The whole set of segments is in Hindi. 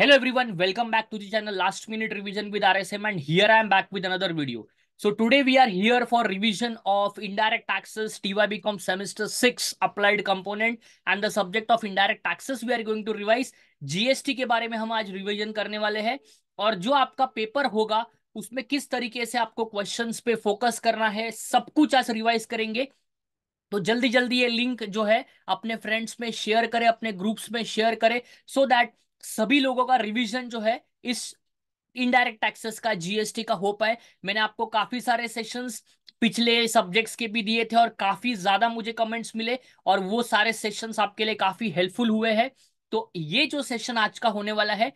Hello everyone, welcome back to the channel Last Minute Revision with RSM and here I am back with another video. So today we are here for revision of indirect taxes TYB Com semester 6 applied component and the subject of indirect taxes we are going to revise. GST के बारे में हम आज रिवीजन करने वाले हैं और जो आपका पेपर होगा उसमें किस तरीके से आपको क्वेश्चंस पे फोकस करना है सब कुछ आज रिवाइज करेंगे तो जल्दी जल्दी ये लिंक जो है अपने फ्रेंड्स में शेयर करें अपने ग्रुप्स में शेयर करें सो so दैट सभी लोगों का रिवीजन जो है इस इनडायरेक्ट टैक्सेस का जीएसटी का हो पाए मैंने आपको काफी सारे सेशंस पिछले सब्जेक्ट्स के भी दिए थे और काफी ज्यादा मुझे कमेंट्स मिले और वो सारे सेशंस आपके लिए काफी हेल्पफुल हुए हैं तो ये जो सेशन आज का होने वाला है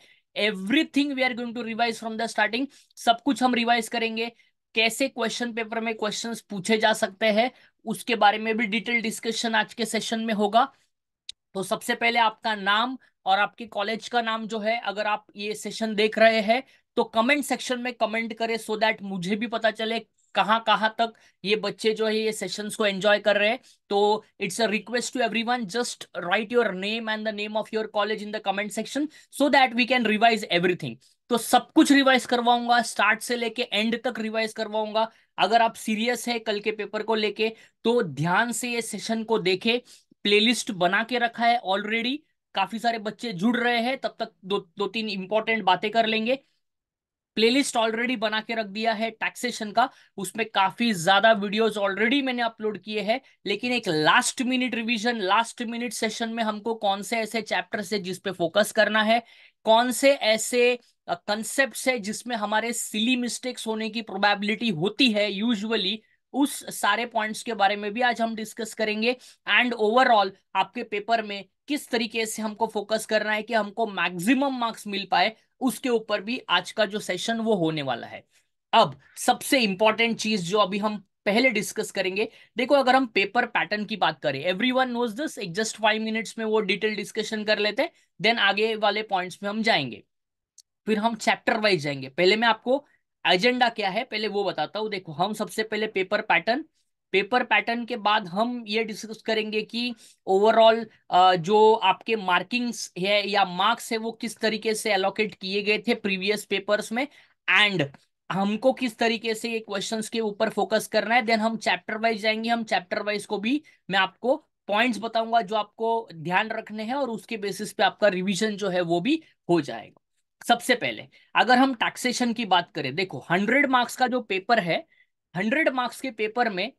everything we are going to revise from the starting सब कुछ हम रिवाइज करेंगे कैसे क्वेश्चन पेपर में क्वेश्चंस पूछे जा सकते हैं उसके बारे में भी डिटेल डिस्कशन आज के सेशन में होगा तो सबसे पहले आपका नाम और आपके कॉलेज का नाम जो है अगर आप ये सेशन देख रहे हैं तो कमेंट सेक्शन में कमेंट करें सो दैट मुझे भी पता चले कहाँ कहाँ तक ये बच्चे जो है ये सेशंस को एंजॉय कर रहे हैं तो it's a request to everyone just write your name and the name of your college in the comment section so that we can revise everything तो सब कुछ रिवाइज करवाऊंगा स्टार्ट से लेके एंड तक रिवाइज करवाऊंगा अगर आप सीरियस है कल के पेपर को लेके तो ध्यान से ये सेशन को देखे प्लेलिस्ट बना के रखा है ऑलरेडी काफी सारे बच्चे जुड़ रहे हैं तब तक दो दो तीन इंपॉर्टेंट बातें कर लेंगे प्लेलिस्ट ऑलरेडी बना के रख दिया है टैक्सेशन का उसमें काफी ज्यादा वीडियोस ऑलरेडी मैंने अपलोड किए हैं लेकिन एक last minute revision last minute session में हमको कौन से ऐसे चैप्टर है जिसपे फोकस करना है कौन से ऐसे कंसेप्ट है जिसमें हमारे सिली मिस्टेक्स होने की प्रोबेबिलिटी होती है यूजली उस सारे पॉइंट्स के बारे में भी आज हम डिस्कस करेंगे एंड ओवरऑल आपके पेपर में किस तरीके से हमको फोकस करना है कि हमको मैक्सिमम मार्क्स मिल पाए उसके ऊपर भी आज का जो सेशन वो होने वाला है अब सबसे इंपॉर्टेंट चीज जो अभी हम पहले डिस्कस करेंगे देखो अगर हम पेपर पैटर्न की बात करें एवरी वन नोज दिस एक जस्ट फाइव मिनट्स में वो डिटेल डिस्कशन कर लेते हैं देन आगे वाले पॉइंट्स में हम जाएंगे फिर हम चैप्टर वाइज जाएंगे पहले मैं आपको एजेंडा क्या है पहले वो बताता हूँ देखो हम सबसे पहले पेपर पैटर्न पेपर पैटर्न के बाद हम ये डिस्कस करेंगे कि ओवरऑल जो आपके मार्किंग्स है या मार्क्स है वो किस तरीके से एलोकेट किए गए थे प्रीवियस पेपर्स में एंड हमको किस तरीके से ये क्वेश्चंस के ऊपर फोकस करना है देन हम चैप्टर वाइज जाएंगे हम चैप्टर वाइज को भी मैं आपको पॉइंट्स बताऊंगा जो आपको ध्यान रखने हैं और उसके बेसिस पे आपका रिविजन जो है वो भी हो जाएगा सबसे पहले अगर हम टैक्सेशन की बात करें देखो हंड्रेड मार्क्स का जो पेपर है हंड्रेड मार्क्स के पेपर में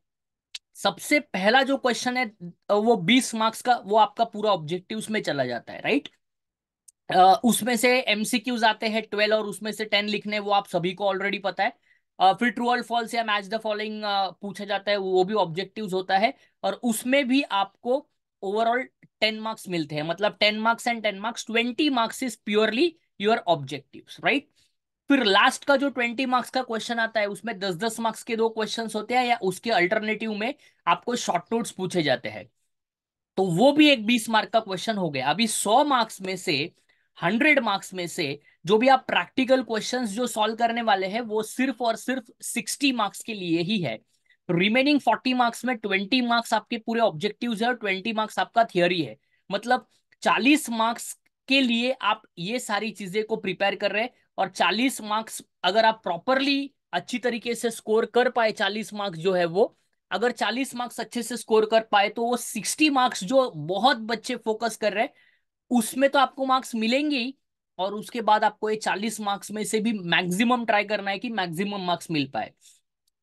सबसे पहला जो क्वेश्चन है वो बीस मार्क्स का वो आपका पूरा ऑब्जेक्टिव उसमें चला जाता है राइट उसमें से एमसीक्यूज आते हैं ट्वेल्व और उसमें से टेन लिखने वो आप सभी को ऑलरेडी पता है फिर ट्रूअल फॉल्स या मैच द फॉलोइंग पूछा जाता है वो भी ऑब्जेक्टिव होता है और उसमें भी आपको ओवरऑल टेन मार्क्स मिलते हैं मतलब ten marks and ten marks twenty marks is purely your objective right फिर लास्ट का जो ट्वेंटी मार्क्स का क्वेश्चन आता है उसमें दस दस मार्क्स के दो क्वेश्चन होते हैं या उसके अल्टरनेटिव में आपको शॉर्ट नोट्स पूछे जाते हैं तो वो भी एक बीस मार्क का क्वेश्चन हो गया अभी सौ मार्क्स में से हंड्रेड मार्क्स में से जो भी आप प्रैक्टिकल क्वेश्चंस जो सॉल्व करने वाले हैं वो सिर्फ और सिर्फ सिक्सटी मार्क्स के लिए ही है रिमेनिंग फोर्टी मार्क्स में ट्वेंटी मार्क्स आपके पूरे ऑब्जेक्टिव्स है और ट्वेंटी मार्क्स आपका थियोरी है मतलब चालीस मार्क्स के लिए आप ये सारी चीजें को प्रिपेयर कर रहे हैं और 40 मार्क्स अगर आप प्रॉपरली अच्छी तरीके से स्कोर कर पाए 40 मार्क्स जो है वो अगर 40 मार्क्स अच्छे से स्कोर कर पाए तो वो 60 मार्क्स जो बहुत बच्चे फोकस कर रहे हैं उसमें तो आपको मार्क्स मिलेंगे ही और उसके बाद आपको ये 40 मार्क्स में से भी मैक्सिमम ट्राई करना है कि मैक्सिमम मार्क्स मिल पाए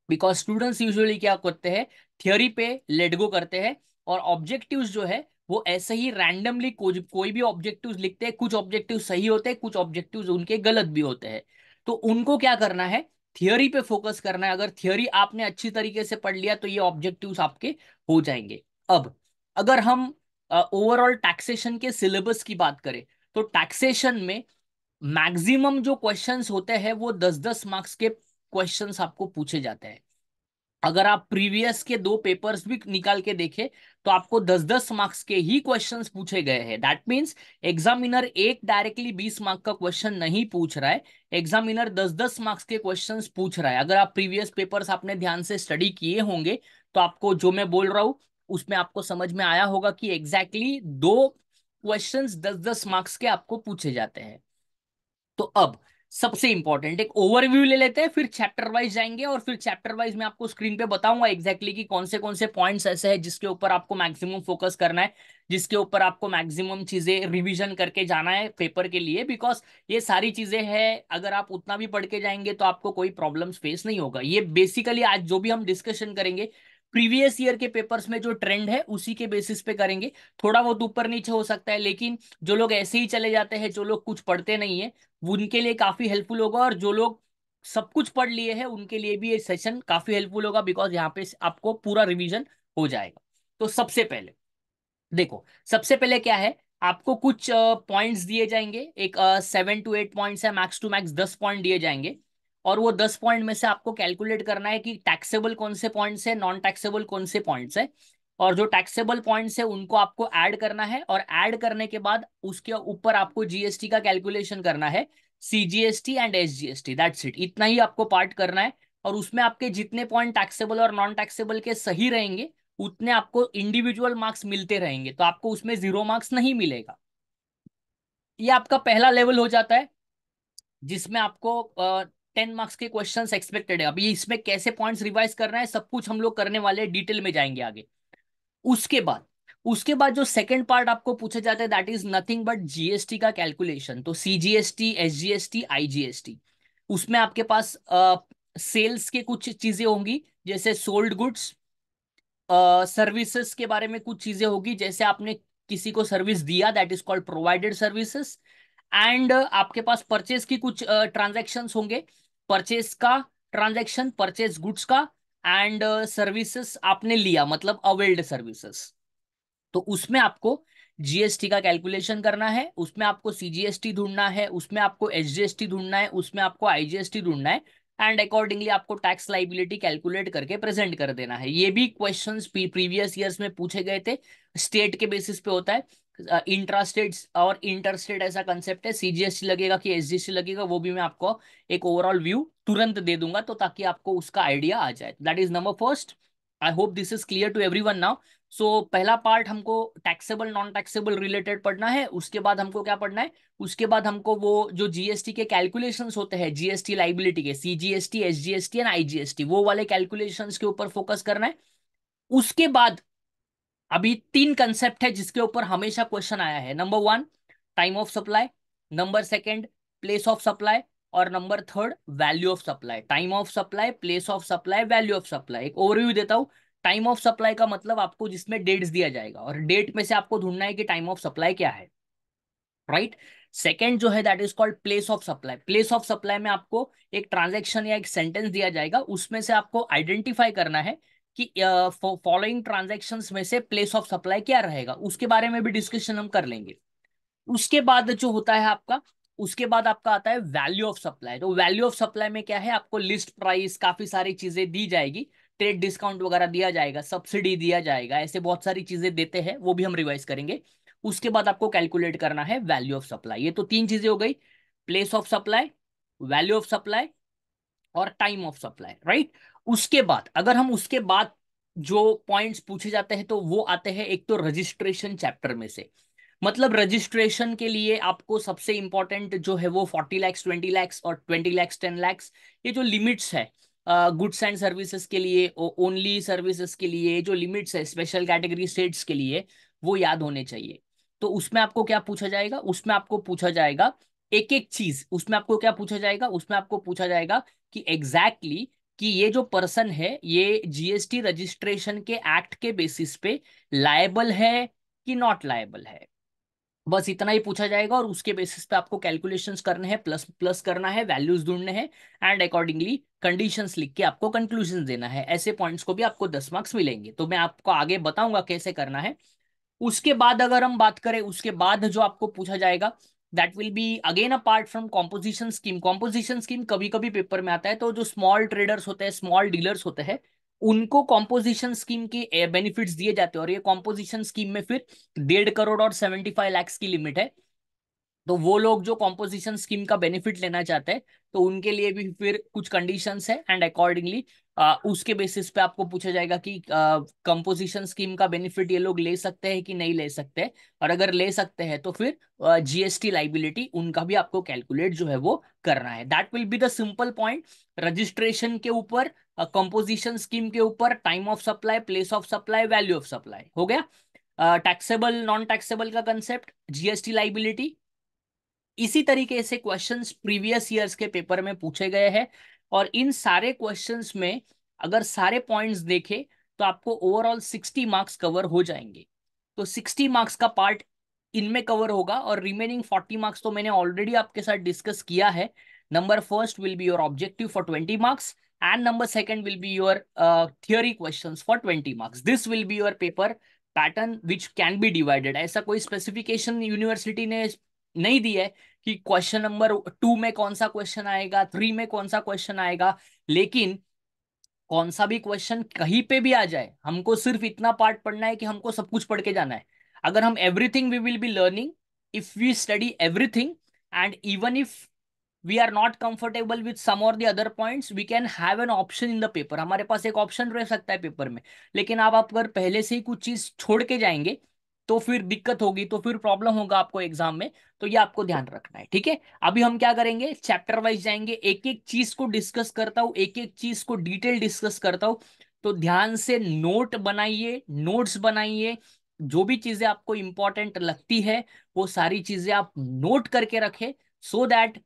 बिकॉज स्टूडेंट्स यूजुअली क्या करते हैं थियोरी पे लेटगो करते हैं और ऑब्जेक्टिव्स जो है वो ऐसे ही रैंडमली को, कोई भी ऑब्जेक्टिव लिखते हैं कुछ ऑब्जेक्टिव सही होते हैं कुछ ऑब्जेक्टिव उनके गलत भी होते हैं तो उनको क्या करना है थियोरी पे फोकस करना है अगर थियोरी आपने अच्छी तरीके से पढ़ लिया तो ये ऑब्जेक्टिव आपके हो जाएंगे अब अगर हम ओवरऑल टैक्सेशन के सिलेबस की बात करें तो टैक्सेशन में मैक्सिमम जो क्वेश्चंस होते हैं वो दस दस मार्क्स के क्वेश्चंस आपको पूछे जाते हैं अगर आप प्रीवियस के दो पेपर्स भी निकाल के देखे तो आपको 10-10 मार्क्स के ही क्वेश्चंस पूछे गए हैं दैट मीन्स एग्जामिनर एक डायरेक्टली 20 मार्क का क्वेश्चन नहीं पूछ रहा है एग्जामिनर 10-10 मार्क्स के क्वेश्चंस पूछ रहा है अगर आप प्रीवियस पेपर्स आपने ध्यान से स्टडी किए होंगे तो आपको जो मैं बोल रहा हूँ उसमें आपको समझ में आया होगा कि एग्जैक्टली exactly दो क्वेश्चन दस दस मार्क्स के आपको पूछे जाते हैं तो अब सबसे इंपॉर्टेंट एक ओवरव्यू ले लेते हैं फिर चैप्टर वाइज जाएंगे और फिर चैप्टर वाइज मैं आपको स्क्रीन पे बताऊंगा exactly कि कौन से कौन से पॉइंट्स ऐसे हैं जिसके ऊपर आपको मैक्सिमम फोकस करना है जिसके ऊपर आपको मैक्सिमम चीजें रिवीजन करके जाना है पेपर के लिए बिकॉज ये सारी चीजें हैं अगर आप उतना भी पढ़ के जाएंगे तो आपको कोई प्रॉब्लम फेस नहीं होगा ये बेसिकली आज जो भी हम डिस्कशन करेंगे प्रीवियस ईयर के पेपर्स में जो ट्रेंड है उसी के बेसिस पे करेंगे थोड़ा बहुत ऊपर नीचे हो सकता है लेकिन जो लोग ऐसे ही चले जाते हैं जो लोग कुछ पढ़ते नहीं है उनके लिए काफी हेल्पफुल होगा और जो लोग सब कुछ पढ़ लिए हैं उनके लिए भी ये सेशन काफी हेल्पफुल होगा बिकॉज यहाँ पे आपको पूरा रिविजन हो जाएगा तो सबसे पहले देखो सबसे पहले क्या है आपको कुछ पॉइंट्स दिए जाएंगे एक सेवन टू एट पॉइंट्स है मैक्स टू मैक्स दस पॉइंट दिए जाएंगे और वो दस पॉइंट में से आपको कैलकुलेट करना है कि टैक्सेबल कौन से पॉइंट्स है नॉन टैक्सेबल कौन से पॉइंट्स है और जो टैक्सेबल पॉइंट्स है उनको आपको ऐड करना है और ऐड करने के बाद उसके ऊपर आपको जीएसटी का कैलकुलेशन करना है CGST and SGST that's it इतना ही आपको पार्ट करना है और उसमें आपके जितने पॉइंट टैक्सेबल और नॉन टैक्सेबल के सही रहेंगे उतने आपको इंडिविजुअल मार्क्स मिलते रहेंगे तो आपको उसमें जीरो मार्क्स नहीं मिलेगा ये आपका पहला लेवल हो जाता है जिसमें आपको टेन मार्क्स के क्वेश्चन एक्सपेक्टेड है अभी इसमें कैसे पॉइंट्स रिवाइज करना है सब कुछ हम लोग करने वाले डिटेल में जाएंगे आगे उसके बाद उसके बाद जो सेकंड पार्ट आपको पूछे जाते हैं that is nothing but GST का कैलकुलेशन तो सीजीएसटी एसजीएसटी आईजीएसटी उसमें आपके पास सेल्स uh, के कुछ चीजें होंगी जैसे सोल्ड गुड्स सर्विसेज के बारे में कुछ चीजें होगी जैसे आपने किसी को सर्विस दिया that is called provided services and आपके पास परचेज की कुछ ट्रांजेक्शन uh, होंगे परचेज का ट्रांजेक्शन परचेज गुड्स का एंड सर्विसेस uh, आपने लिया मतलब अवेल्ड सर्विसेस तो उसमें आपको जीएसटी का कैलकुलेशन करना है उसमें आपको सीजीएसटी ढूंढना है उसमें आपको एचजीएसटी ढूंढना है उसमें आपको आईजीएसटी ढूंढना है एंड अकॉर्डिंगली आपको टैक्स लाइबिलिटी कैलकुलेट करके प्रेजेंट कर देना है ये भी क्वेश्चन प्रीवियस ईयर्स में पूछे गए थे स्टेट के बेसिस पे होता है इंट्रास्टेट और इंटरस्टेट ऐसा कंसेप्ट है सीजीएसटी लगेगा कि एसजीएसटी लगेगा वो भी मैं आपको एक ओवरऑल व्यू तुरंत दे दूंगा तो ताकि आपको उसका आइडिया आ जाए that is number first I hope this is clear to every now so पहला पार्ट हमको टैक्सेबल नॉन टैक्सेबल रिलेटेड पढ़ना है उसके बाद हमको क्या पढ़ना है उसके बाद हमको वो जो जीएसटी के कैलकुलेशन होते हैं जीएसटी लाइबिलिटी के सीजीएसटी एसजीएसटी एंड आईजीएसटी वो वाले कैलकुलेशन के ऊपर फोकस करना है उसके बाद अभी तीन कंसेप्ट है जिसके ऊपर हमेशा क्वेश्चन आया है number one time of supply number second place of supply और number third value of supply time of supply place of supply value of supply एक ओवरव्यू देता हूँ टाइम ऑफ सप्लाई का मतलब आपको जिसमें डेट्स दिया जाएगा और डेट में से आपको ढूंढना है कि टाइम ऑफ सप्लाई क्या है राइट right? सेकेंड जो है that is called place of supply place of supply में आपको एक ट्रांजेक्शन या एक सेंटेंस दिया जाएगा उसमें से आपको आइडेंटिफाई करना है कि फॉलोइंग ट्रांजेक्शन में से प्लेस ऑफ सप्लाई क्या रहेगा उसके बारे में भी डिस्कशन हम कर लेंगे उसके बाद जो होता है आपका उसके बाद आपका आता है वैल्यू ऑफ सप्लाई तो वैल्यू ऑफ सप्लाई में क्या है आपको लिस्ट प्राइस काफी सारी चीजें दी जाएगी ट्रेड डिस्काउंट वगैरह दिया जाएगा सब्सिडी दिया जाएगा ऐसे बहुत सारी चीजें देते हैं वो भी हम रिवाइज करेंगे उसके बाद आपको कैलकुलेट करना है वैल्यू ऑफ सप्लाई ये तो तीन चीजें हो गई place of supply value of supply और टाइम ऑफ सप्लाई राइट उसके बाद अगर हम उसके बाद जो पॉइंट्स पूछे जाते हैं तो वो आते हैं एक तो रजिस्ट्रेशन चैप्टर में से मतलब रजिस्ट्रेशन के लिए आपको सबसे इंपॉर्टेंट जो है वो फोर्टी लैक्स ट्वेंटी लैक्स और ट्वेंटी लैक्स टेन लैक्स ये जो लिमिट्स है गुड्स एंड सर्विसेज के लिए ओनली सर्विसेज के लिए जो लिमिट्स है स्पेशल कैटेगरी स्टेट्स के लिए वो याद होने चाहिए तो उसमें आपको क्या पूछा जाएगा उसमें आपको पूछा जाएगा एक एक चीज उसमें आपको क्या पूछा जाएगा उसमें आपको पूछा जाएगा कि एग्जैक्टली exactly कि ये जो पर्सन है ये जीएसटी रजिस्ट्रेशन के एक्ट के बेसिस पे लायबल है कि नॉट लायबल है बस इतना ही पूछा जाएगा और उसके बेसिस पे आपको कैलकुलेशंस करने हैं प्लस प्लस करना है वैल्यूज ढूंढने हैं एंड अकॉर्डिंगली कंडीशंस लिख के आपको कंक्लूजन देना है ऐसे पॉइंट्स को भी आपको दस मार्क्स मिलेंगे तो मैं आपको आगे बताऊंगा कैसे करना है उसके बाद अगर हम बात करें उसके बाद जो आपको पूछा जाएगा that will be again apart from composition scheme composition scheme कभी कभी पेपर में आता है तो जो स्मॉल ट्रेडर्स होते हैं स्मॉल डीलर्स होते हैं उनको कॉम्पोजिशन स्कीम के बेनिफिट्स eh, दिए जाते हैं और ये कॉम्पोजिशन स्कीम में फिर डेढ़ करोड़ और सेवेंटी फाइव लैक्स की लिमिट है तो वो लोग जो कॉम्पोजिशन स्कीम का बेनिफिट लेना चाहते हैं तो उनके लिए भी फिर कुछ कंडीशंस है एंड अकॉर्डिंगली उसके बेसिस पे आपको पूछा जाएगा कि कंपोजिशन स्कीम का बेनिफिट ये लोग ले सकते हैं कि नहीं ले सकते और अगर ले सकते हैं तो फिर जीएसटी लाइबिलिटी उनका भी आपको कैलकुलेट जो है वो करना है that will be the simple point registration के ऊपर कंपोजिशन स्कीम के ऊपर time of supply place of supply value of supply हो गया टैक्सेबल नॉन टैक्सेबल का कंसेप्ट जीएसटी लाइबिलिटी इसी तरीके से क्वेश्चंस प्रीवियस ईयर्स के पेपर में पूछे गए हैं और इन सारे क्वेश्चंस में अगर सारे पॉइंट्स देखे तो आपको ओवरऑल सिक्सटी मार्क्स कवर हो जाएंगे तो सिक्सटी मार्क्स का पार्ट इनमें कवर होगा और रिमेनिंग फोर्टी मार्क्स तो मैंने ऑलरेडी आपके साथ डिस्कस किया है number first will be your objective for twenty marks and number second will be your theory question for twenty marks this will be your paper pattern which can be divided ऐसा कोई स्पेसिफिकेशन यूनिवर्सिटी ने नहीं दी है कि क्वेश्चन नंबर टू में कौन सा क्वेश्चन आएगा थ्री में कौन सा क्वेश्चन आएगा लेकिन कौन सा भी क्वेश्चन कहीं पे भी आ जाए हमको सिर्फ इतना पार्ट पढ़ना है कि हमको सब कुछ पढ़ के जाना है अगर हम everything we will be learning if we study everything and even if we are not comfortable with some और the other points we can have an option in the paper हमारे पास एक ऑप्शन रह सकता है पेपर में लेकिन आप अगर पहले से ही कुछ चीज छोड़ के जाएंगे तो फिर दिक्कत होगी तो फिर प्रॉब्लम होगा आपको एग्जाम में तो ये आपको ध्यान रखना है ठीक है अभी हम क्या करेंगे चैप्टर वाइज जाएंगे एक एक चीज को डिस्कस करता हूं एक एक चीज को डिटेल डिस्कस करता हूं तो ध्यान से नोट बनाइए नोट्स बनाइए जो भी चीजें आपको इंपॉर्टेंट लगती है वो सारी चीजें आप नोट करके रखें सो दैट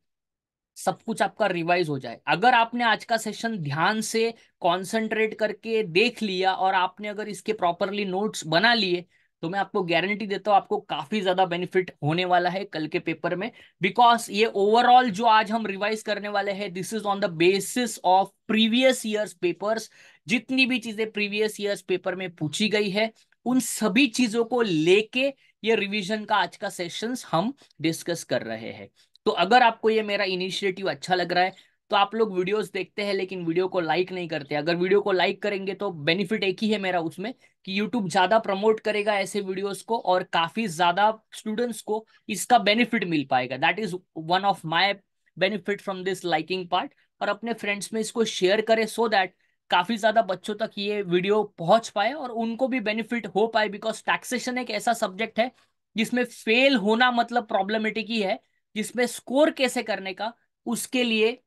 सब कुछ आपका रिवाइज हो जाए अगर आपने आज का सेशन ध्यान से कॉन्सेंट्रेट करके देख लिया और आपने अगर इसके प्रॉपरली नोट्स बना लिए तो मैं आपको गारंटी देता हूं आपको काफी ज्यादा बेनिफिट होने वाला है कल के पेपर में बिकॉज ये ओवरऑल जो आज हम रिवाइज करने वाले हैं this is on the basis of previous years papers जितनी भी चीजें प्रीवियस ईयर्स पेपर में पूछी गई है उन सभी चीजों को लेके ये रिवीजन का आज का सेशंस हम डिस्कस कर रहे हैं तो अगर आपको ये मेरा इनिशिएटिव अच्छा लग रहा है तो आप लोग वीडियोस देखते हैं लेकिन वीडियो को लाइक नहीं करते अगर वीडियो को लाइक करेंगे तो बेनिफिट एक ही है मेरा उसमें कि यूट्यूब ज़्यादा प्रमोट करेगा ऐसे वीडियोस को और काफ़ी ज़्यादा स्टूडेंट्स को इसका बेनिफिट मिल पाएगा that is one of my benefit from this liking part और अपने फ्रेंड्स में इसको शेयर करें सो so दैट काफ़ी ज़्यादा बच्चों तक ये वीडियो पहुंच पाए और उनको भी बेनिफिट हो पाए बिकॉज टैक्सेशन एक ऐसा सब्जेक्ट है जिसमें फेल होना मतलब प्रॉब्लमेटिक ही है जिसमें स्कोर कैसे करने का उसके लिए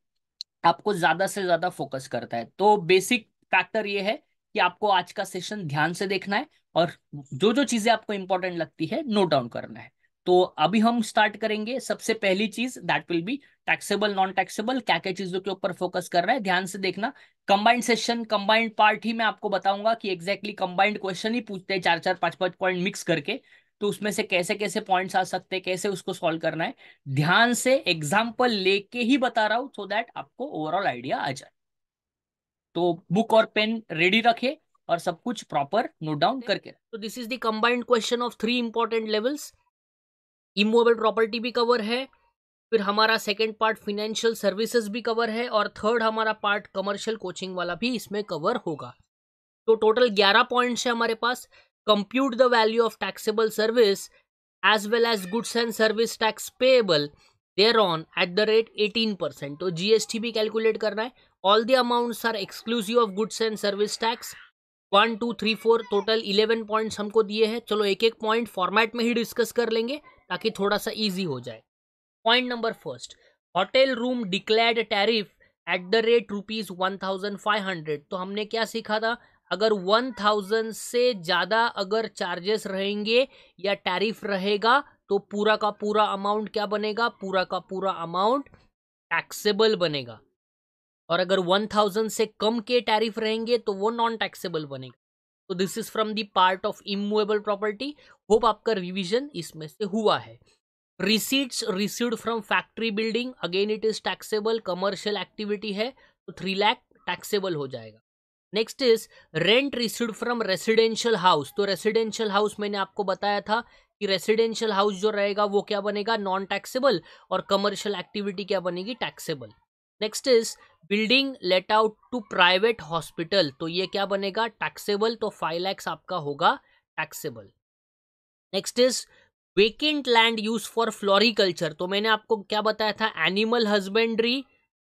आपको ज्यादा से ज्यादा फोकस करता है तो बेसिक फैक्टर ये है कि आपको आज का सेशन ध्यान से देखना है और जो जो चीजें आपको इंपॉर्टेंट लगती है नोट डाउन करना है तो अभी हम स्टार्ट करेंगे सबसे पहली चीज that will be taxable non taxable क्या क्या चीजों के ऊपर फोकस कर रहा है ध्यान से देखना कंबाइंड सेशन कंबाइंड पार्ट ही मैं आपको बताऊंगा कि एक्जैक्टली कंबाइंड क्वेश्चन ही पूछते हैं चार चार पांच पांच पॉइंट मिक्स करके तो उसमें से कैसे कैसे पॉइंट्स आ सकते हैं कैसे उसको सॉल्व करना है ध्यान से एग्जाम्पल लेके ही बता रहा हूं सो दैट आपको ओवरऑल आइडिया आ जाए तो बुक और पेन रेडी रखे और सब कुछ प्रॉपर नोट डाउन करके तो this is the combined question of three important levels immovable property भी कवर है फिर हमारा सेकेंड पार्ट फिनेंशियल सर्विसेज भी कवर है और थर्ड हमारा पार्ट कमर्शियल कोचिंग वाला भी इसमें कवर होगा तो टोटल ग्यारह पॉइंट्स है हमारे पास compute the value of taxable service as well as goods and service tax payable thereon at the rate 18% तो जीएसटी भी कैलकुलेट करना है all the amounts are exclusive of goods and service tax one two three four total eleven points हमको दिए हैं चलो एक एक पॉइंट फॉर्मेट में ही डिस्कस कर लेंगे ताकि थोड़ा सा इजी हो जाए point number first hotel room declared tariff at the rate rupees one thousand five hundred तो हमने क्या सीखा था अगर वन थाउजेंड से ज़्यादा अगर चार्जेस रहेंगे या टैरिफ रहेगा तो पूरा का पूरा अमाउंट क्या बनेगा पूरा का पूरा अमाउंट टैक्सेबल बनेगा और अगर वन थाउजेंड से कम के टैरिफ रहेंगे तो वो नॉन टैक्सेबल बनेगा तो this is from the part of immovable property hope आपका रिविजन इसमें से हुआ है receipts receive from factory building again it is taxable commercial activity है तो थ्री लैख टैक्सेबल हो जाएगा next is rent receive from residential house तो रेसिडेंशियल हाउस मैंने आपको बताया था कि रेसिडेंशियल हाउस जो रहेगा वो क्या बनेगा नॉन टैक्सेबल और कमर्शियल एक्टिविटी क्या बनेगी taxable next is building let out to private hospital तो ये क्या बनेगा टैक्सेबल तो फाइव लैक्स आपका होगा taxable next is vacant land use for floriculture तो मैंने आपको क्या बताया था एनिमल हस्बेंड्री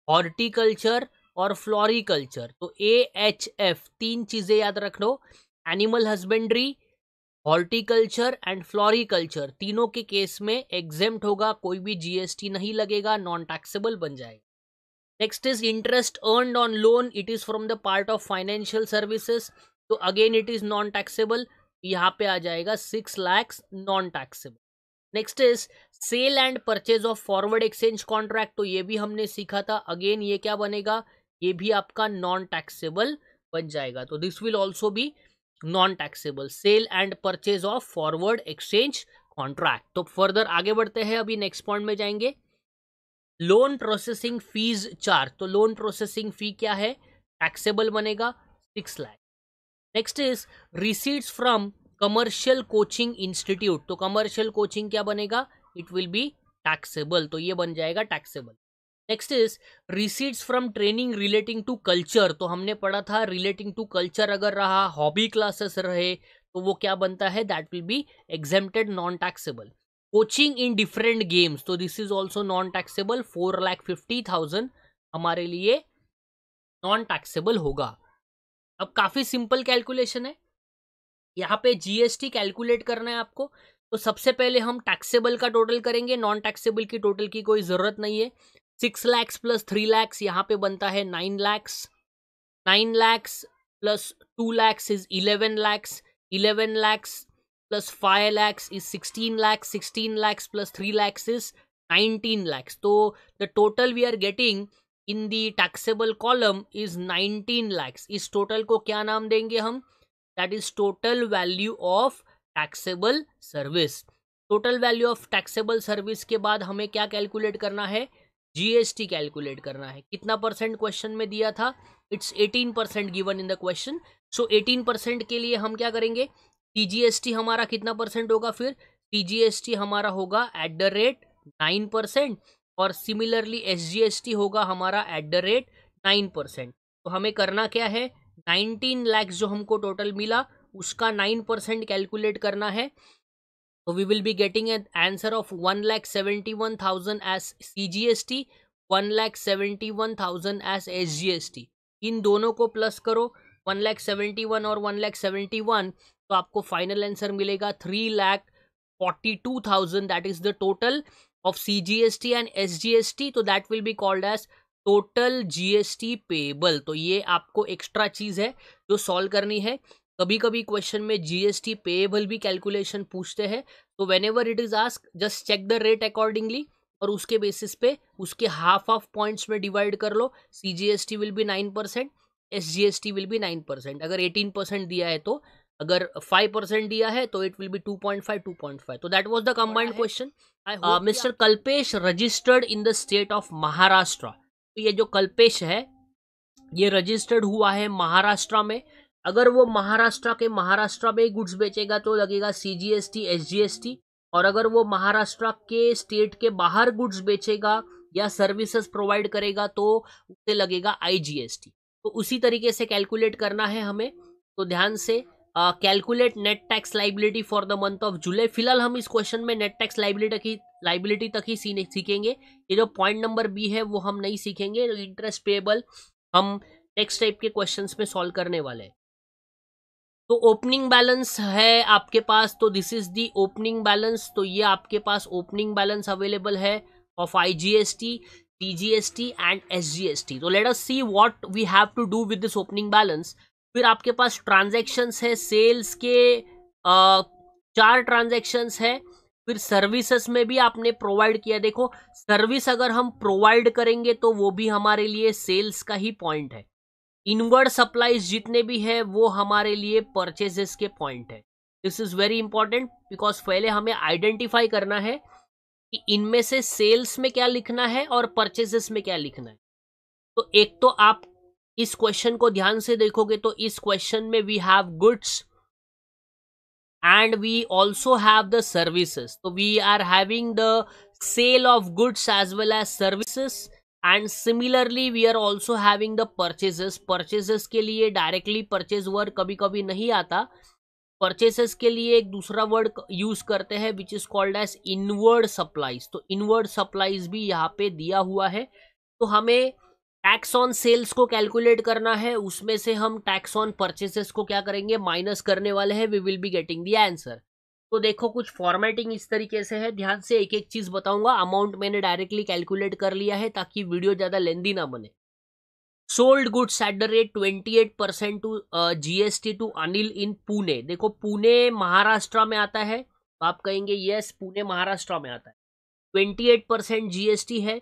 हॉर्टिकल्चर और फ्लोरिकल्चर तो ए एच एफ तीन चीज़ें याद रख लो animal husbandry horticulture and floriculture तीनों के केस में एग्जेम होगा कोई भी जीएसटी नहीं लगेगा नॉन टैक्सेबल बन जाएगा next is interest earn on loan it is from the part of financial services तो again it is non taxable यहाँ पे आ जाएगा six lakhs non taxable next is sale and purchase of forward exchange contract तो ये भी हमने सीखा था अगेन ये क्या बनेगा ये भी आपका नॉन टैक्सेबल बन जाएगा तो this will also be non taxable sale and purchase of forward exchange contract तो फर्दर आगे बढ़ते हैं अभी नेक्स्ट पॉइंट में जाएंगे लोन प्रोसेसिंग फीस चार्ज तो लोन प्रोसेसिंग फी क्या है टैक्सेबल बनेगा six lakh next is receipts from commercial coaching institute तो कमर्शियल कोचिंग क्या बनेगा इट विल बी टैक्सेबल तो ये बन जाएगा taxable next is receipts from training relating to culture तो हमने पढ़ा था रिलेटिंग टू कल्चर अगर रहा हॉबी क्लासेस रहे तो वो क्या बनता है that will be exempted non taxable coaching in different games तो this is also non taxable four lakh fifty thousand हमारे लिए नॉन टैक्सेबल होगा अब काफ़ी सिंपल कैलकुलेशन है यहाँ पे जीएसटी कैलकुलेट करना है आपको तो सबसे पहले हम टैक्सेबल का टोटल करेंगे नॉन टैक्सेबल की टोटल की कोई ज़रूरत नहीं है six lakhs plus three lakhs यहाँ पे बनता है nine lakhs nine lakhs plus two lakhs is eleven lakhs eleven lakhs plus five lakhs is sixteen lakhs sixteen lakhs plus three lakhs is nineteen lakhs तो the total we are getting in the taxable column is nineteen lakhs इस टोटल को क्या नाम देंगे हम that is total value of taxable service total value of taxable service के बाद हमें क्या कैलकुलेट करना है जीएसटी कैलकुलेट करना है कितना परसेंट क्वेश्चन में दिया था it's 18 percent given in the question so 18 percent के लिए हम क्या करेंगे टी हमारा कितना परसेंट होगा फिर टी हमारा होगा at the rate nine percent और सिमिलरली एस होगा हमारा at the rate nine percent तो हमें करना क्या है नाइनटीन लैक्स जो हमको टोटल मिला उसका नाइन परसेंट कैलकुलेट करना है we will be getting an answer of 1,71,000 as CGST, 1,71,000 as SGST. इन दोनों को प्लस करो वन लैख सेवेंटी वन और वन लैख सेवेंटी वन तो आपको फाइनल आंसर मिलेगा three lakh forty two thousand that is the total of C G S T and S G S T तो that will be called as total G S T payable तो ये आपको एक्स्ट्रा चीज़ है जो सॉल्व करनी है कभी कभी क्वेश्चन में जीएसटी पेएबल भी कैलकुलेशन पूछते हैं तो whenever it is ask just check the rate accordingly और उसके बेसिस पे उसके हाफ ऑफ पॉइंट्स में डिवाइड कर लो C G S T will be nine percent S G S T will be nine percent अगर एटीन परसेंट दिया है तो अगर फाइव परसेंट दिया है तो it will be two point five two point five तो that was the combined question mister Kalpesh registered in the state of Maharashtra तो ये जो कल्पेश है ये रजिस्टर्ड हुआ है महाराष्ट्र में अगर वो महाराष्ट्र के महाराष्ट्र में गुड्स बेचेगा तो लगेगा C G S T S G S T और अगर वो महाराष्ट्र के स्टेट के बाहर गुड्स बेचेगा या सर्विसेज प्रोवाइड करेगा तो उसे लगेगा आई जी एस टी तो उसी तरीके से कैलकुलेट करना है हमें तो ध्यान से calculate net tax liability for the month of July फिलहाल हम इस क्वेश्चन में नेट टैक्स लाइबिलिटी की लाइबिलिटी तक ही सीखेंगे ये जो पॉइंट नंबर बी है वो हम नहीं सीखेंगे इंटरेस्ट पेबल हम नेक्स्ट टाइप के क्वेश्चंस में सॉल्व करने वाले हैं तो ओपनिंग बैलेंस है आपके पास तो this is the opening balance तो ये आपके पास ओपनिंग बैलेंस अवेलेबल है of I G S T T G S T and S G S T तो let us see what we have to do with this opening balance फिर आपके पास ट्रांजेक्शन्स है सेल्स के आ, चार ट्रांजेक्शन्स है फिर सर्विसेस में भी आपने प्रोवाइड किया देखो सर्विस अगर हम प्रोवाइड करेंगे तो वो भी हमारे लिए सेल्स का ही पॉइंट है इनवर्ड सप्लाईज जितने भी है वो हमारे लिए परचेजेस के पॉइंट है this is very important because पहले हमें आइडेंटिफाई करना है कि इनमें से सेल्स में क्या लिखना है और परचेजेस में क्या लिखना है तो एक तो आप इस क्वेश्चन को ध्यान से देखोगे तो इस क्वेश्चन में we have goods and we also have the services तो we are having the sale of goods as well as services and similarly we are also having the purchases purchases के लिए डायरेक्टली परचेज वर्ड कभी कभी नहीं आता परचेसेस के लिए एक दूसरा वर्ड यूज करते हैं which is called as inward supplies तो इनवर्ड सप्लाईज भी यहाँ पे दिया हुआ है तो हमें टैक्स ऑन सेल्स को कैलकुलेट करना है उसमें से हम टैक्स ऑन परचेसेस को क्या करेंगे माइनस करने वाले हैं we will be getting the answer तो देखो कुछ फॉर्मेटिंग इस तरीके से है ध्यान से एक एक चीज़ बताऊंगा अमाउंट मैंने डायरेक्टली कैलकुलेट कर लिया है ताकि वीडियो ज़्यादा लेंदी ना बने sold goods at the rate twenty eight percent to GST to Anil in Pune देखो पुणे महाराष्ट्र में आता है आप कहेंगे यस पुणे महाराष्ट्र में आता है ट्वेंटी एट परसेंट जीएसटी है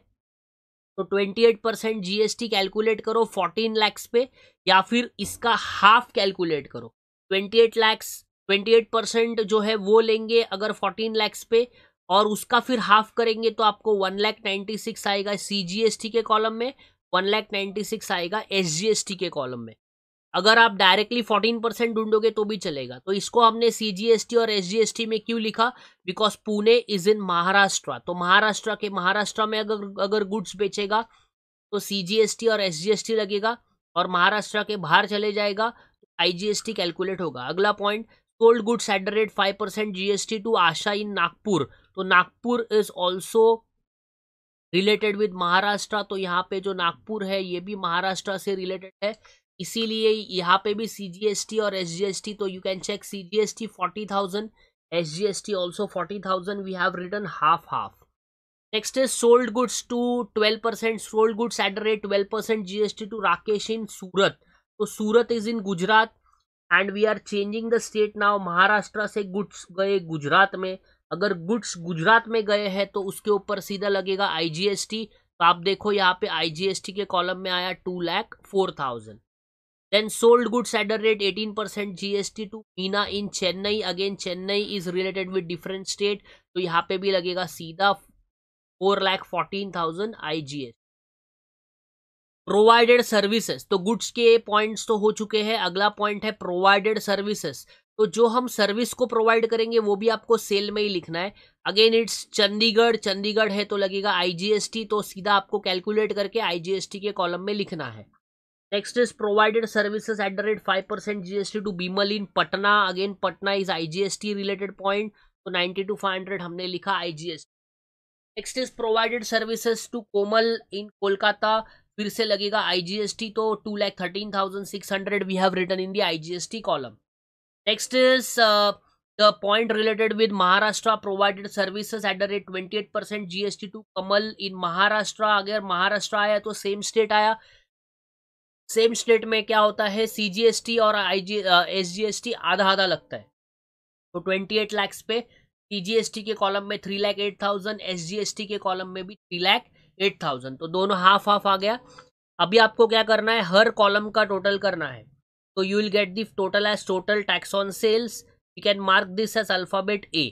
तो twenty eight percent GST calculate करो फोर्टीन लैक्स पे या फिर इसका हाफ कैलकुलेट करो twenty eight lakhs twenty eight percent जो है वो लेंगे अगर फोर्टीन लैक्स पे और उसका फिर हाफ करेंगे तो आपको वन लैख नाइन्टी सिक्स आएगा सी जी एस टी के कॉलम में वन लैख नाइन्टी सिक्स आएगा एस जी एस टी के कॉलम में अगर आप डायरेक्टली फोर्टीन परसेंट ढूंढोगे तो भी चलेगा तो इसको हमने सी जी एस टी और एस जी एस टी में क्यों लिखा because Pune is in Maharashtra तो महाराष्ट्र के महाराष्ट्र में अगर अगर गुड्स बेचेगा तो सी जी एस टी और एस जी एस टी लगेगा और महाराष्ट्र के बाहर चले जाएगा तो I G S T calculate होगा अगला point told goods at the rate 5% GST to Asha in Nagpur तो Nagpur is also related with Maharashtra तो यहाँ पे जो नागपुर है ये भी महाराष्ट्र से रिलेटेड है इसीलिए यहाँ पे भी सी जी एस टी और एस जी एस टी तो you can check C G S T forty thousand S G S T also forty thousand we have written half half next is sold goods to twelve percent sold goods at the rate twelve percent G S T to Rakesh in Surat तो Surat is in Gujarat and we are changing the state now Maharashtra से गुड्स गए गुजरात में अगर गुड्स गुजरात में गए हैं तो उसके ऊपर सीधा लगेगा आईजीएसटी तो आप देखो यहाँ पे आईजीएसटी के कॉलम में आया two lakh four thousand then sold goods at the rate eighteen percent GST to Meena in Chennai again Chennai is related with different state तो यहाँ पे भी लगेगा सीधा four lakh fourteen thousand I G S provided services तो गुड्स के पॉइंट्स तो हो चुके हैं अगला पॉइंट है प्रोवाइडेड सर्विसेज तो जो हम सर्विस को प्रोवाइड करेंगे वो भी आपको सेल में ही लिखना है अगेन इट्स चंडीगढ़ चंडीगढ़ है तो लगेगा आईजीएसटी तो सीधा आपको कैलकुलेट करके आईजीएसटी के कॉलम में लिखना है next is provided services at the rate five percent GST to Bimal in Patna again Patna is IGST related point तो नाइनटी टू फाइव हंड्रेड हमने लिखा IGST next is provided services to Komal in Kolkata फिर से लगेगा आईजीएसटी तो two lakh thirteen thousand six hundred we have written in the IGST column next is the point the point related with Maharashtra provided services at the rate 28% GST to Kamal in Maharashtra अगर महाराष्ट्र आया तो सेम स्टेट आया सेम स्टेट में क्या होता है सी जी एस टी और I G S uh, G S T आधा आधा लगता है तो ट्वेंटी एट लैक्स पे सी जी एस टी के कॉलम में three lakh eight thousand S G S T के कॉलम में भी थ्री लैख एट थाउजेंड तो दोनों हाफ हाफ आ गया अभी आपको क्या करना है हर कॉलम का टोटल करना है तो you will get the total as total tax on sales you can mark this as alphabet A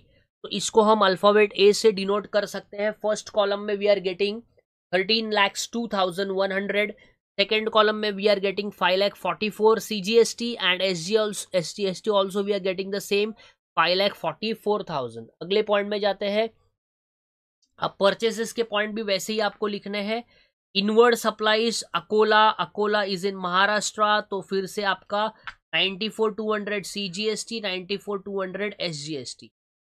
तो इसको हम अल्फ़ाबेट ए से डिनोट कर सकते हैं फर्स्ट कॉलम में we are getting thirteen lakhs two thousand one hundred second column में we are getting five lakh forty four C G S T and S G S T S T also we are getting the same five lakh forty four thousand अगले पॉइंट में जाते हैं अब परचेसेस के पॉइंट भी वैसे ही आपको लिखने हैं inward supplies Akola Akola is in Maharashtra तो फिर से आपका ninety four two hundred C G S T ninety four two hundred S G S T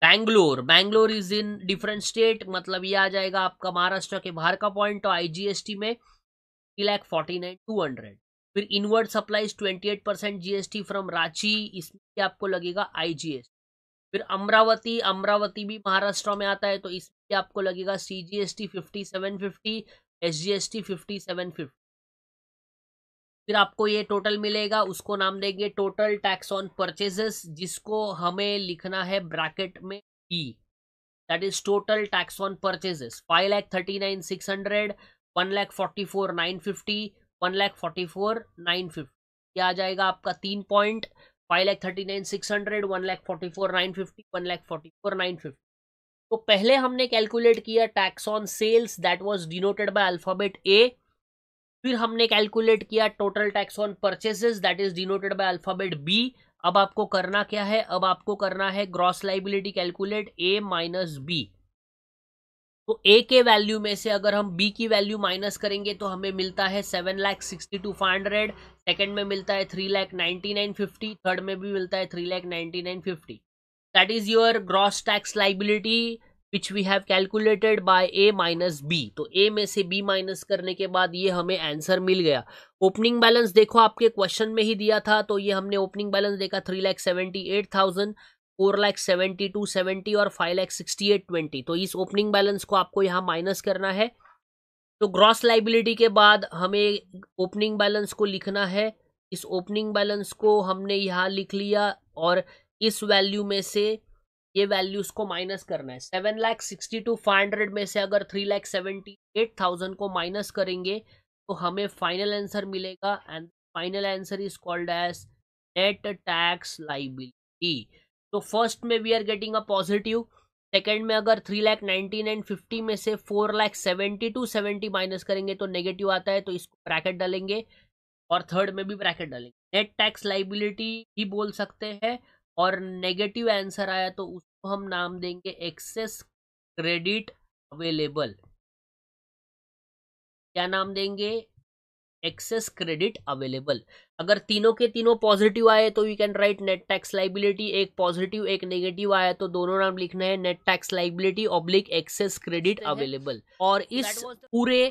Bangalore Bangalore is in different state मतलब ये आ जाएगा आपका महाराष्ट्र के बाहर का पॉइंट तो आई जी एस टी में three lakh forty nine two hundred फिर inward supplies twenty eight percent G S T from Ranchi इसमें आपको लगेगा आई जी एस टी फिर अमरावती अमरावती भी महाराष्ट्र में आता है तो इस कि आपको लगेगा C G S T fifty seven fifty S G S T fifty seven fifty फिर आपको ये टोटल मिलेगा उसको नाम देंगे टोटल टैक्स ऑन परचेजेस जिसको हमें लिखना है ब्रैकेट में E that is total tax on purchases five lakh thirty nine six hundred one lakh forty four nine fifty one lakh forty four nine fifty ये आ जाएगा आपका तीन point five lakh thirty nine six hundred one lakh forty four nine fifty one lakh forty four nine fifty तो पहले हमने कैलकुलेट किया tax on sales that was denoted by alphabet A फिर हमने कैलकुलेट किया total tax on purchases that is denoted by alphabet B अब आपको करना क्या है अब आपको करना है gross liability calculate A minus B तो ए के वैल्यू में से अगर हम बी की वैल्यू माइनस करेंगे तो हमें मिलता है seven lakh sixty two five hundred second में मिलता है three lakh ninety nine fifty third में भी मिलता है three lakh ninety nine fifty that is your gross tax liability which we have calculated by a minus b तो a में से b माइनस करने के बाद ये हमें आंसर मिल गया ओपनिंग बैलेंस देखो आपके क्वेश्चन में ही दिया था तो ये हमने ओपनिंग बैलेंस देखा three lakh seventy eight thousand four lakh seventy two seventy और five lakh sixty eight twenty तो इस ओपनिंग बैलेंस को आपको यहाँ माइनस करना है तो ग्रॉस लाइबिलिटी के बाद हमें ओपनिंग बैलेंस को लिखना है इस ओपनिंग बैलेंस को हमने यहाँ लिख लिया और इस वैल्यू में से ये वैल्यू उसको माइनस करना है seven lakh sixty two five hundred में से अगर three lakh seventy eight thousand को माइनस करेंगे तो हमें फाइनल आंसर मिलेगा and final answer is called as net tax liability तो फर्स्ट में we are getting a positive second में अगर three lakh ninety nine fifty में से four lakh seventy two seventy minus करेंगे तो नेगेटिव आता है तो इसको ब्रैकेट डालेंगे और थर्ड में भी ब्रैकेट डालेंगे नेट टैक्स लाइबिलिटी ही बोल सकते हैं और नेगेटिव आंसर आया तो उसको हम नाम देंगे एक्सेस क्रेडिट अवेलेबल क्या नाम देंगे एक्सेस क्रेडिट अवेलेबल अगर तीनों के तीनों पॉजिटिव आए तो you can write net tax liability एक पॉजिटिव एक नेगेटिव आया तो दोनों नाम लिखना है net tax liability oblique excess credit available और इस पूरे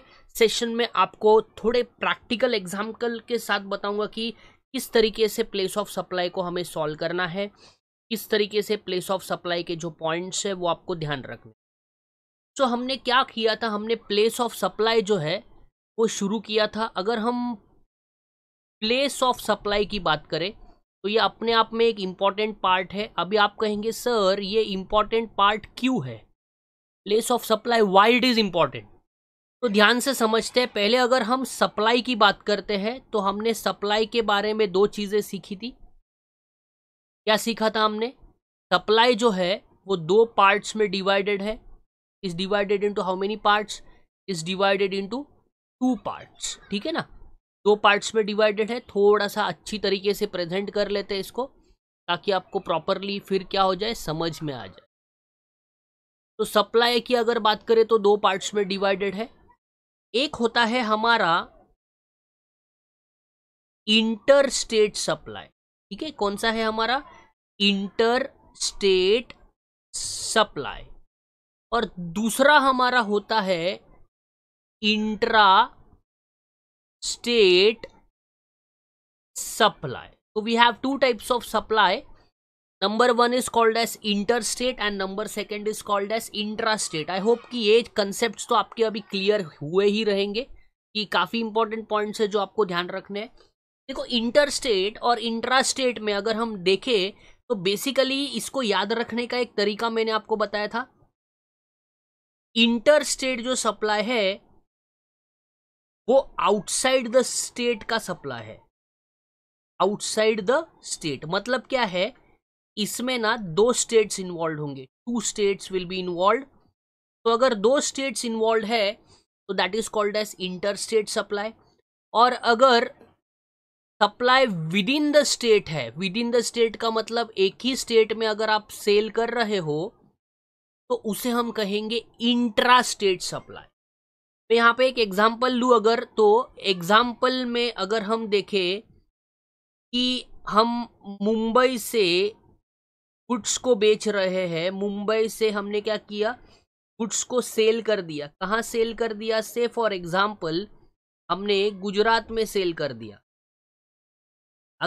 सेशन में आपको थोड़े प्रैक्टिकल एग्जाम्पल के साथ बताऊंगा कि किस तरीके से प्लेस ऑफ सप्लाई को हमें सॉल्व करना है किस तरीके से प्लेस ऑफ सप्लाई के जो पॉइंट्स है वो आपको ध्यान रखना सो so, हमने क्या किया था हमने प्लेस ऑफ सप्लाई जो है वो शुरू किया था अगर हम प्लेस ऑफ सप्लाई की बात करें तो ये अपने आप में एक इम्पॉर्टेंट पार्ट है अभी आप कहेंगे सर ये इम्पॉर्टेंट पार्ट क्यों है place of supply why it is important तो ध्यान से समझते हैं पहले अगर हम सप्लाई की बात करते हैं तो हमने सप्लाई के बारे में दो चीज़ें सीखी थी क्या सीखा था हमने सप्लाई जो है वो दो पार्ट्स में डिवाइडेड है is divided into how many parts is divided into two parts ठीक है ना दो पार्ट्स में डिवाइडेड है थोड़ा सा अच्छी तरीके से प्रेजेंट कर लेते हैं इसको ताकि आपको प्रॉपरली फिर क्या हो जाए समझ में आ जाए तो सप्लाई की अगर बात करें तो दो पार्ट्स में डिवाइडेड है एक होता है हमारा इंटर स्टेट सप्लाई ठीक है कौन सा है हमारा इंटर स्टेट सप्लाई और दूसरा हमारा होता है इंट्रा स्टेट सप्लाई तो we have two types of supply number one is called as inter state and number second is called as intra state I hope कि ये कंसेप्ट तो आपके अभी क्लियर हुए ही रहेंगे कि काफ़ी इंपॉर्टेंट पॉइंट्स है जो आपको ध्यान रखने हैं देखो इंटर स्टेट और इंट्रा स्टेट में अगर हम देखें तो बेसिकली इसको याद रखने का एक तरीका मैंने आपको बताया था इंटर स्टेट जो सप्लाई है वो आउटसाइड द स्टेट का सप्लाई है आउटसाइड द स्टेट मतलब क्या है इसमें ना दो स्टेट्स इन्वॉल्व होंगे two states will be involve तो अगर दो स्टेट्स इन्वॉल्व है तो that is called as inter state supply और अगर supply within the state है विद इन द स्टेट का मतलब एक ही स्टेट में अगर आप सेल कर रहे हो तो उसे हम कहेंगे इंट्रा स्टेट सप्लाई मैं यहाँ पे एक एग्जाम्पल लू अगर तो एग्जाम्पल में अगर हम देखें कि हम मुंबई से गुड्स को बेच रहे हैं मुंबई से हमने क्या किया गुड्स को सेल कर दिया कहाँ सेल कर दिया से फॉर एग्जाम्पल हमने गुजरात में सेल कर दिया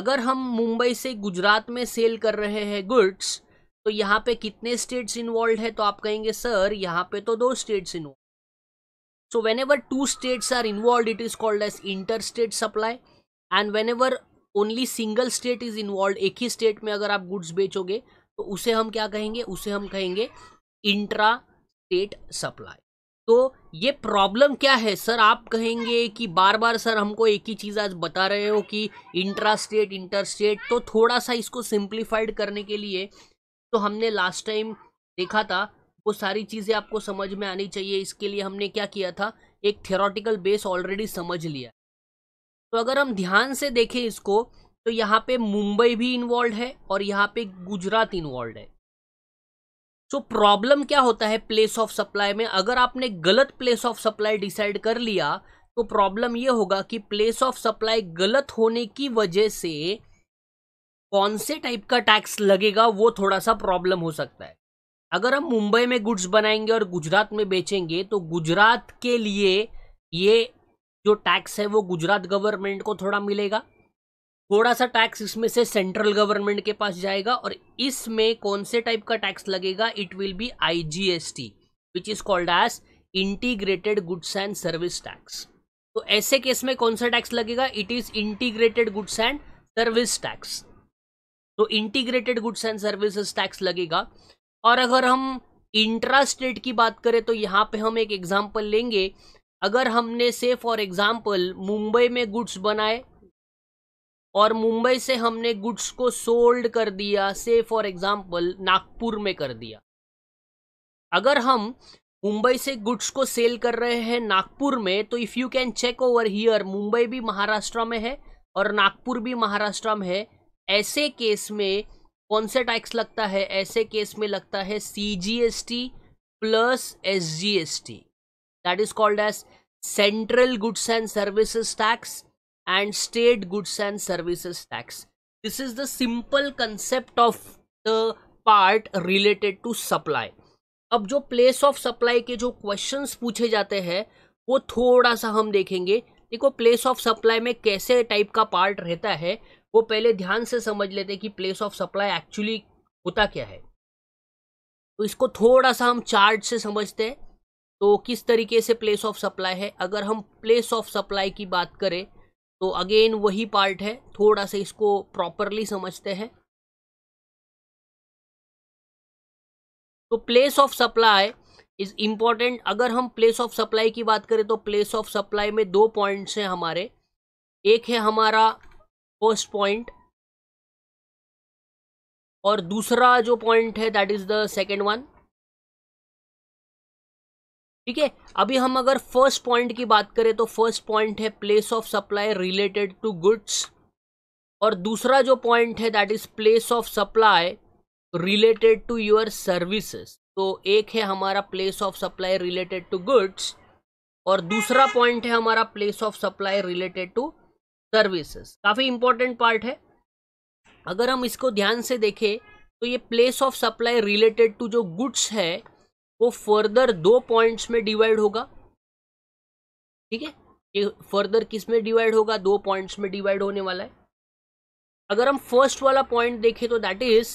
अगर हम मुंबई से गुजरात में सेल कर रहे हैं गुड्स तो यहाँ पे कितने स्टेट्स इन्वॉल्व है तो आप कहेंगे सर यहाँ पे तो दो states involve so two states are involve it is called as inter state supply and whenever only single state is involve एक ही स्टेट में अगर आप गुड्स बेचोगे तो उसे हम क्या कहेंगे उसे हम कहेंगे इंट्रा स्टेट सप्लाई तो ये प्रॉब्लम क्या है सर आप कहेंगे कि बार बार सर हमको एक ही चीज़ आज बता रहे हो कि इंट्रा स्टेट इंटर स्टेट तो थोड़ा सा इसको सिंप्लीफाइड करने के लिए तो हमने लास्ट टाइम देखा था वो सारी चीज़ें आपको समझ में आनी चाहिए इसके लिए हमने क्या किया था एक थेरोटिकल बेस ऑलरेडी समझ लिया तो अगर हम ध्यान से देखें इसको तो यहाँ पे मुंबई भी इन्वॉल्व है और यहाँ पे गुजरात इन्वॉल्व है सो so, प्रॉब्लम क्या होता है प्लेस ऑफ सप्लाई में अगर आपने गलत प्लेस ऑफ सप्लाई डिसाइड कर लिया तो प्रॉब्लम ये होगा कि प्लेस ऑफ सप्लाई गलत होने की वजह से कौन से टाइप का टैक्स लगेगा वो थोड़ा सा प्रॉब्लम हो सकता है अगर हम मुंबई में गुड्स बनाएंगे और गुजरात में बेचेंगे तो गुजरात के लिए ये जो टैक्स है वो गुजरात गवर्नमेंट को थोड़ा मिलेगा थोड़ा सा टैक्स इसमें से सेंट्रल गवर्नमेंट के पास जाएगा और इसमें कौन से टाइप का टैक्स लगेगा it will be I G S T which is called as integrated goods and service tax तो ऐसे केस में कौन सा टैक्स लगेगा it is integrated goods and service tax तो integrated goods and service tax लगेगा और अगर हम इंट्रा स्टेट की बात करें तो यहाँ पे हम एक एग्जाम्पल लेंगे अगर हमने से फॉर एग्जाम्पल मुंबई में गुड्स बनाए और मुंबई से हमने गुड्स को सोल्ड कर दिया से फॉर एग्जाम्पल नागपुर में कर दिया अगर हम मुंबई से गुड्स को सेल कर रहे हैं नागपुर में तो if you can check over here Mumbai भी महाराष्ट्र में है और नागपुर भी महाराष्ट्र में है ऐसे केस में कौन सा टैक्स लगता है ऐसे केस में लगता है C G S T plus S G S T that is called as central goods and services tax and state goods and services tax this is the simple concept of the part related to supply अब जो प्लेस ऑफ सप्लाई के जो क्वेश्चंस पूछे जाते हैं वो थोड़ा सा हम देखेंगे देखो प्लेस ऑफ सप्लाई में कैसे टाइप का पार्ट रहता है वो पहले ध्यान से समझ लेते हैं कि प्लेस ऑफ सप्लाई एक्चुअली होता क्या है तो इसको थोड़ा सा हम चार्ट से समझते हैं तो किस तरीके से प्लेस ऑफ सप्लाई है अगर हम प्लेस ऑफ सप्लाई की बात करें तो अगेन वही पार्ट है थोड़ा सा इसको प्रॉपरली समझते हैं तो place of supply is important अगर हम प्लेस ऑफ सप्लाई की बात करें तो प्लेस ऑफ सप्लाई में दो पॉइंट्स हैं हमारे एक है हमारा फर्स्ट पॉइंट और दूसरा जो पॉइंट है that is the second one ठीक है अभी हम अगर फर्स्ट पॉइंट की बात करें तो फर्स्ट पॉइंट है place of supply related to goods और दूसरा जो पॉइंट है that is place of supply related to your services तो एक है हमारा place of supply related to goods और दूसरा पॉइंट है हमारा place of supply related to services काफ़ी इंपॉर्टेंट पार्ट है अगर हम इसको ध्यान से देखें तो ये place of supply related to जो गुड्स है वो फर्दर दो पॉइंट्स में डिवाइड होगा ठीक है ये फर्दर किस में डिवाइड होगा दो पॉइंट्स में डिवाइड होने वाला है अगर हम फर्स्ट वाला पॉइंट देखें तो that is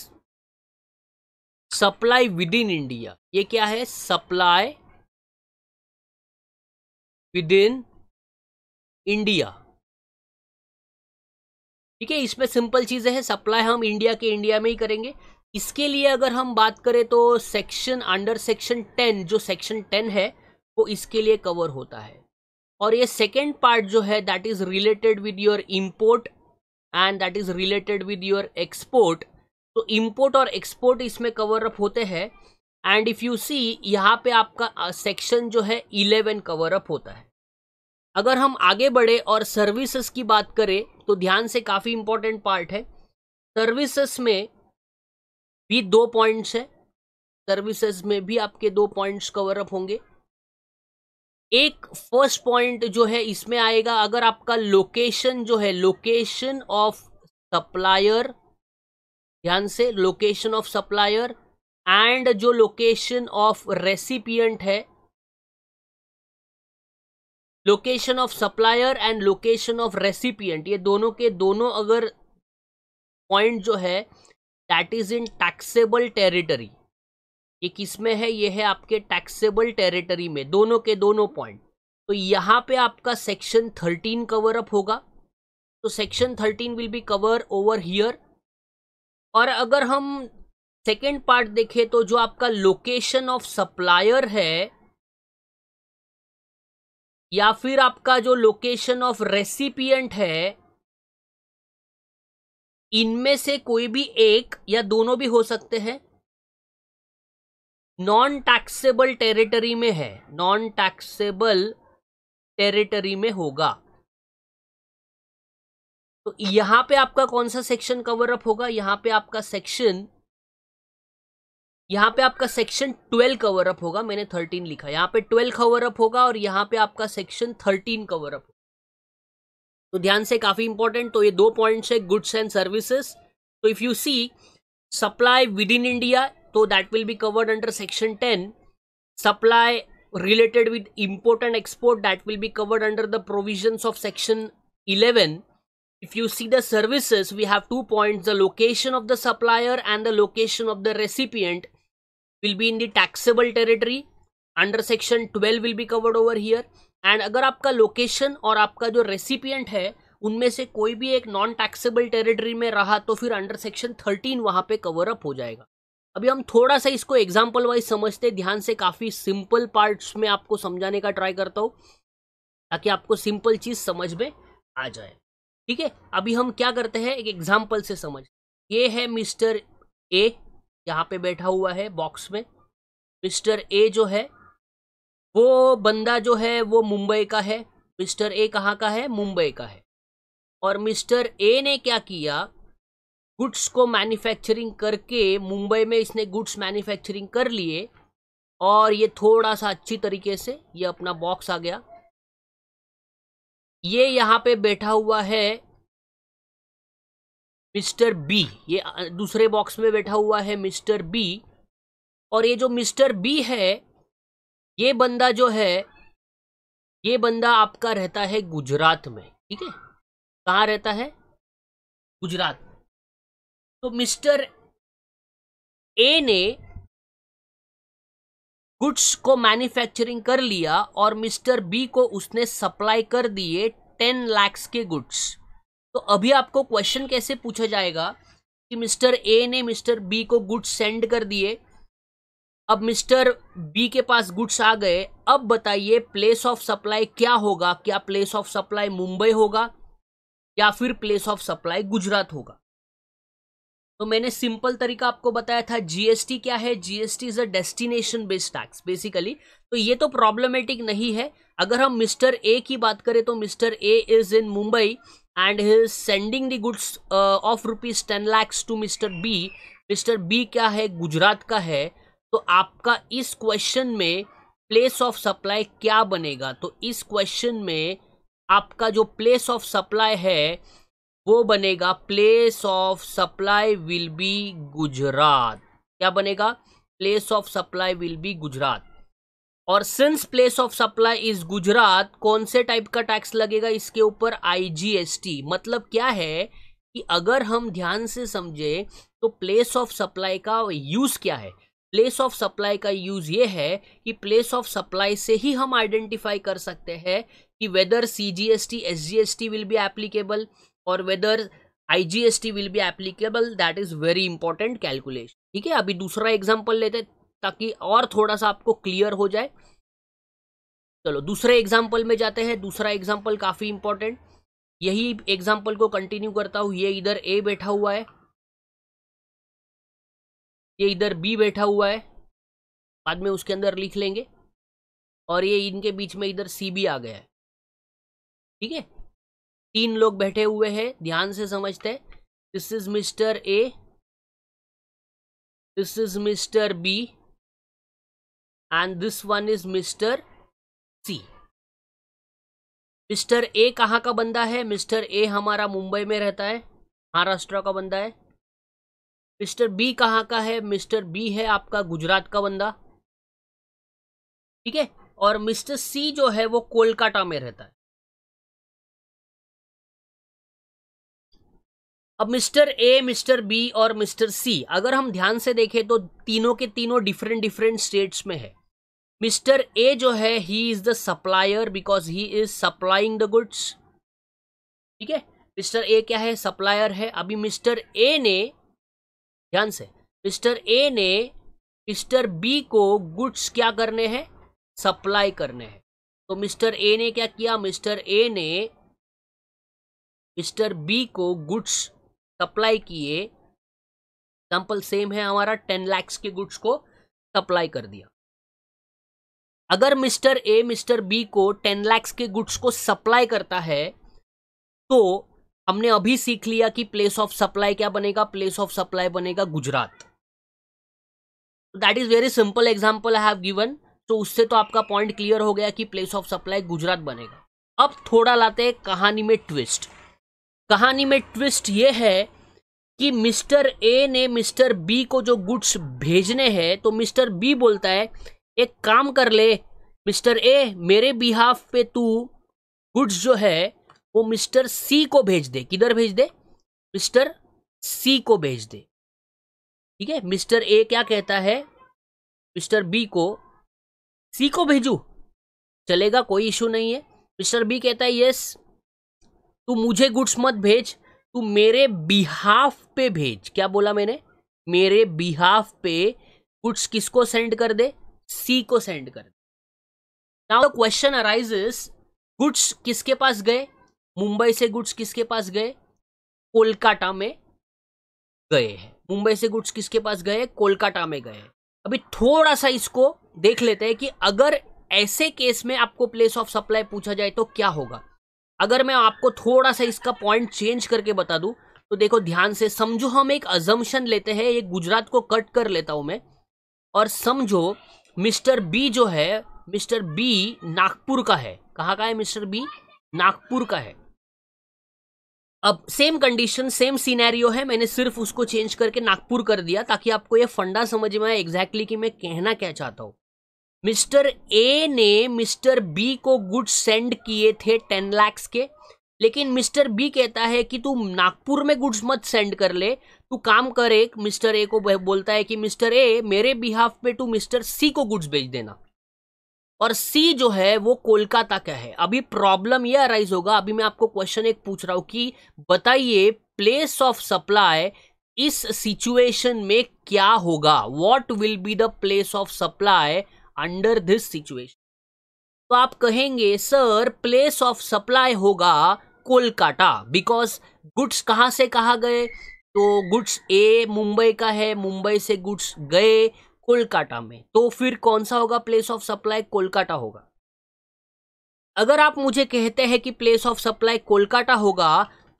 supply within India ये क्या है सप्लाई विद इन इंडिया ठीक है इसमें सिंपल चीजें हैं सप्लाई हम इंडिया के इंडिया में ही करेंगे इसके लिए अगर हम बात करें तो सेक्शन अंडर सेक्शन टेन जो सेक्शन टेन है वो इसके लिए कवर होता है और ये सेकेंड पार्ट जो है that is related with your import and that is related with your export तो इम्पोर्ट और एक्सपोर्ट इसमें कवर अप होते हैं एंड इफ यू सी यहाँ पे आपका सेक्शन जो है इलेवन कवर अप होता है अगर हम आगे बढ़े और सर्विसेज की बात करें तो ध्यान से काफ़ी इंपॉर्टेंट पार्ट है सर्विसेज में भी दो पॉइंट्स है सर्विसेज में भी आपके दो पॉइंट्स कवर अप होंगे एक फर्स्ट पॉइंट जो है इसमें आएगा अगर आपका लोकेशन जो है लोकेशन ऑफ सप्लायर ध्यान से लोकेशन ऑफ सप्लायर एंड जो लोकेशन ऑफ रेसिपियंट है location of supplier and location of recipient ये दोनों के दोनों अगर पॉइंट जो है that is in taxable territory ये किसमें है ये है आपके टैक्सेबल टेरिटरी में दोनों के दोनों पॉइंट तो यहाँ पे आपका सेक्शन थर्टीन कवर अप होगा तो section thirteen will be cover over here और अगर हम सेकेंड पार्ट देखें तो जो आपका लोकेशन ऑफ सप्लायर है या फिर आपका जो लोकेशन ऑफ रेसिपियंट है इनमें से कोई भी एक या दोनों भी हो सकते हैं नॉन टैक्सेबल टेरिटरी में है नॉन टैक्सेबल टेरिटरी में होगा तो यहां पे आपका कौन सा सेक्शन कवर अप होगा यहां पे आपका सेक्शन यहां पे आपका सेक्शन ट्वेल्व कवर अप होगा मैंने थर्टीन लिखा यहां पे ट्वेल्व कवर अप होगा और यहां पे आपका सेक्शन थर्टीन कवर अप तो ध्यान से काफी इंपॉर्टेंट तो ये दो पॉइंट है गुड्स एंड सर्विसेज तो if you see supply within India तो that will be covered under section ten supply related with import and export that will be covered under the provisions of section eleven if you see the services we have to point the location of the supplier and the location of the recipient will be in the taxable territory under section twelve will be covered over here and अगर आपका लोकेशन और आपका जो रेसिपियंट है उनमें से कोई भी एक नॉन टैक्सेबल टेरिटरी में रहा तो फिर अंडर सेक्शन थर्टीन वहाँ पे कवर अप हो जाएगा अभी हम थोड़ा सा इसको एग्जाम्पल वाइज समझते ध्यान से काफ़ी सिंपल पार्ट्स में आपको समझाने का ट्राई करता हूँ ताकि आपको सिंपल चीज़ समझ में आ जाए ठीक है अभी हम क्या करते हैं एक एग्जाम्पल से समझ ये है मिस्टर ए यहाँ पे बैठा हुआ है बॉक्स में मिस्टर ए जो है वो बंदा जो है वो मुंबई का है मिस्टर ए कहाँ का है मुंबई का है और मिस्टर ए ने क्या किया गुड्स को मैन्युफैक्चरिंग करके मुंबई में इसने गुड्स मैन्युफैक्चरिंग कर लिए और ये थोड़ा सा अच्छी तरीके से ये अपना बॉक्स आ गया ये यहाँ पे बैठा हुआ है मिस्टर बी ये दूसरे बॉक्स में बैठा हुआ है मिस्टर बी और ये जो मिस्टर बी है ये बंदा जो है ये बंदा आपका रहता है गुजरात में ठीक है कहाँ रहता है गुजरात तो मिस्टर ए ने गुड्स को मैन्युफैक्चरिंग कर लिया और मिस्टर बी को उसने सप्लाई कर दिए टेन लैक्स के गुड्स तो अभी आपको क्वेश्चन कैसे पूछा जाएगा कि मिस्टर ए ने मिस्टर बी को गुड्स सेंड कर दिए अब मिस्टर बी के पास गुड्स आ गए अब बताइए प्लेस ऑफ सप्लाई क्या होगा क्या प्लेस ऑफ सप्लाई मुंबई होगा या फिर प्लेस ऑफ सप्लाई गुजरात होगा तो मैंने सिंपल तरीका आपको बताया था जीएसटी क्या है GST is a destination based tax basically तो ये तो प्रॉब्लमेटिक नहीं है अगर हम मिस्टर ए की बात करें तो mister A is in Mumbai and he is sending the goods of rupees ten lakhs to mister B mister B क्या है गुजरात का है तो आपका इस क्वेश्चन में प्लेस ऑफ सप्लाई क्या बनेगा तो इस क्वेश्चन में आपका जो प्लेस ऑफ सप्लाई है वो बनेगा place of supply will be Gujarat क्या बनेगा place of supply will be Gujarat और since place of supply is Gujarat कौन से टाइप का टैक्स लगेगा इसके ऊपर आईजीएसटी मतलब क्या है कि अगर हम ध्यान से समझे तो प्लेस ऑफ सप्लाई का यूज क्या है प्लेस ऑफ सप्लाई का यूज़ ये है कि प्लेस ऑफ सप्लाई से ही हम आइडेंटिफाई कर सकते हैं कि whether C G S T S G S T will be applicable और whether I G S T will be applicable that is very important calculation ठीक है अभी दूसरा एग्जाम्पल लेते ताकि और थोड़ा सा आपको क्लियर हो जाए चलो दूसरे एग्जाम्पल में जाते हैं दूसरा एग्जाम्पल काफ़ी इंपॉर्टेंट यही एग्जाम्पल को कंटिन्यू करता हूँ ये इधर ए बैठा हुआ है ये इधर बी बैठा हुआ है बाद में उसके अंदर लिख लेंगे और ये इनके बीच में इधर सी भी आ गया है ठीक है तीन लोग बैठे हुए हैं ध्यान से समझते हैं this is mister A this is mister B and this one is mister C mister A कहाँ का बंदा है मिस्टर ए हमारा मुंबई में रहता है महाराष्ट्र का बंदा है मिस्टर बी कहाँ का है मिस्टर बी है आपका गुजरात का बंदा ठीक है और मिस्टर सी जो है वो कोलकाता में रहता है अब मिस्टर ए मिस्टर बी और मिस्टर सी अगर हम ध्यान से देखें तो तीनों के तीनों डिफरेंट डिफरेंट स्टेट्स में है मिस्टर ए जो है he is the supplier because he is supplying the goods ठीक है मिस्टर ए क्या है सप्लायर है अभी मिस्टर ए ने ध्यान से मिस्टर ए ने मिस्टर बी को गुड्स क्या करने हैं सप्लाई करने हैं तो मिस्टर ए ने क्या किया मिस्टर ए ने मिस्टर बी को गुड्स सप्लाई किए एग्जाम्पल सेम है हमारा टेन लैक्स के गुड्स को सप्लाई कर दिया अगर मिस्टर ए मिस्टर बी को टेन लैक्स के गुड्स को सप्लाई करता है तो हमने अभी सीख लिया कि प्लेस ऑफ सप्लाई क्या बनेगा प्लेस ऑफ सप्लाई बनेगा Gujarat that is very simple example I have given तो उससे तो आपका पॉइंट क्लियर हो गया कि प्लेस ऑफ सप्लाई गुजरात बनेगा अब थोड़ा लाते हैं कहानी में ट्विस्ट कहानी में ट्विस्ट ये है कि मिस्टर ए ने मिस्टर बी को जो गुड्स भेजने हैं तो मिस्टर बी बोलता है एक काम कर ले मिस्टर ए मेरे बिहाफ पे तू गुड्स जो है वो मिस्टर सी को भेज दे किधर भेज दे मिस्टर सी को भेज दे ठीक है मिस्टर ए क्या कहता है मिस्टर बी को सी को भेजू चलेगा कोई इशू नहीं है मिस्टर बी कहता है यस तू मुझे गुड्स मत भेज तू मेरे बिहाफ पे भेज क्या बोला मैंने मेरे बिहाफ पे गुड्स किसको सेंड कर दे सी को सेंड कर दे नाउ क्वेश्चन अराइजेस गुड्स किसके पास गए मुंबई से गुड्स किसके पास गए कोलकाता में गए हैं मुंबई से गुड्स किसके पास गए कोलकाता में गए अभी थोड़ा सा इसको देख लेते हैं कि अगर ऐसे केस में आपको प्लेस ऑफ सप्लाई पूछा जाए तो क्या होगा अगर मैं आपको थोड़ा सा इसका पॉइंट चेंज करके बता दूं तो देखो ध्यान से समझो हम एक अजम्पन लेते हैं ये गुजरात को कट कर लेता हूं मैं और समझो मिस्टर बी जो है मिस्टर बी नागपुर का है कहाँ का है मिस्टर बी नागपुर का है अब सेम कंडीशन सेम सीनैरियो है मैंने सिर्फ उसको चेंज करके नागपुर कर दिया ताकि आपको यह फंडा समझ में आए एग्जैक्टली कि मैं कहना क्या चाहता हूं मिस्टर ए ने मिस्टर बी को गुड्स सेंड किए थे टेन लैक्स के लेकिन मिस्टर बी कहता है कि तू नागपुर में गुड्स मत सेंड कर ले तू काम कर एक मिस्टर ए को बोलता है कि मिस्टर ए मेरे बिहाफ पे तू मिस्टर सी को गुड्स भेज देना और सी जो है वो कोलकाता का है अभी प्रॉब्लम यह अराइज होगा अभी मैं आपको क्वेश्चन एक पूछ रहा हूं कि बताइए प्लेस ऑफ सप्लाई इस सिचुएशन में क्या होगा what will be the place of supply under this situation तो आप कहेंगे सर प्लेस ऑफ सप्लाई होगा कोलकाता बिकॉज गुड्स कहाँ से कहा गए तो गुड्स ए मुंबई का है मुंबई से गुड्स गए कोलकाता में तो फिर कौन सा होगा प्लेस ऑफ सप्लाई कोलकाता होगा अगर आप मुझे कहते हैं कि प्लेस ऑफ सप्लाई कोलकाता होगा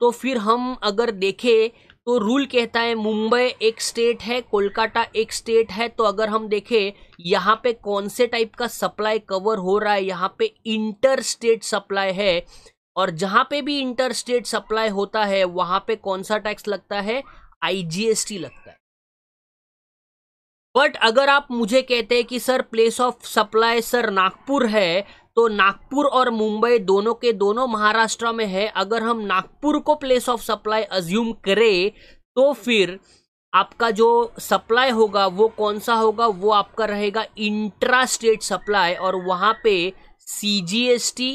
तो फिर हम अगर देखें तो रूल कहता है मुंबई एक स्टेट है कोलकाता एक स्टेट है तो अगर हम देखें यहाँ पे कौन से टाइप का सप्लाई कवर हो रहा है यहाँ पे इंटर स्टेट सप्लाई है और जहाँ पे भी इंटर स्टेट सप्लाई होता है वहाँ पे कौन सा टैक्स लगता है आईजीएसटी लगता है बट अगर आप मुझे कहते हैं कि sir place of supply sir Nagpur है तो नागपुर और मुंबई दोनों के दोनों महाराष्ट्र में है अगर हम नागपुर को प्लेस ऑफ सप्लाई अज्यूम करें तो फिर आपका जो सप्लाई होगा वो कौन सा होगा वो आपका रहेगा इंट्रा स्टेट सप्लाई और वहाँ पे C G S T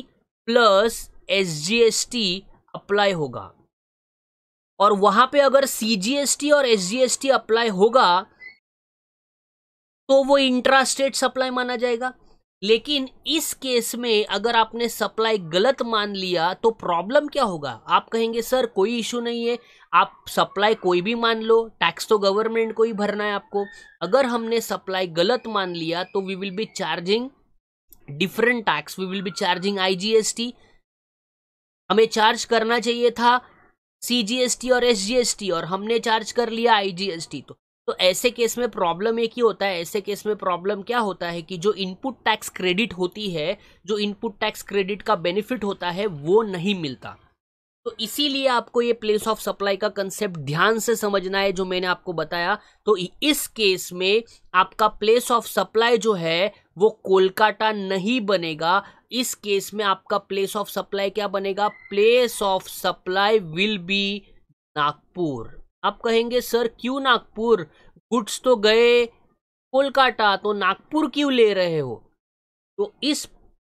plus S G S T apply होगा और वहाँ पे अगर सी जी एस टी और S G S T apply होगा तो वो इंट्रास्टेट सप्लाई माना जाएगा लेकिन इस केस में अगर आपने सप्लाई गलत मान लिया तो प्रॉब्लम क्या होगा आप कहेंगे सर कोई इशू नहीं है आप सप्लाई कोई भी मान लो टैक्स तो गवर्नमेंट को ही भरना है आपको अगर हमने सप्लाई गलत मान लिया तो we will be charging different tax we will be charging IGST हमें चार्ज करना चाहिए था सीजीएसटी और एसजीएसटी और हमने चार्ज कर लिया आई तो तो ऐसे केस में प्रॉब्लम एक ही होता है ऐसे केस में प्रॉब्लम क्या होता है कि जो इनपुट टैक्स क्रेडिट होती है जो इनपुट टैक्स क्रेडिट का बेनिफिट होता है वो नहीं मिलता तो इसीलिए आपको ये प्लेस ऑफ सप्लाई का कंसेप्ट ध्यान से समझना है जो मैंने आपको बताया तो इस केस में आपका प्लेस ऑफ सप्लाई जो है वो कोलकाता नहीं बनेगा इस केस में आपका प्लेस ऑफ सप्लाई क्या बनेगा place of supply will be Nagpur आप कहेंगे सर क्यों नागपुर गुड्स तो गए कोलकाता तो नागपुर क्यों ले रहे हो तो इस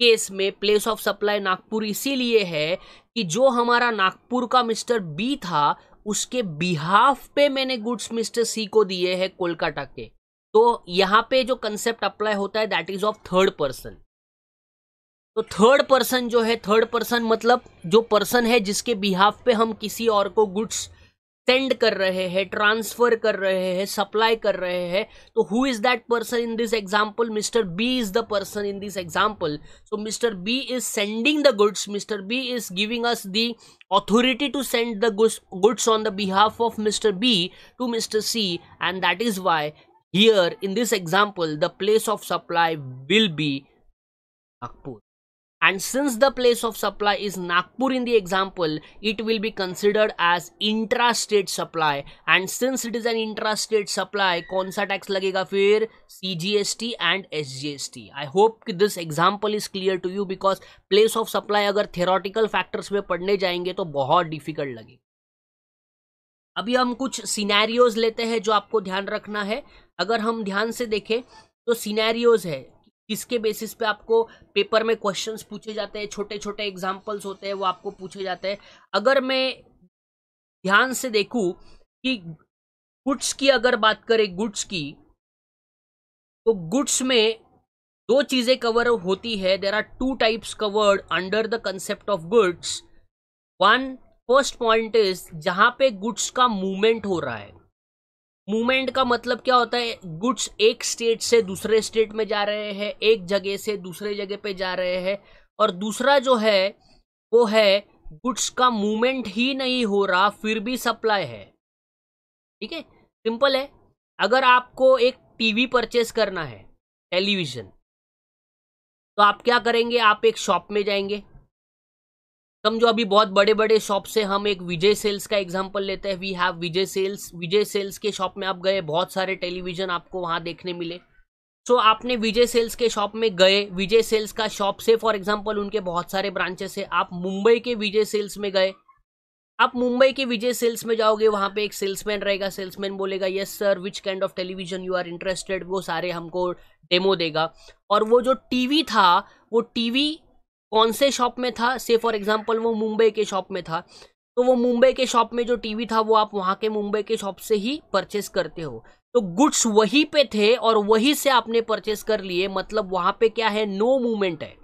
केस में प्लेस ऑफ सप्लाई नागपुर इसीलिए है कि जो हमारा नागपुर का मिस्टर बी था उसके बिहाफ पे मैंने गुड्स मिस्टर सी को दिए हैं कोलकाता के तो यहाँ पे जो कंसेप्ट अप्लाई होता है that is of third person तो थर्ड पर्सन जो है थर्ड पर्सन मतलब जो पर्सन है जिसके बिहाफ पे हम किसी और को गुड्स सेंड कर रहे हैं ट्रांसफर कर रहे हैं सप्लाई कर रहे हैं तो who is that person in this example mister B is the person in this example so mister B is sending the goods mister B is giving us the authority to send the goods on the behalf of mister B to mister C and that is why here in this example the place of supply will be Nagpur and since the place of supply is Nagpur in the example it will be considered as intrastate supply and since it is an intrastate supply कौन सा टैक्स लगेगा फिर C G S T and S G S T I hope कि this example is clear to you because place of supply अगर थेरोटिकल फैक्टर्स में पढ़ने जाएंगे तो बहुत डिफिकल्ट लगेगा अभी हम कुछ सिनेरियोज लेते हैं जो आपको ध्यान रखना है अगर हम ध्यान से देखें तो सिनेरियोज है किसके बेसिस पे आपको पेपर में क्वेश्चंस पूछे जाते हैं छोटे छोटे एग्जाम्पल्स होते हैं वो आपको पूछे जाते हैं अगर मैं ध्यान से देखूं कि गुड्स की अगर बात करें गुड्स की तो गुड्स में दो चीज़ें कवर होती है there are two types covered under the concept of goods one first point is जहां पे गुड्स का मूवमेंट हो रहा है मूवमेंट का मतलब क्या होता है गुड्स एक स्टेट से दूसरे स्टेट में जा रहे हैं एक जगह से दूसरे जगह पे जा रहे हैं और दूसरा जो है वो है गुड्स का मूवमेंट ही नहीं हो रहा फिर भी सप्लाई है ठीक है सिंपल है अगर आपको एक टीवी परचेस करना है टेलीविज़न तो आप क्या करेंगे आप एक शॉप में जाएंगे हम जो अभी बहुत बड़े बड़े शॉप से हम एक विजय सेल्स का एग्जांपल लेते हैं we have Vijay sales Vijay sales के शॉप में आप गए बहुत सारे टेलीविजन आपको वहाँ देखने मिले सो so, आपने विजय सेल्स के शॉप में गए विजय सेल्स का शॉप से फॉर एग्जाम्पल उनके बहुत सारे ब्रांचेस है आप मुंबई के विजय सेल्स में गए आप मुंबई के विजय सेल्स में जाओगे वहाँ पे एक सेल्समैन रहेगा सेल्समैन बोलेगा yes sir which kind of television you are interested वो सारे हमको डेमो देगा और वो जो टीवी था वो टीवी कौन से शॉप में था से फॉर एग्जाम्पल वो मुंबई के शॉप में था तो वो मुंबई के शॉप में जो टीवी था वो आप वहाँ के मुंबई के शॉप से ही परचेस करते हो तो गुड्स वहीं पे थे और वहीं से आपने परचेस कर लिए मतलब वहाँ पे क्या है नो मूवमेंट है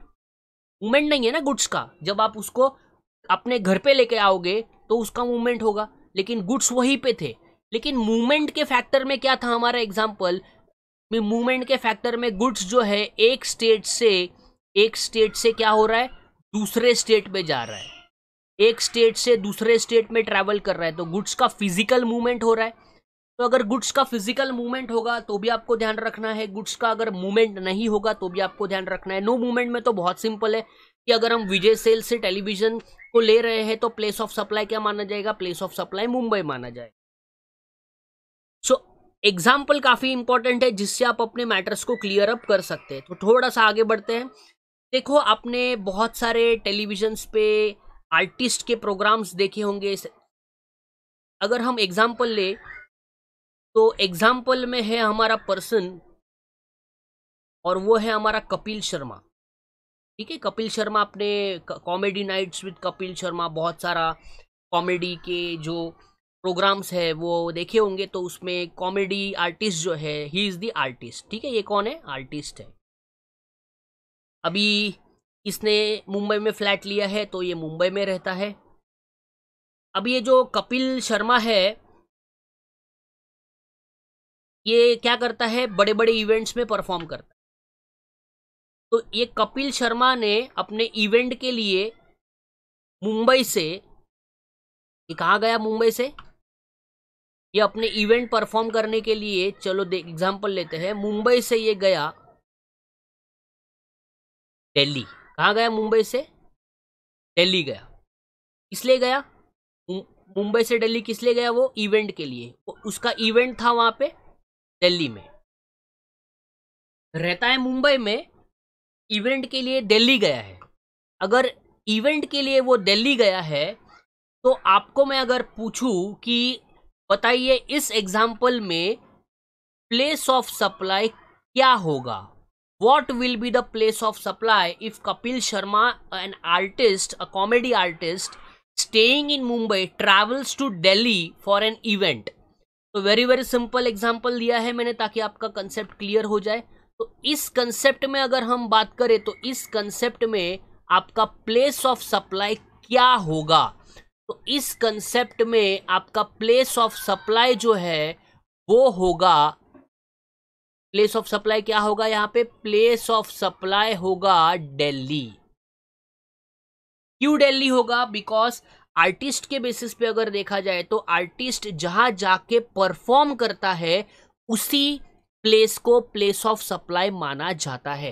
मूवमेंट नहीं है ना गुड्स का जब आप उसको अपने घर पे लेके आओगे तो उसका मूवमेंट होगा लेकिन गुड्स वहीं पे थे लेकिन मूवमेंट के फैक्टर में क्या था हमारा एग्जाम्पल मूवमेंट के फैक्टर में गुड्स जो है एक स्टेट से एक स्टेट से क्या हो रहा है दूसरे स्टेट में जा रहा है एक स्टेट से दूसरे स्टेट में ट्रैवल कर रहा है तो गुड्स का फिजिकल मूवमेंट हो रहा है तो अगर गुड्स का फिजिकल मूवमेंट होगा तो भी आपको ध्यान रखना है गुड्स का अगर मूवमेंट नहीं होगा तो भी आपको ध्यान रखना है नो मूवमेंट में तो बहुत सिंपल है कि अगर हम विजय सेल से टेलीविजन को ले रहे हैं तो प्लेस ऑफ सप्लाई क्या माना जाएगा प्लेस ऑफ सप्लाई मुंबई माना जाएगा सो एग्जाम्पल काफ़ी इंपॉर्टेंट है जिससे आप अपने मैटर्स को क्लियर अप कर सकते हैं तो थोड़ा सा आगे बढ़ते हैं देखो आपने बहुत सारे टेलीविजन्स पे आर्टिस्ट के प्रोग्राम्स देखे होंगे अगर हम एग्जाम्पल ले तो एग्जाम्पल में है हमारा पर्सन और वो है हमारा कपिल शर्मा ठीक है कपिल शर्मा अपने comedy nights with Kapil Sharma बहुत सारा कॉमेडी के जो प्रोग्राम्स है वो देखे होंगे तो उसमें कॉमेडी आर्टिस्ट जो है ही इज़ दी आर्टिस्ट ठीक है ये कौन है आर्टिस्ट है अभी इसने मुंबई में फ्लैट लिया है तो ये मुंबई में रहता है अब ये जो कपिल शर्मा है ये क्या करता है बड़े बड़े इवेंट्स में परफॉर्म करता है तो ये कपिल शर्मा ने अपने इवेंट के लिए मुंबई से ये कहाँ गया मुंबई से ये अपने इवेंट परफॉर्म करने के लिए चलो एग्जाम्पल लेते हैं मुंबई से ये गया दिल्ली कहाँ गया मुंबई से दिल्ली गया किस लिए गया मुंबई से दिल्ली किस लिए गया वो इवेंट के लिए उसका इवेंट था वहाँ पे दिल्ली में रहता है मुंबई में इवेंट के लिए दिल्ली गया है अगर इवेंट के लिए वो दिल्ली गया है तो आपको मैं अगर पूछूं कि बताइए इस एग्जाम्पल में प्लेस ऑफ सप्लाई क्या होगा what will be the place of supply if Kapil Sharma an artist a comedy artist staying in Mumbai travels to Delhi for an event तो वेरी वेरी सिंपल एग्जाम्पल दिया है मैंने ताकि आपका कंसेप्ट क्लियर हो जाए तो इस कंसेप्ट में अगर हम बात करें तो इस कंसेप्ट में आपका प्लेस ऑफ सप्लाई क्या होगा तो इस कंसेप्ट में आपका प्लेस ऑफ सप्लाई जो है वो होगा प्लेस ऑफ सप्लाई क्या होगा यहाँ पे प्लेस ऑफ सप्लाई होगा दिल्ली क्यों दिल्ली होगा बिकॉज आर्टिस्ट के बेसिस पे अगर देखा जाए तो आर्टिस्ट जहां जाके परफॉर्म करता है उसी प्लेस को प्लेस ऑफ सप्लाई माना जाता है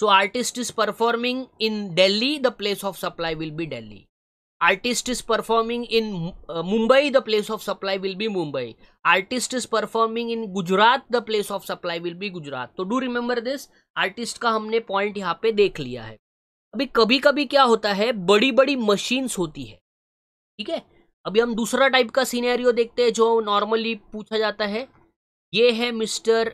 so artist is performing in Delhi the place of supply will be Delhi artist is performing in uh, mumbai the place of supply will be mumbai artist is performing in gujarat the place of supply will be gujarat तो do remember this artist का हमने point यहाँ पे देख लिया है अभी कभी कभी क्या होता है बड़ी बड़ी मशीन्स होती है ठीक है अभी हम दूसरा टाइप का सीनेरियो देखते हैं जो नॉर्मली पूछा जाता है ये है मिस्टर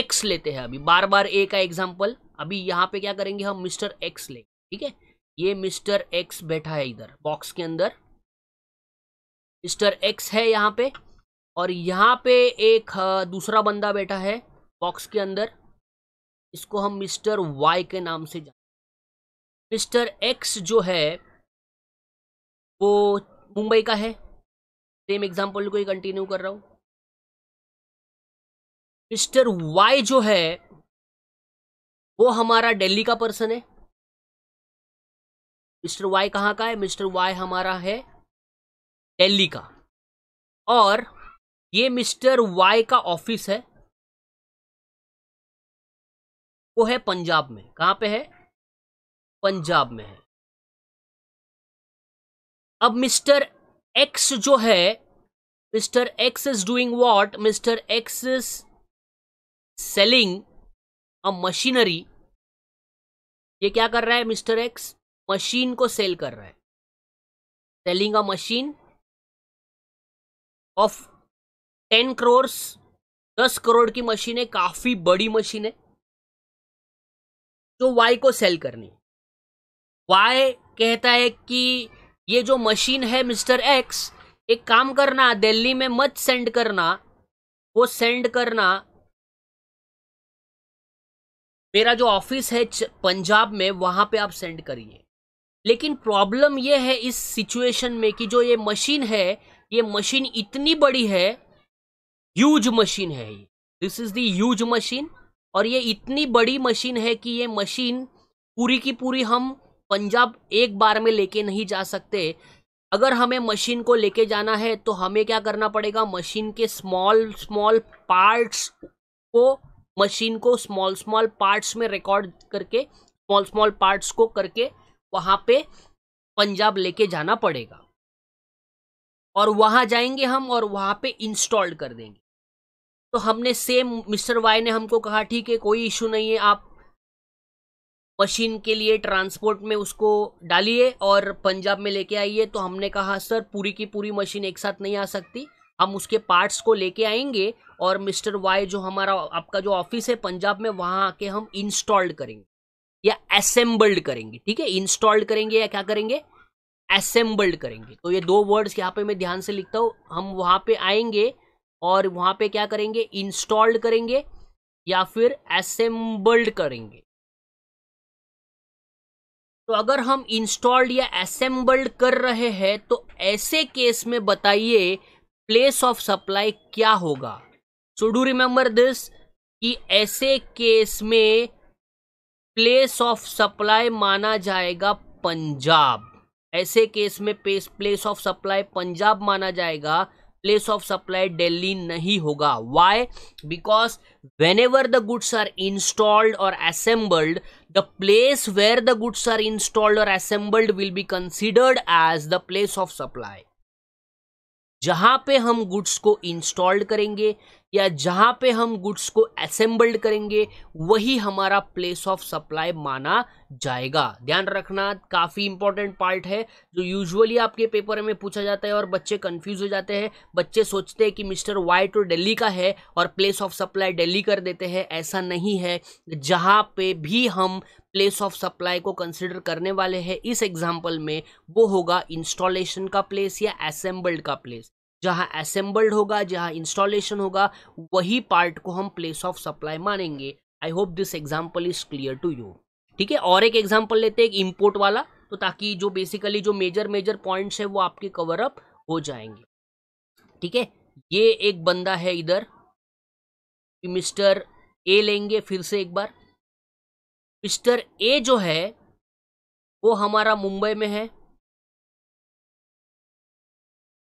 एक्स लेते हैं अभी बार बार ए का एग्जाम्पल अभी यहाँ पे क्या करेंगे हम मिस्टर एक्स लेंगे ठीक है ये मिस्टर एक्स बैठा है इधर बॉक्स के अंदर मिस्टर एक्स है यहाँ पे और यहाँ पे एक दूसरा बंदा बैठा है बॉक्स के अंदर इसको हम मिस्टर वाई के नाम से जानते मिस्टर एक्स जो है वो मुंबई का है सेम एग्जाम्पल को ही कंटिन्यू कर रहा हूँ मिस्टर वाई जो है वो हमारा दिल्ली का पर्सन है मिस्टर वाई कहाँ का है मिस्टर वाई हमारा है दिल्ली का और ये मिस्टर वाई का ऑफिस है वो है पंजाब में कहाँ पे है पंजाब में है अब मिस्टर एक्स जो है mister X is doing what mister X is selling a machinery ये क्या कर रहा है मिस्टर एक्स मशीन को सेल कर रहा है selling a machine of ten crore दस करोड़ की मशीन है काफी बड़ी मशीन है जो वाई को सेल करनी वाई कहता है कि ये जो मशीन है मिस्टर एक्स एक काम करना दिल्ली में मत सेंड करना वो सेंड करना मेरा जो ऑफिस है पंजाब में वहां पे आप सेंड करिए लेकिन प्रॉब्लम ये है इस सिचुएशन में कि जो ये मशीन है ये मशीन इतनी बड़ी है ह्यूज मशीन है ये this is the huge machine और ये इतनी बड़ी मशीन है कि ये मशीन पूरी की पूरी हम पंजाब एक बार में लेके नहीं जा सकते अगर हमें मशीन को लेके जाना है तो हमें क्या करना पड़ेगा मशीन के स्मॉल स्मॉल पार्ट्स को मशीन को स्मॉल स्मॉल पार्ट्स में रिकॉर्ड करके स्मॉल स्मॉल पार्ट्स को करके वहां पे पंजाब लेके जाना पड़ेगा और वहां जाएंगे हम और वहां पे इंस्टॉल कर देंगे तो हमने सेम मिस्टर वाई ने हमको कहा ठीक है कोई इशू नहीं है आप मशीन के लिए ट्रांसपोर्ट में उसको डालिए और पंजाब में लेके आइए तो हमने कहा सर पूरी की पूरी मशीन एक साथ नहीं आ सकती हम उसके पार्ट्स को लेके आएंगे और मिस्टर वाई जो हमारा आपका जो ऑफिस है पंजाब में वहाँ आके हम इंस्टॉल्ड करेंगे या असेंबल्ड करेंगे ठीक है इंस्टॉल्ड करेंगे या क्या करेंगे असेंबल्ड करेंगे तो ये दो वर्ड्स यहाँ पे मैं ध्यान से लिखता हूँ हम वहाँ पे आएंगे और वहाँ पे क्या करेंगे इंस्टॉल्ड करेंगे या फिर असेंबल्ड करेंगे तो अगर हम इंस्टॉल्ड या असेंबल्ड कर रहे हैं तो ऐसे केस में बताइए प्लेस ऑफ सप्लाई क्या होगा सो डू रिमेंबर दिस कि ऐसे केस में प्लेस ऑफ सप्लाई माना जाएगा पंजाब ऐसे केस में प्लेस ऑफ सप्लाई पंजाब माना जाएगा प्लेस ऑफ सप्लाई दिल्ली नहीं होगा why because whenever the goods are installed और assembled the place where the goods are installed और assembled will be considered as the place of supply जहाँ पे हम गुड्स को इंस्टॉल्ड करेंगे या जहाँ पे हम गुड्स को असेंबल्ड करेंगे वही हमारा प्लेस ऑफ सप्लाई माना जाएगा ध्यान रखना काफ़ी इंपॉर्टेंट पार्ट है जो यूजुअली आपके पेपर में पूछा जाता है और बच्चे कंफ्यूज हो जाते हैं बच्चे सोचते हैं कि मिस्टर वाई तो दिल्ली का है और प्लेस ऑफ सप्लाई दिल्ली कर देते हैं ऐसा नहीं है जहाँ पे भी हम प्लेस ऑफ सप्लाई को कंसिडर करने वाले हैं इस एग्जाम्पल में वो होगा इंस्टॉलेशन का प्लेस या असेंबल्ड का प्लेस जहाँ असेंबल्ड होगा जहाँ इंस्टॉलेशन होगा वही पार्ट को हम प्लेस ऑफ सप्लाई मानेंगे I hope this example is clear to you ठीक है और एक एग्जाम्पल लेते हैं इम्पोर्ट वाला तो ताकि जो बेसिकली जो मेजर मेजर पॉइंट्स है वो आपके कवर अप हो जाएंगे ठीक है ये एक बंदा है इधर मिस्टर ए लेंगे फिर से एक बार मिस्टर ए जो है वो हमारा मुंबई में है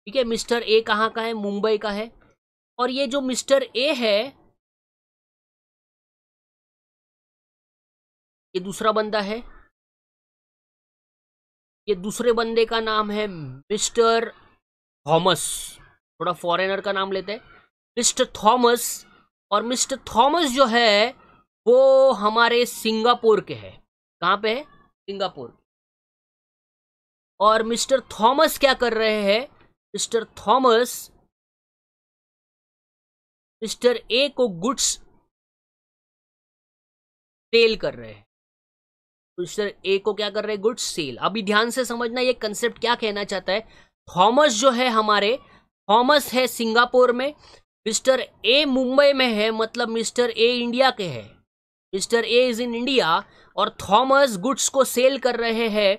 ठीक है मिस्टर ए कहाँ का है मुंबई का है और ये जो मिस्टर ए है ये दूसरा बंदा है ये दूसरे बंदे का नाम है मिस्टर थॉमस थोड़ा फॉरेनर का नाम लेते हैं मिस्टर थॉमस और मिस्टर थॉमस जो है वो हमारे सिंगापुर के है कहाँ पे है सिंगापुर और मिस्टर थॉमस क्या कर रहे हैं मिस्टर थॉमस मिस्टर ए को गुड्स सेल कर रहे हैं तो मिस्टर ए को क्या कर रहे हैं गुड्स सेल अभी ध्यान से समझना ये कंसेप्ट क्या कहना चाहता है थॉमस जो है हमारे थॉमस है सिंगापुर में मिस्टर ए मुंबई में है मतलब मिस्टर ए इंडिया के है mister A is in India और थॉमस गुड्स को सेल कर रहे हैं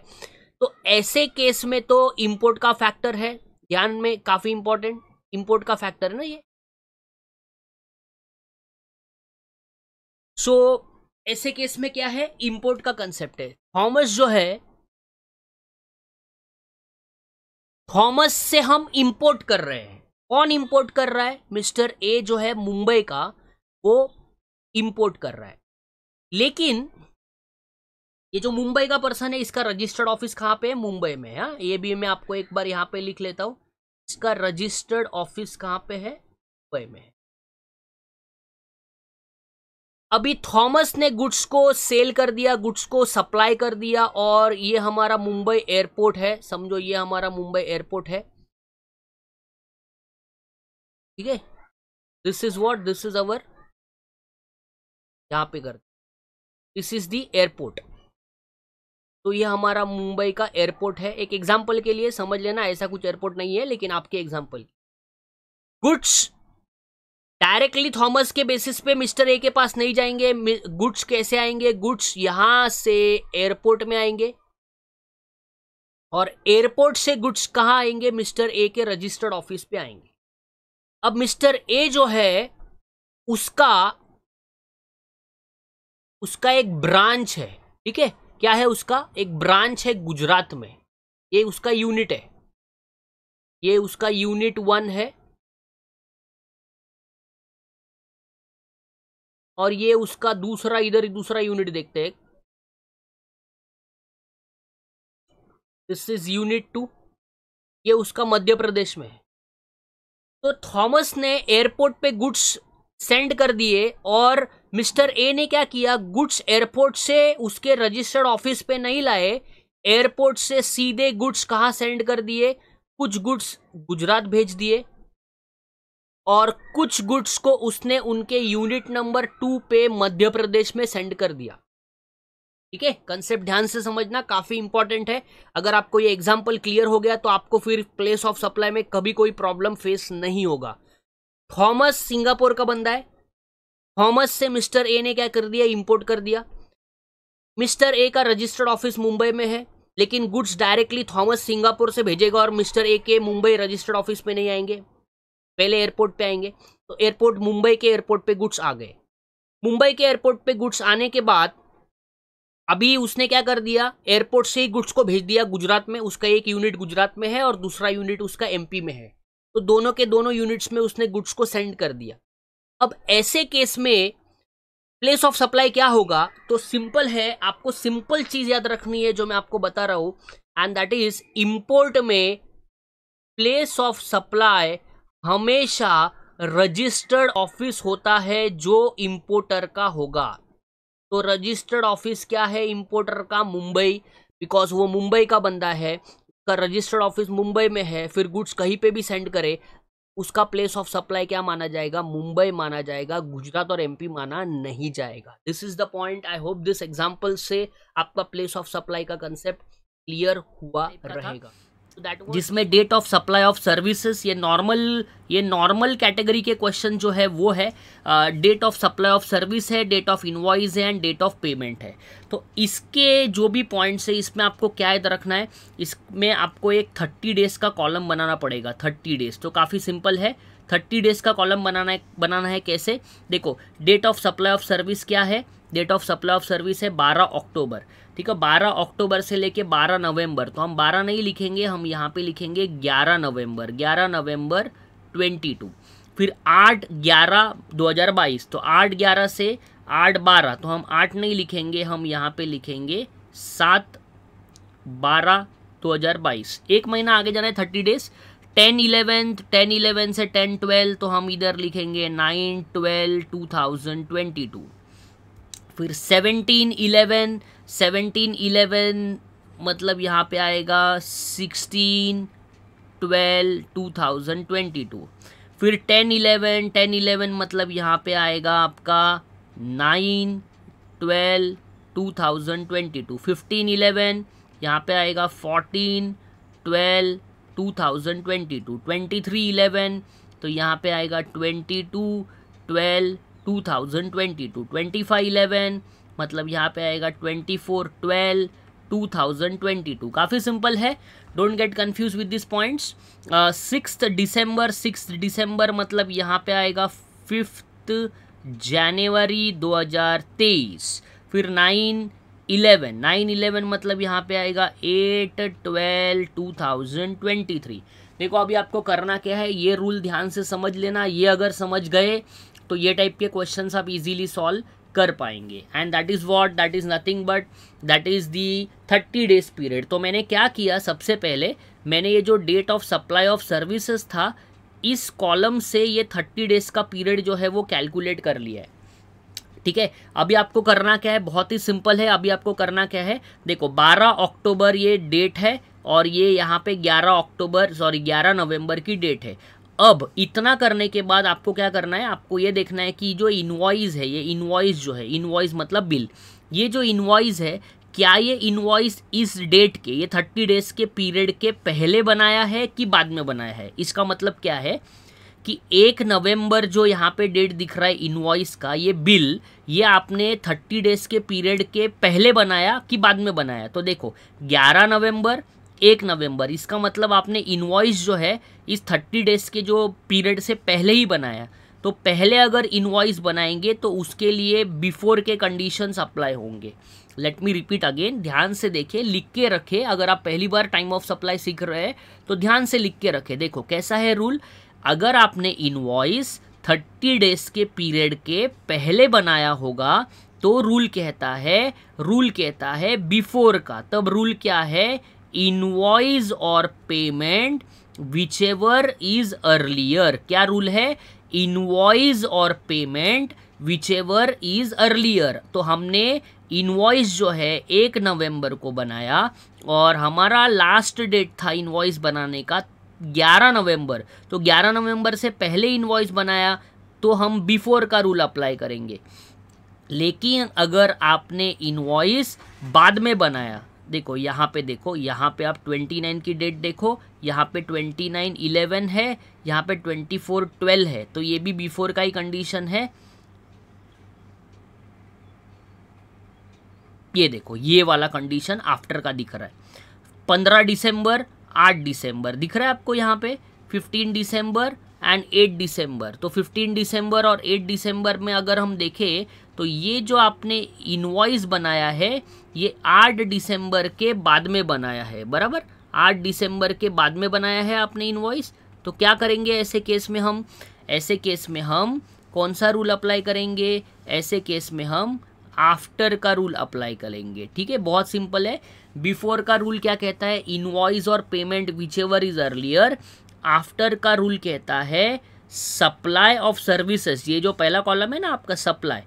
तो ऐसे केस में तो इम्पोर्ट का फैक्टर है ध्यान में काफ़ी इंपॉर्टेंट इंपोर्ट का फैक्टर है ना ये सो so, ऐसे केस में क्या है इंपोर्ट का कंसेप्ट है थॉमस जो है थॉमस से हम इम्पोर्ट कर रहे हैं कौन इंपोर्ट कर रहा है मिस्टर ए जो है मुंबई का वो इंपोर्ट कर रहा है लेकिन ये जो मुंबई का पर्सन है इसका रजिस्टर्ड ऑफिस कहाँ पे है मुंबई में हाँ ये भी मैं आपको एक बार यहाँ पे लिख लेता हूँ इसका रजिस्टर्ड ऑफिस कहाँ पे है मुंबई में अभी थॉमस ने गुड्स को सेल कर दिया गुड्स को सप्लाई कर दिया और ये हमारा मुंबई एयरपोर्ट है समझो ये हमारा मुंबई एयरपोर्ट है ठीक है this is what this is our यहाँ पे करते दिस इज दी एयरपोर्ट तो ये हमारा मुंबई का एयरपोर्ट है एक एग्जाम्पल के लिए समझ लेना ऐसा कुछ एयरपोर्ट नहीं है लेकिन आपके एग्जाम्पल गुड्स डायरेक्टली थॉमस के बेसिस पे मिस्टर ए के पास नहीं जाएंगे गुड्स कैसे आएंगे गुड्स यहां से एयरपोर्ट में आएंगे और एयरपोर्ट से गुड्स कहाँ आएंगे मिस्टर ए के रजिस्टर्ड ऑफिस पे आएंगे अब मिस्टर ए जो है उसका उसका एक ब्रांच है ठीक है क्या है उसका एक ब्रांच है गुजरात में ये उसका यूनिट है ये उसका यूनिट वन है और ये उसका दूसरा इधर दूसरा यूनिट देखते हैं दिस इज यूनिट टू ये उसका मध्य प्रदेश में है तो थॉमस ने एयरपोर्ट पे गुड्स सेंड कर दिए और मिस्टर ए ने क्या किया गुड्स एयरपोर्ट से उसके रजिस्टर्ड ऑफिस पे नहीं लाए एयरपोर्ट से सीधे गुड्स कहाँ सेंड कर दिए कुछ गुड्स गुजरात भेज दिए और कुछ गुड्स को उसने उनके यूनिट नंबर टू पे मध्य प्रदेश में सेंड कर दिया ठीक है कंसेप्ट ध्यान से समझना काफी इंपॉर्टेंट है अगर आपको ये एग्जाम्पल क्लियर हो गया तो आपको फिर प्लेस ऑफ सप्लाई में कभी कोई प्रॉब्लम फेस नहीं होगा थॉमस सिंगापुर का बंदा है थॉमस से मिस्टर ए ने क्या कर दिया इंपोर्ट कर दिया मिस्टर ए का रजिस्टर्ड ऑफिस मुंबई में है लेकिन गुड्स डायरेक्टली थॉमस सिंगापुर से भेजेगा और मिस्टर ए के मुंबई रजिस्टर्ड ऑफिस में नहीं आएंगे पहले एयरपोर्ट पे आएंगे तो एयरपोर्ट मुंबई के एयरपोर्ट पे गुड्स आ गए मुंबई के एयरपोर्ट पे गुड्स आने के बाद अभी उसने क्या कर दिया एयरपोर्ट से ही गुड्स को भेज दिया गुजरात में उसका एक यूनिट गुजरात में है और दूसरा यूनिट उसका एमपी में है तो दोनों के दोनों यूनिट्स में उसने गुड्स को सेंड कर दिया अब ऐसे केस में प्लेस ऑफ सप्लाई क्या होगा तो सिंपल है आपको सिंपल चीज याद रखनी है जो मैं आपको बता रहा हूं एंड दैट इज इंपोर्ट में प्लेस ऑफ सप्लाई हमेशा रजिस्टर्ड ऑफिस होता है जो इंपोर्टर का होगा तो रजिस्टर्ड ऑफिस क्या है इंपोर्टर का मुंबई बिकॉज वो मुंबई का बंदा है का रजिस्टर्ड ऑफिस मुंबई में है फिर गुड्स कहीं पे भी सेंड करे उसका प्लेस ऑफ सप्लाई क्या माना जाएगा मुंबई माना जाएगा गुजरात और एमपी माना नहीं जाएगा this is the point I hope this example से आपका प्लेस ऑफ सप्लाई का कंसेप्ट क्लियर हुआ रहेगा जिसमें date of supply of services ये नॉर्मल ये नॉर्मल कैटेगरी के क्वेश्चन जो है वो है date of supply of service है डेट ऑफ इन्वाइज है एंड डेट ऑफ पेमेंट है तो इसके जो भी पॉइंट्स है इसमें आपको क्या याद रखना है इसमें आपको एक थर्टी डेज़ का कॉलम बनाना पड़ेगा थर्टी डेज़ तो काफ़ी सिंपल है थर्टी डेज़ का कॉलम बनाना है बनाना है कैसे देखो date of supply of service क्या है date of supply of service है बारह अक्टूबर ठीक है बारह अक्टूबर से लेके बारह नवंबर तो हम बारह नहीं लिखेंगे हम यहाँ पे लिखेंगे ग्यारह नवंबर ग्यारह नवंबर ट्वेंटी टू फिर आठ ग्यारह दो हज़ार बाईस तो आठ ग्यारह से आठ बारह तो हम आठ नहीं लिखेंगे हम यहाँ पे लिखेंगे सात बारह दो हज़ार बाईस एक महीना आगे जाना है thirty days ten eleventh ten eleven से टेन ट्वेल्व तो हम इधर लिखेंगे nine twelve two thousand twenty two फिर सेवनटीन इलेवन सेवनटीन इलेवन मतलब यहाँ पे आएगा sixteen twelve two thousand twenty two फिर टेन इलेवन टेन इलेवन मतलब यहाँ पे आएगा आपका nine twelve two thousand twenty two fifteen eleven यहाँ पे आएगा fourteen twelve two thousand twenty two twenty three eleven तो यहाँ पे आएगा twenty two twelve two thousand twenty two twenty five eleven मतलब यहाँ पे आएगा twenty four twelve two thousand twenty two काफ़ी सिंपल है don't get confuse with this points six December six December मतलब यहाँ पे आएगा फिफ्थ जनवरी तेईस फिर नाइन इलेवन नाइन इलेवन मतलब यहाँ पे आएगा eight twelve two thousand twenty three देखो अभी आपको करना क्या है ये रूल ध्यान से समझ लेना ये अगर समझ गए तो ये टाइप के क्वेश्चंस आप इजीली सॉल्व कर पाएंगे and that is what that is nothing but that is the thirty days period तो मैंने क्या किया सबसे पहले मैंने ये जो date of supply of services था इस कॉलम से ये थर्टी डेज का पीरियड जो है वो कैलकुलेट कर लिया है ठीक है अभी आपको करना क्या है बहुत ही सिंपल है अभी आपको करना क्या है देखो 12 अक्टूबर ये डेट है और ये यहाँ पे 11 अक्टूबर सॉरी 11 नवंबर की डेट है अब इतना करने के बाद आपको क्या करना है आपको ये देखना है कि जो इनवाइज है ये इन्वॉइस जो है इन्वॉइस मतलब बिल ये जो इन्वाइज है क्या ये इन्वॉइस इस डेट के ये थर्टी डेज के पीरियड के पहले बनाया है कि बाद में बनाया है इसका मतलब क्या है कि एक नवंबर जो यहाँ पे डेट दिख रहा है इन्वॉइस का ये बिल ये आपने थर्टी डेज के पीरियड के पहले बनाया कि बाद में बनाया तो देखो ग्यारह नवंबर एक नवंबर इसका मतलब आपने इन्वॉइस जो है इस थर्टी डेज के जो पीरियड से पहले ही बनाया तो पहले अगर इन्वॉइस बनाएंगे तो उसके लिए बिफोर के कंडीशंस अप्लाई होंगे लेट मी रिपीट अगेन ध्यान से देखें लिख के रखें अगर आप पहली बार टाइम ऑफ सप्लाई सीख रहे हैं तो ध्यान से लिख के रखें देखो कैसा है रूल अगर आपने इन्वाइस थर्टी डेज के पीरियड के पहले बनाया होगा तो रूल कहता है रूल कहता है बिफोर का तब रूल क्या है इनवॉइस और payment whichever is earlier क्या रूल है इनवॉइस और payment whichever is earlier तो हमने इनवॉइस जो है एक नवंबर को बनाया और हमारा लास्ट डेट था इनवॉइस बनाने का 11 नवंबर तो 11 नवंबर से पहले इनवॉइस बनाया तो हम बिफोर का रूल अप्लाई करेंगे लेकिन अगर आपने इनवॉइस बाद में बनाया देखो यहाँ पे देखो यहाँ पे आप ट्वेंटी नाइन की डेट देखो यहाँ पे ट्वेंटी नाइन इलेवन है यहाँ पे ट्वेंटी फोर ट्वेल्व है तो ये भी बिफोर का ही कंडीशन है ये देखो ये वाला कंडीशन आफ्टर का दिख रहा है पंद्रह दिसंबर आठ दिसंबर दिख रहा है आपको यहाँ पे fifteen December and eight December तो फिफ्टीन दिसंबर और एट दिसंबर में अगर हम देखें तो ये जो आपने इनवॉइस बनाया है ये आठ दिसंबर के बाद में बनाया है बराबर आठ दिसंबर के बाद में बनाया है आपने इनवॉइस तो क्या करेंगे ऐसे केस में हम ऐसे केस में हम कौन सा रूल अप्लाई करेंगे ऐसे केस में हम आफ्टर का रूल अप्लाई करेंगे ठीक है बहुत सिंपल है बिफोर का रूल क्या कहता है इनवॉइस और payment whichever is earlier after का रूल कहता है सप्लाई ऑफ सर्विसेज ये जो पहला कॉलम है ना आपका सप्लाई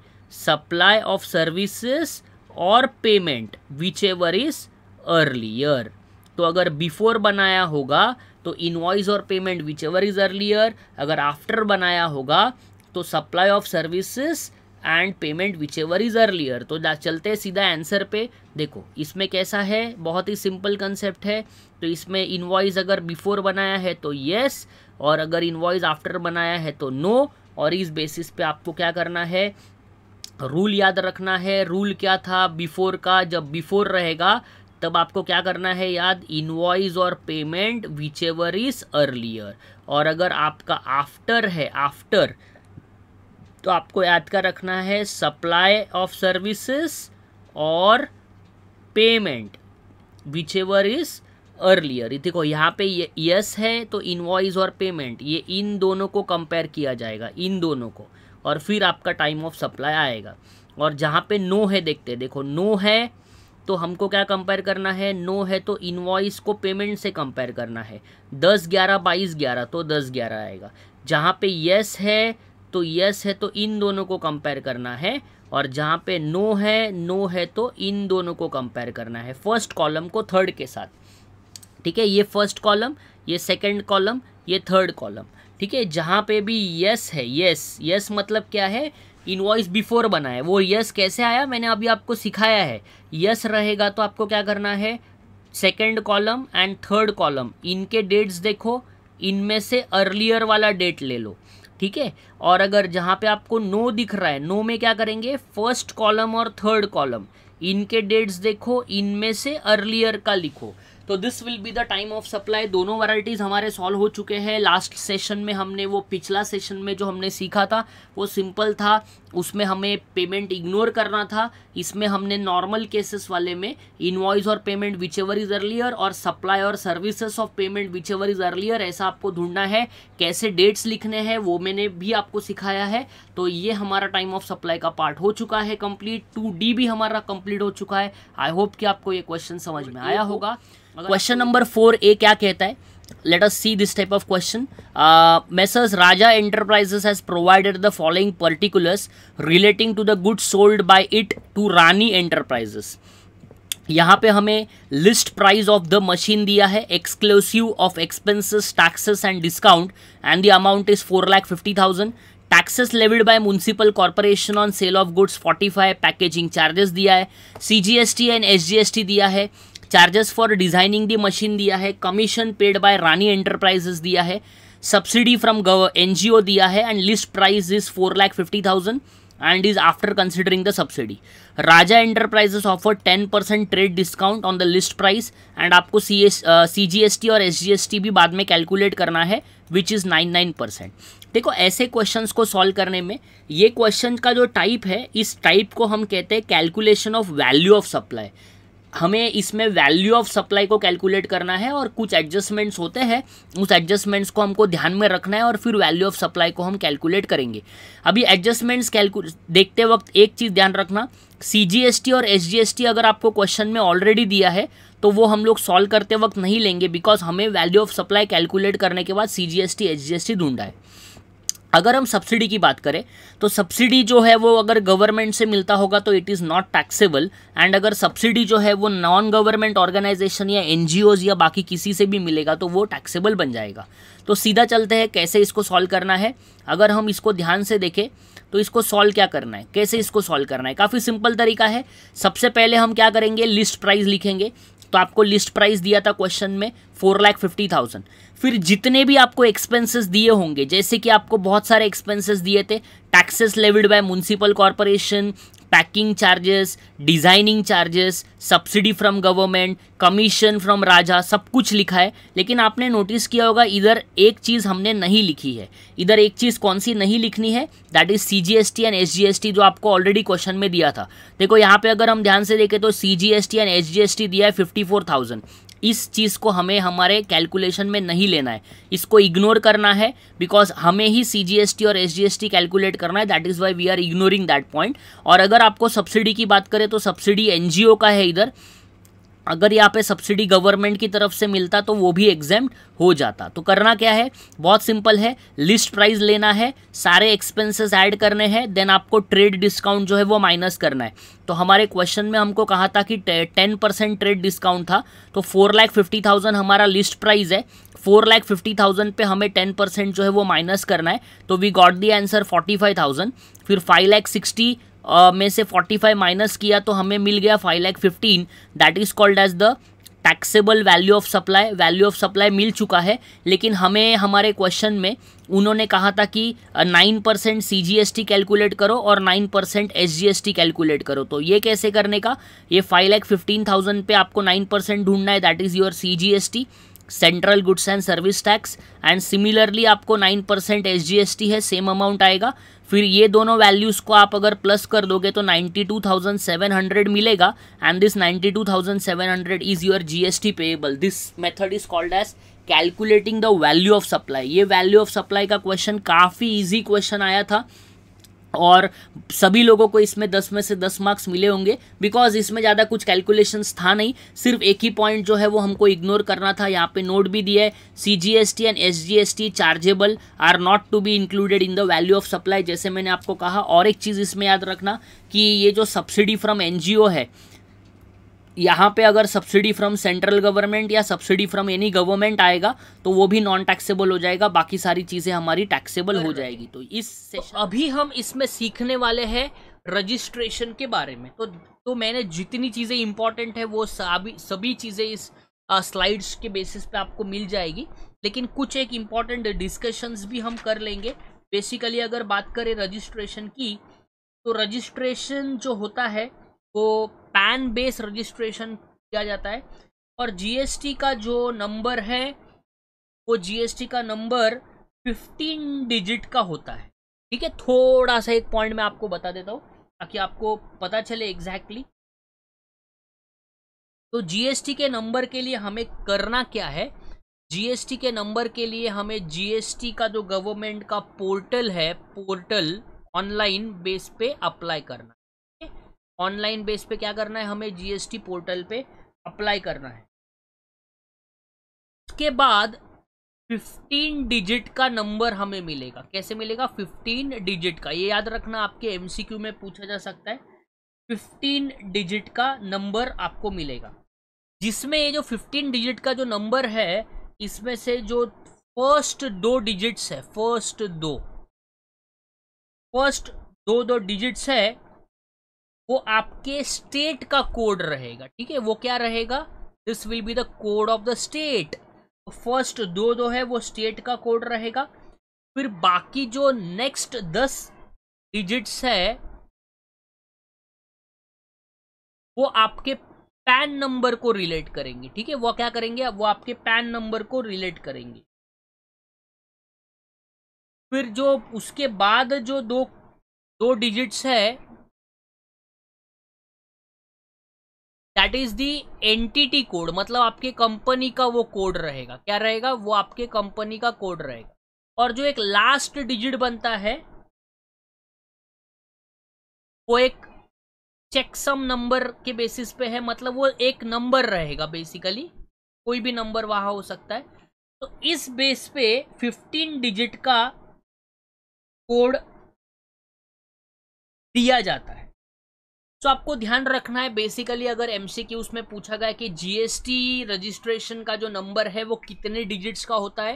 सप्लाई ऑफ सर्विसेज और payment whichever is earlier तो अगर बिफोर बनाया होगा तो इनवॉइस और payment whichever is earlier अगर आफ्टर बनाया होगा तो supply of services and payment whichever is earlier तो चलते हैं सीधा आंसर पे देखो इसमें कैसा है बहुत ही सिंपल कंसेप्ट है तो इसमें इनवॉइस अगर बिफोर बनाया है तो येस और अगर इनवॉइस आफ्टर बनाया है तो नो no, और इस बेसिस पे आपको क्या करना है रूल याद रखना है रूल क्या था बिफोर का जब बिफोर रहेगा तब आपको क्या करना है याद इनवॉइस और payment whichever is earlier और अगर आपका आफ्टर है आफ्टर तो आपको याद कर रखना है सप्लाई ऑफ सर्विसेज और payment whichever is earlier देखो यहाँ पे ये यस है तो इनवॉइस और पेमेंट ये इन दोनों को कंपेयर किया जाएगा इन दोनों को और फिर आपका टाइम ऑफ सप्लाई आएगा और जहाँ पे नो है देखते देखो नो है तो हमको क्या कंपेयर करना है नो है तो इनवॉइस को पेमेंट से कंपेयर करना है दस ग्यारह बाईस ग्यारह तो दस ग्यारह आएगा जहाँ पे यस है तो यस है तो इन दोनों को कंपेयर करना है और जहाँ पे नो है नो है तो इन दोनों को कंपेयर करना है फर्स्ट कॉलम को थर्ड के साथ ठीक है ये फर्स्ट कॉलम ये सेकेंड कॉलम ये थर्ड कॉलम ठीक है जहाँ पे भी यस है यस यस मतलब क्या है इनवॉइस बिफोर बना है वो यस कैसे आया मैंने अभी आपको सिखाया है यस रहेगा तो आपको क्या करना है second column and third column इनके डेट्स देखो इनमें से अर्लियर वाला डेट ले लो ठीक है और अगर जहाँ पे आपको नो दिख रहा है नो में क्या करेंगे फर्स्ट कॉलम और थर्ड कॉलम इनके डेट्स देखो इनमें से अर्लियर का लिखो तो this will be the time of supply दोनों वराइटीज़ हमारे सॉल्व हो चुके हैं लास्ट सेशन में हमने वो पिछला सेशन में जो हमने सीखा था वो सिंपल था उसमें हमें पेमेंट इग्नोर करना था इसमें हमने नॉर्मल केसेस वाले में इन्वॉइस और payment whichever is earlier और सप्लाई और services of payment whichever is earlier ऐसा आपको ढूंढना है कैसे डेट्स लिखने हैं वो मैंने भी आपको सिखाया है तो ये हमारा टाइम ऑफ सप्लाई का पार्ट हो चुका है कंप्लीट टू डी भी हमारा कंप्लीट हो चुका है आई होप कि आपको ये क्वेश्चन समझ में आया होगा क्वेश्चन नंबर फोर ए क्या कहता है let us see this type of question uh, Raja enterprises has provided the following particulars relating to the good sold by it to Rani enterprises यहाँ पे हमें list price of the machine दिया है exclusive of expenses taxes and discount and the amount is four lakh fifty thousand taxes levied by municipal corporation on sale of goods forty five packaging charges दिया है C G S T and S G S T दिया है charges for designing the machine दिया है commission paid by Rani enterprises दिया है सब्सिडी फ्रॉम गव एन दिया है and list price is four lakh fifty thousand and is after considering the subsidy Raja enterprises offer ten percent trade discount on the list price and आपको C S C G S T और एस जी एस टी भी बाद में कैलकुलेट करना है which is nine nine percent देखो ऐसे क्वेश्चन को सॉल्व करने में ये क्वेश्चन का जो टाइप है इस टाइप को हम कहते हैं calculation of value of supply हमें इसमें वैल्यू ऑफ सप्लाई को कैलकुलेट करना है और कुछ एडजस्टमेंट्स होते हैं उस एडजस्टमेंट्स को हमको ध्यान में रखना है और फिर वैल्यू ऑफ सप्लाई को हम कैलकुलेट करेंगे अभी एडजस्टमेंट्स कैलकु देखते वक्त एक चीज़ ध्यान रखना सी और एस अगर आपको क्वेश्चन में ऑलरेडी दिया है तो वो हम लोग सॉल्व करते वक्त नहीं लेंगे बिकॉज हमें वैल्यू ऑफ सप्लाई कैलकुलेट करने के बाद सी जी एस टी ढूंढा है अगर हम सब्सिडी की बात करें तो सब्सिडी जो है वो अगर गवर्नमेंट से मिलता होगा तो it is not taxable and अगर सब्सिडी जो है वो नॉन गवर्नमेंट ऑर्गेनाइजेशन या एन या बाकी किसी से भी मिलेगा तो वो टैक्सेबल बन जाएगा तो सीधा चलते हैं कैसे इसको सॉल्व करना है अगर हम इसको ध्यान से देखें तो इसको सॉल्व क्या करना है कैसे इसको सॉल्व करना है काफ़ी सिंपल तरीका है सबसे पहले हम क्या करेंगे लिस्ट प्राइस लिखेंगे तो आपको लिस्ट प्राइस दिया था क्वेश्चन में फोर लाख फिफ्टी थाउजेंड फिर जितने भी आपको एक्सपेंसेस दिए होंगे जैसे कि आपको बहुत सारे एक्सपेंसेस दिए थे taxes levied by municipal corporation packing charges designing charges subsidy from government commission from Raja सब कुछ लिखा है लेकिन आपने नोटिस किया होगा इधर एक चीज़ हमने नहीं लिखी है इधर एक चीज़ कौन सी नहीं लिखनी है that is C G S T and H G S T जो आपको ऑलरेडी क्वेश्चन में दिया था देखो यहाँ पे अगर हम ध्यान से देखें तो C G S T and H G S T दिया है फिफ्टी फोर थाउजेंड इस चीज़ को हमें हमारे कैलकुलेशन में नहीं लेना है इसको इग्नोर करना है बिकॉज हमें ही सी और एस कैलकुलेट करना है that is why we are ignoring that point और अगर आपको सब्सिडी की बात करें तो सब्सिडी एन का है इधर अगर यहाँ पे सब्सिडी गवर्नमेंट की तरफ से मिलता तो वो भी एग्जाम हो जाता तो करना क्या है बहुत सिंपल है लिस्ट प्राइस लेना है सारे एक्सपेंसेस ऐड करने हैं देन आपको ट्रेड डिस्काउंट जो है वो माइनस करना है तो हमारे क्वेश्चन में हमको कहा था कि टेन परसेंट ट्रेड डिस्काउंट था तो फोर लाख फिफ्टी थाउजेंड हमारा लिस्ट प्राइस है फोर लाख फिफ्टी थाउजेंड पर हमें टेन परसेंट जो है वो माइनस करना है तो we got the answer forty five thousand फिर फाइव लाख सिक्सटी में से 45 माइनस किया तो हमें मिल गया five lakh fifteen that is called as the taxable value of supply value of supply मिल चुका है लेकिन हमें हमारे क्वेश्चन में उन्होंने कहा था कि nine percent C G S T calculate करो और nine percent S G S T calculate करो तो ये कैसे करने का ये फाइव लैख फिफ्टीन थाउजेंड पर आपको नाइन परसेंट ढूंढना है that is your C G S T central goods and service tax and similarly आपको nine percent S G S T है सेम अमाउंट आएगा फिर ये दोनों वैल्यूज़ को आप अगर प्लस कर दोगे तो ninety two thousand seven hundred मिलेगा and this ninety two thousand seven hundred is your G S T payable this method is called as calculating the value of supply ये वैल्यू ऑफ सप्लाई का क्वेश्चन काफ़ी ईजी क्वेश्चन आया था और सभी लोगों को इसमें दस में से दस मार्क्स मिले होंगे बिकॉज इसमें ज़्यादा कुछ कैलकुलेशंस था नहीं सिर्फ एक ही पॉइंट जो है वो हमको इग्नोर करना था यहाँ पे नोट भी दिया है C G S T and S G S T chargeable are not to be included in the value of supply जैसे मैंने आपको कहा और एक चीज़ इसमें याद रखना कि ये जो सब्सिडी फ्रॉम एन है यहाँ पे अगर सब्सिडी फ्रॉम सेंट्रल गवर्नमेंट या सब्सिडी फ्रॉम एनी गवर्नमेंट आएगा तो वो भी नॉन टैक्सेबल हो जाएगा बाकी सारी चीज़ें हमारी टैक्सेबल हो जाएगी तो इस तो अभी हम इसमें सीखने वाले हैं रजिस्ट्रेशन के बारे में तो तो मैंने जितनी चीज़ें इंपॉर्टेंट है वो सभी सभी चीज़ें इस स्लाइड्स के बेसिस पे आपको मिल जाएगी लेकिन कुछ एक इम्पॉर्टेंट डिस्कशंस भी हम कर लेंगे बेसिकली अगर बात करें रजिस्ट्रेशन की तो रजिस्ट्रेशन जो होता है वो पैन बेस रजिस्ट्रेशन किया जाता है और जीएसटी का जो नंबर है वो जीएसटी का नंबर 15 डिजिट का होता है ठीक है थोड़ा सा एक पॉइंट मैं आपको बता देता हूँ ताकि आपको पता चले एग्जैक्टली exactly. तो जीएसटी के नंबर के लिए हमें करना क्या है जीएसटी के नंबर के लिए हमें जीएसटी का जो गवर्नमेंट का पोर्टल है पोर्टल ऑनलाइन बेस पे अप्लाई करना ऑनलाइन बेस पे क्या करना है हमें जीएसटी पोर्टल पे अप्लाई करना है उसके बाद 15 डिजिट का नंबर हमें मिलेगा कैसे मिलेगा 15 डिजिट का ये याद रखना आपके एमसीक्यू में पूछा जा सकता है 15 डिजिट का नंबर आपको मिलेगा जिसमें ये जो 15 डिजिट का जो नंबर है इसमें से जो फर्स्ट दो डिजिट्स है फर्स्ट दो फर्स्ट दो दो डिजिट्स है वो आपके स्टेट का कोड रहेगा ठीक है वो क्या रहेगा this will be the code of the state first दो दो है वो स्टेट का कोड रहेगा फिर बाकी जो नेक्स्ट दस डिजिट्स है वो आपके पैन नंबर को रिलेट करेंगे ठीक है वो क्या करेंगे वो आपके पैन नंबर को रिलेट करेंगे फिर जो उसके बाद जो दो दो डिजिट्स है that is the entity code मतलब आपके कंपनी का वो कोड रहेगा क्या रहेगा वो आपके कंपनी का कोड रहेगा और जो एक लास्ट डिजिट बनता है वो एक चेकसम नंबर के बेसिस पे है मतलब वो एक नंबर रहेगा बेसिकली कोई भी नंबर वहां हो सकता है तो इस बेस पे 15 डिजिट का कोड दिया जाता है सो तो so, आपको ध्यान रखना है बेसिकली अगर एमसीक्यू में पूछा गया कि जीएसटी रजिस्ट्रेशन का जो नंबर है वो कितने डिजिट्स का होता है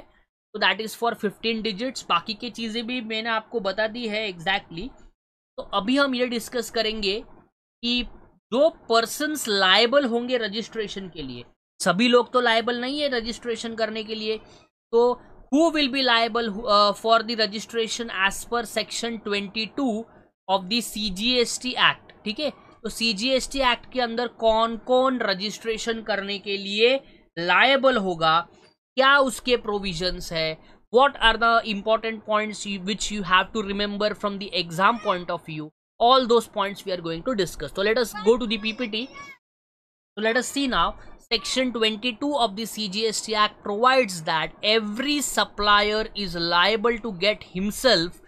तो that is for fifteen digits बाकी की चीज़ें भी मैंने आपको बता दी है एग्जैक्टली exactly. तो अभी हम ये डिस्कस करेंगे कि जो पर्सनस लाइबल होंगे रजिस्ट्रेशन के लिए सभी लोग तो लाइबल नहीं है रजिस्ट्रेशन करने के लिए तो who will be liable for the registration as per section twenty two of the C G S T act ठीक है तो सीजीएसटी एक्ट के अंदर कौन कौन रजिस्ट्रेशन करने के लिए लायबल होगा क्या उसके प्रोविजंस है what are the important points which you have to remember from the exam point of view all those points we are going to discuss तो let us go to the PPT तो let us see now section 22 of the T act provides that every supplier is liable to get himself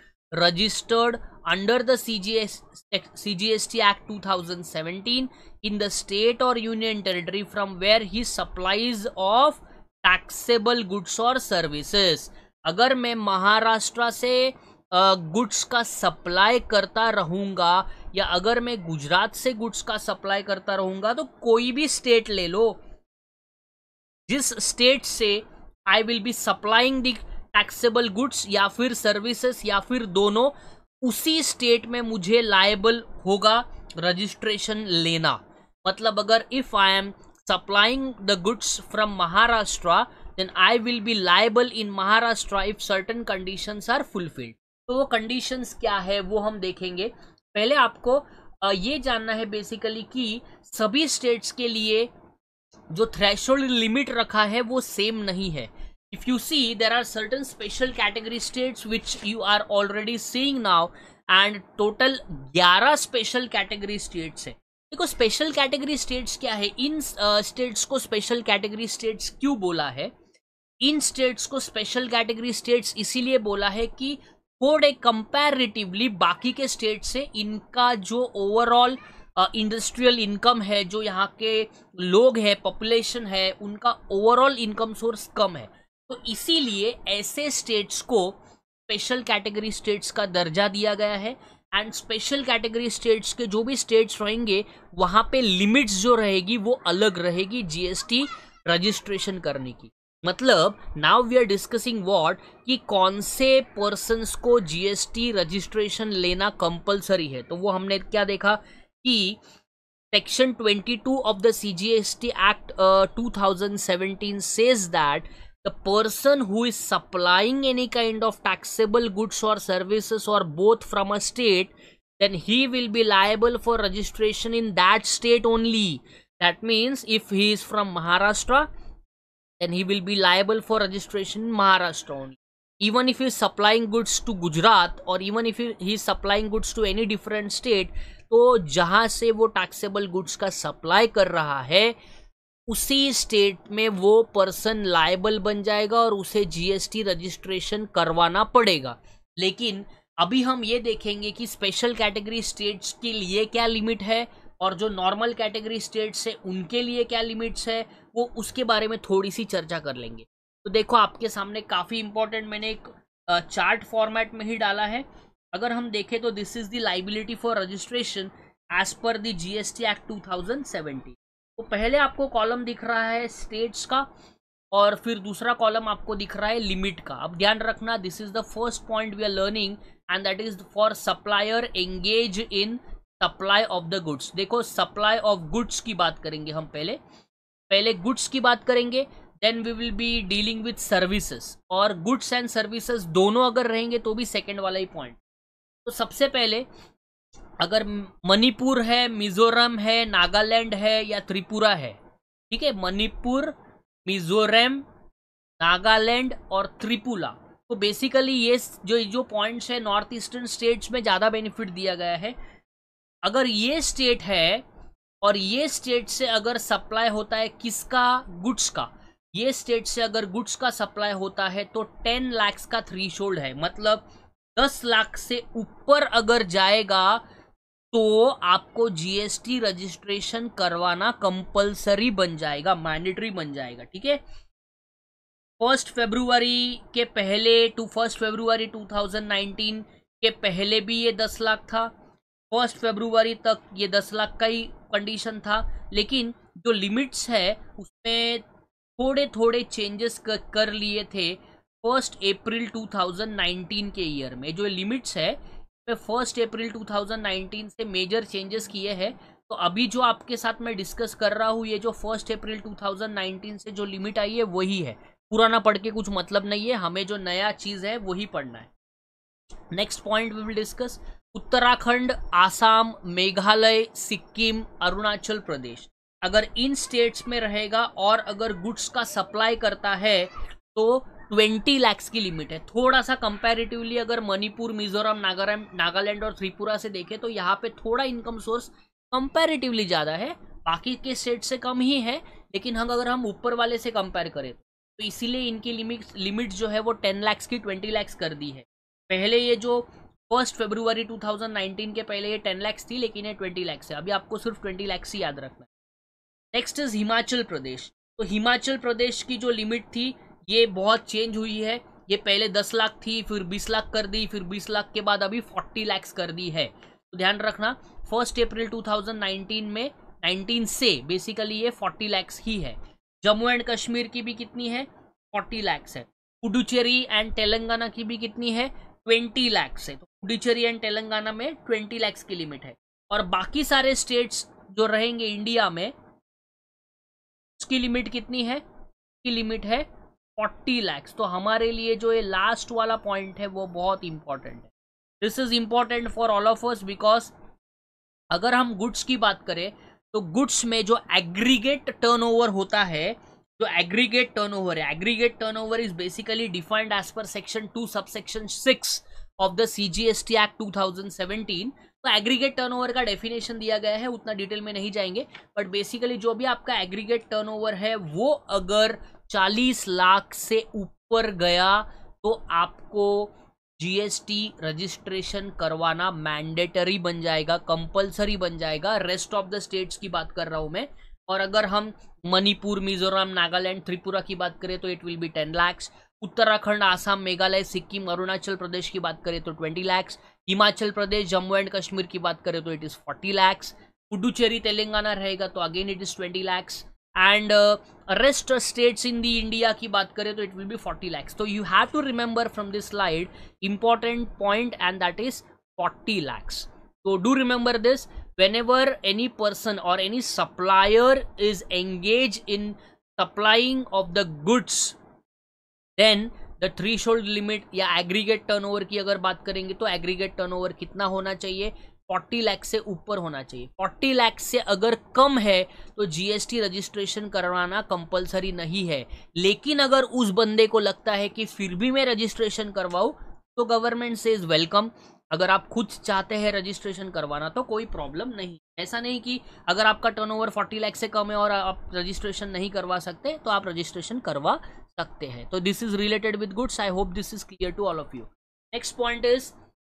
registered under the CGS, CGST Act 2017 in the state or union territory from where he supplies of taxable goods or services. अगर मैं महाराष्ट्र से गुड्स का सप्लाई करता रहूँगा या अगर मैं गुजरात से गुड्स का सप्लाई करता रहूँगा तो कोई भी स्टेट ले लो जिस स्टेट से I will be supplying the taxable goods या फिर सर्विसेज या फिर दोनों उसी स्टेट में मुझे लाइबल होगा रजिस्ट्रेशन लेना मतलब अगर if I am supplying the goods from Maharashtra then I will be liable in Maharashtra if certain conditions are fulfilled तो वो कंडीशंस क्या है वो हम देखेंगे पहले आपको ये जानना है बेसिकली कि सभी स्टेट्स के लिए जो थ्रेशोल्ड लिमिट रखा है वो सेम नहीं है if you see there are certain special category states which you are already seeing now and total 11 special category states hai देखो स्पेशल कैटेगरी स्टेट्स क्या है इन स्टेट्स uh, को स्पेशल कैटेगरी स्टेट्स क्यों बोला है इन स्टेट्स को स्पेशल कैटेगरी स्टेट्स इसीलिए बोला है कि थोड़े कंपैरेटिवली बाकी के स्टेट से इनका जो ओवरऑल इंडस्ट्रियल इनकम है जो यहाँ के लोग हैं पॉपुलेशन है उनका ओवरऑल इनकम सोर्स कम है तो इसीलिए ऐसे स्टेट्स को स्पेशल कैटेगरी स्टेट्स का दर्जा दिया गया है एंड स्पेशल कैटेगरी स्टेट्स के जो भी स्टेट्स रहेंगे वहाँ पे लिमिट्स जो रहेगी वो अलग रहेगी जीएसटी रजिस्ट्रेशन करने की मतलब now we are discussing what कि कौन से पर्सनस को जीएसटी रजिस्ट्रेशन लेना कंपलसरी है तो वो हमने क्या देखा कि section 22 of the CGST G S T act 2017 says that the person who is supplying any kind of taxable goods or services or both from a state then he will be liable for registration in that state only that means if he is from maharashtra then he will be liable for registration in maharashtra only even if he is supplying goods to gujarat or even if he is supplying goods to any different state तो जहाँ से वो टैक्सेबल गुड्स का सप्लाई कर रहा है उसी स्टेट में वो पर्सन लाइबल बन जाएगा और उसे जीएसटी रजिस्ट्रेशन करवाना पड़ेगा लेकिन अभी हम ये देखेंगे कि स्पेशल कैटेगरी स्टेट्स के लिए क्या लिमिट है और जो नॉर्मल कैटेगरी स्टेट्स है उनके लिए क्या लिमिट्स है वो उसके बारे में थोड़ी सी चर्चा कर लेंगे तो देखो आपके सामने काफ़ी इंपॉर्टेंट मैंने एक चार्ट फॉर्मेट में ही डाला है अगर हम देखें तो this is the liability for registration as per the GST act 2017 तो पहले आपको कॉलम दिख रहा है स्टेट्स का और फिर दूसरा कॉलम आपको दिख रहा है लिमिट का अब ध्यान रखना this is the first point we are learning and that is for supplier engage in supply of the goods देखो सप्लाई ऑफ गुड्स की बात करेंगे हम पहले पहले गुड्स की बात करेंगे then we will be dealing with services और गुड्स एंड सर्विसेज दोनों अगर रहेंगे तो भी सेकेंड वाला ही पॉइंट तो सबसे पहले अगर मणिपुर है मिजोरम है नागालैंड है या त्रिपुरा है ठीक है मणिपुर मिजोरम नागालैंड और त्रिपुरा तो बेसिकली ये जो जो पॉइंट्स है नॉर्थ ईस्टर्न स्टेट्स में ज़्यादा बेनिफिट दिया गया है अगर ये स्टेट है और ये स्टेट से अगर सप्लाई होता है किसका गुड्स का ये स्टेट से अगर गुड्स का सप्लाई होता है तो टेन लैक्स का थ्री शोल्ड है मतलब दस लाख से ऊपर अगर जाएगा तो आपको जीएसटी रजिस्ट्रेशन करवाना कंपलसरी बन जाएगा मैंडेटरी बन जाएगा ठीक है फर्स्ट फेब्रुवरी के पहले टू फर्स्ट फेब्रुवरी 2019 के पहले भी ये दस लाख था फर्स्ट फेब्रुवरी तक ये दस लाख का ही कंडीशन था लेकिन जो लिमिट्स है उसमें थोड़े थोड़े चेंजेस कर लिए थे फर्स्ट अप्रैल 2019 के ईयर में जो लिमिट्स है पे फर्स्ट अप्रैल 2019 से मेजर चेंजेस किए हैं तो अभी जो आपके साथ मैं डिस्कस कर रहा हूँ ये जो फर्स्ट अप्रैल 2019 से जो लिमिट आई है वही है पुराना पढ़ के कुछ मतलब नहीं है हमें जो नया चीज़ है वही पढ़ना है next point we will discuss Uttarakhand Assam Meghalaya Sikkim Arunachal Pradesh अगर इन स्टेट्स में रहेगा और अगर गुड्स का सप्लाई करता है तो ट्वेंटी लैक्स की लिमिट है थोड़ा सा कंपेरेटिवली अगर मणिपुर मिजोरम नागालैंड नागालैंड और त्रिपुरा से देखें तो यहाँ पे थोड़ा इनकम सोर्स कंपेरेटिवली ज़्यादा है बाकी के स्टेट से कम ही है लेकिन हम अगर हम ऊपर वाले से कंपेयर करें तो इसीलिए इनकी लिमिट लिमिट जो है वो टेन लैक्स की ट्वेंटी लैक्स कर दी है पहले ये जो फर्स्ट फेब्रुवरी टू के पहले ये टेन लैक्स थी लेकिन ये ट्वेंटी लैक्स है अभी आपको सिर्फ ट्वेंटी लैक्स ही याद रखना है नेक्स्ट इज हिमाचल प्रदेश तो हिमाचल प्रदेश की जो लिमिट थी ये बहुत चेंज हुई है ये पहले दस लाख थी फिर बीस लाख कर दी फिर बीस लाख के बाद अभी फोर्टी लैक्स कर दी है तो ध्यान रखना फर्स्ट अप्रैल 2019 में 19 से बेसिकली ये 40 लैक्स ही है जम्मू एंड कश्मीर की भी कितनी है 40 लैक्स है पुडुचेरी एंड तेलंगाना की भी कितनी है 20 लैक्स है तो पुडुचेरी एंड तेलंगाना में 20 लैक्स की लिमिट है और बाकी सारे स्टेट्स जो रहेंगे इंडिया में उसकी लिमिट कितनी है उसकी लिमिट है फोर्टी लैक्स तो हमारे लिए जो ये लास्ट वाला पॉइंट है वो बहुत इंपॉर्टेंट है this is important for all of us because अगर हम गुड्स की बात करें तो गुड्स में जो एग्रीगेट टर्नओवर होता है जो एग्रीगेट टर्नओवर है aggregate turnover is basically defined as per section two subsection six of the C G S T act two thousand seventeen तो एग्रीगेट टर्नओवर का डेफिनेशन दिया गया है उतना डिटेल में नहीं जाएंगे बट बेसिकली जो भी आपका एग्रीगेट टर्नओवर है वो अगर चालीस लाख से ऊपर गया तो आपको जीएसटी रजिस्ट्रेशन करवाना मैंडेटरी बन जाएगा कंपलसरी बन जाएगा रेस्ट ऑफ द स्टेट्स की बात कर रहा हूँ मैं और अगर हम मणिपुर मिजोरम नागालैंड त्रिपुरा की बात करें तो it will be ten lakhs Uttarakhand Assam Meghalaya Sikkim Arunachal Pradesh की बात करें तो ट्वेंटी लैक्स हिमाचल प्रदेश जम्मू एंड कश्मीर की बात करें तो it is forty lakhs Puducherry Telangana रहेगा तो again it is twenty lakhs and rest states in the India की बात करें तो it will be forty lakhs तो you have to remember from this slide important point and that is forty lakhs तो do remember this whenever any person और any supplier is engage in supplying of the goods then the threshold limit या एग्रीगेट ओवर की अगर बात करेंगे तो एग्रीगेट ओवर कितना होना चाहिए फोर्टी लाख से ऊपर होना चाहिए फोर्टी लाख से अगर कम है तो जीएसटी रजिस्ट्रेशन करवाना कंपलसरी नहीं है लेकिन अगर उस बंदे को लगता है कि फिर भी मैं रजिस्ट्रेशन करवाऊँ तो गवर्नमेंट से इज़ वेलकम अगर आप खुद चाहते हैं रजिस्ट्रेशन करवाना तो कोई प्रॉब्लम नहीं ऐसा नहीं कि अगर आपका टर्नओवर 40 लाख से कम है और आप रजिस्ट्रेशन नहीं करवा सकते तो आप रजिस्ट्रेशन करवा सकते हैं तो this is related with goods I hope this is clear to all of you next point is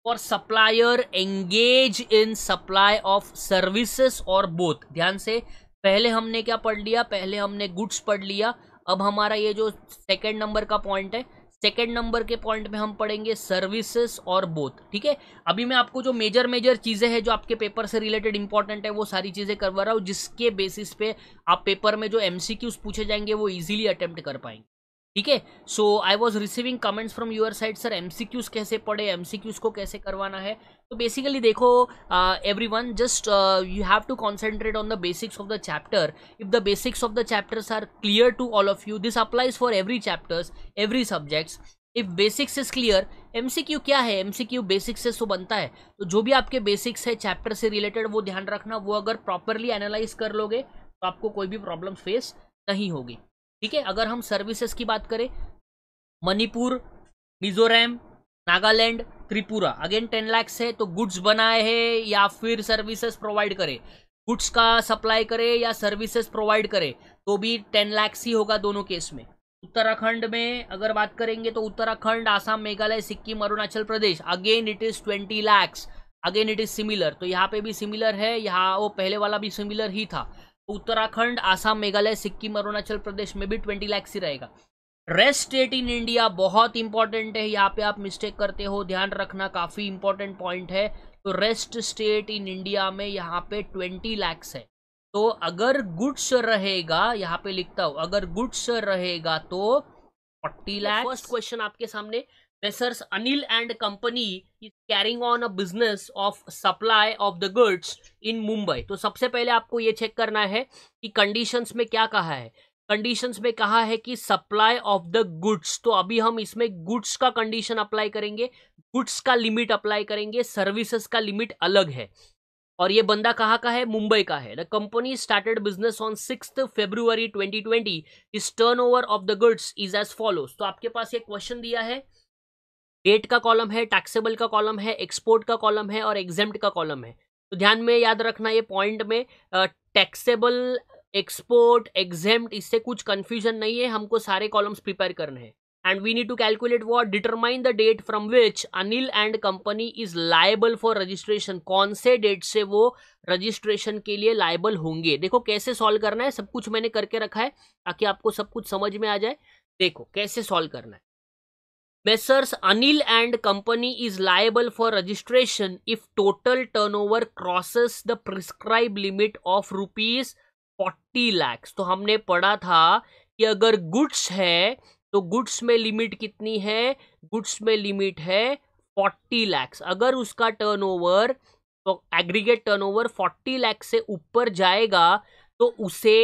और supplier engage in supply of services और बोथ ध्यान से पहले हमने क्या पढ़ लिया पहले हमने गुड्स पढ़ लिया अब हमारा ये जो सेकेंड नंबर का पॉइंट है सेकेंड नंबर के पॉइंट में हम पढ़ेंगे सर्विसेस और बोथ ठीक है अभी मैं आपको जो मेजर मेजर चीज़ें हैं जो आपके पेपर से रिलेटेड इंपॉर्टेंट है वो सारी चीज़ें करवा रहा हूँ जिसके बेसिस पे आप पेपर में जो एमसीक्यूज पूछे जाएंगे वो इजीली अटेम्प्ट कर पाएंगे ठीक है so I was receiving comments from your side sir M C Qs कैसे पढ़े एम सी क्यूज़ को कैसे करवाना है तो बेसिकली देखो every one just you have to concentrate on the basics of the chapter if the basics of the chapters are clear to all of you this applies for every chapters every subjects if basics is clear Q क्या है एम सी क्यू बेसिक्स से सो तो बनता है तो जो भी आपके बेसिक्स है चैप्टर से रिलेटेड वो ध्यान रखना वो अगर प्रॉपरली एनालाइज कर लोगे तो आपको कोई भी प्रॉब्लम फेस नहीं होगी ठीक है अगर हम सर्विसेज की बात करें मणिपुर मिजोरम नागालैंड त्रिपुरा अगेन टेन लैक्स है तो गुड्स बनाए हैं या फिर सर्विसेज प्रोवाइड करे गुड्स का सप्लाई करे या सर्विसेज प्रोवाइड करे तो भी टेन लैक्स ही होगा दोनों केस में उत्तराखंड में अगर बात करेंगे तो Uttarakhand Assam Meghalaya Sikkim Arunachal Pradesh again it is twenty lakhs again it is similar तो यहाँ पे भी सिमिलर है यहाँ वो पहले वाला भी सिमिलर ही था उत्तराखंड आसाम मेघालय सिक्किम अरुणाचल प्रदेश में भी ट्वेंटी लैक्स ही रहेगा रेस्ट स्टेट इन इंडिया बहुत इंपॉर्टेंट है यहाँ पे आप मिस्टेक करते हो ध्यान रखना काफ़ी इंपॉर्टेंट पॉइंट है तो रेस्ट स्टेट इन इंडिया में यहाँ पे ट्वेंटी लैक्स है तो अगर गुड्स रहेगा यहाँ पे लिखता हूं अगर गुड्स रहेगा तो फोर्टी लैक्स फर्स्ट क्वेश्चन आपके सामने Messrs. Anil and company is carrying on a business of supply of the goods in Mumbai. तो सबसे पहले आपको ये चेक करना है कि conditions में क्या कहा है conditions में कहा है कि supply of the goods तो अभी हम इसमें goods का condition apply करेंगे goods का limit apply करेंगे services का limit अलग है और ये बंदा कहाँ का है मुंबई का है the company started business on six February 2020 its turnover of the goods is as follows तो आपके पास ये क्वेश्चन दिया है डेट का कॉलम है टैक्सेबल का कॉलम है एक्सपोर्ट का कॉलम है और एग्जेम्प्ट का कॉलम है तो ध्यान में याद रखना ये पॉइंट में टैक्सेबल एक्सपोर्ट एग्जेम्ट इससे कुछ कन्फ्यूजन नहीं है हमको सारे कॉलम्स प्रिपेयर करने हैं and we need to calculate what determine the date from which Anil and company is liable for registration कौन से डेट से वो रजिस्ट्रेशन के लिए लाइबल होंगे देखो कैसे सॉल्व करना है सब कुछ मैंने करके रखा है ताकि आपको सब कुछ समझ में आ जाए देखो कैसे सॉल्व करना है Messrs. Anil and company is liable for registration if total turnover crosses the prescribed limit of rupees 40 lakhs. तो हमने पढ़ा था कि अगर गुड्स है तो गुड्स में लिमिट कितनी है गुड्स में लिमिट है 40 लैक्स अगर उसका टर्नओवर तो एग्रीगेट टर्नओवर 40 लाख से ऊपर जाएगा तो उसे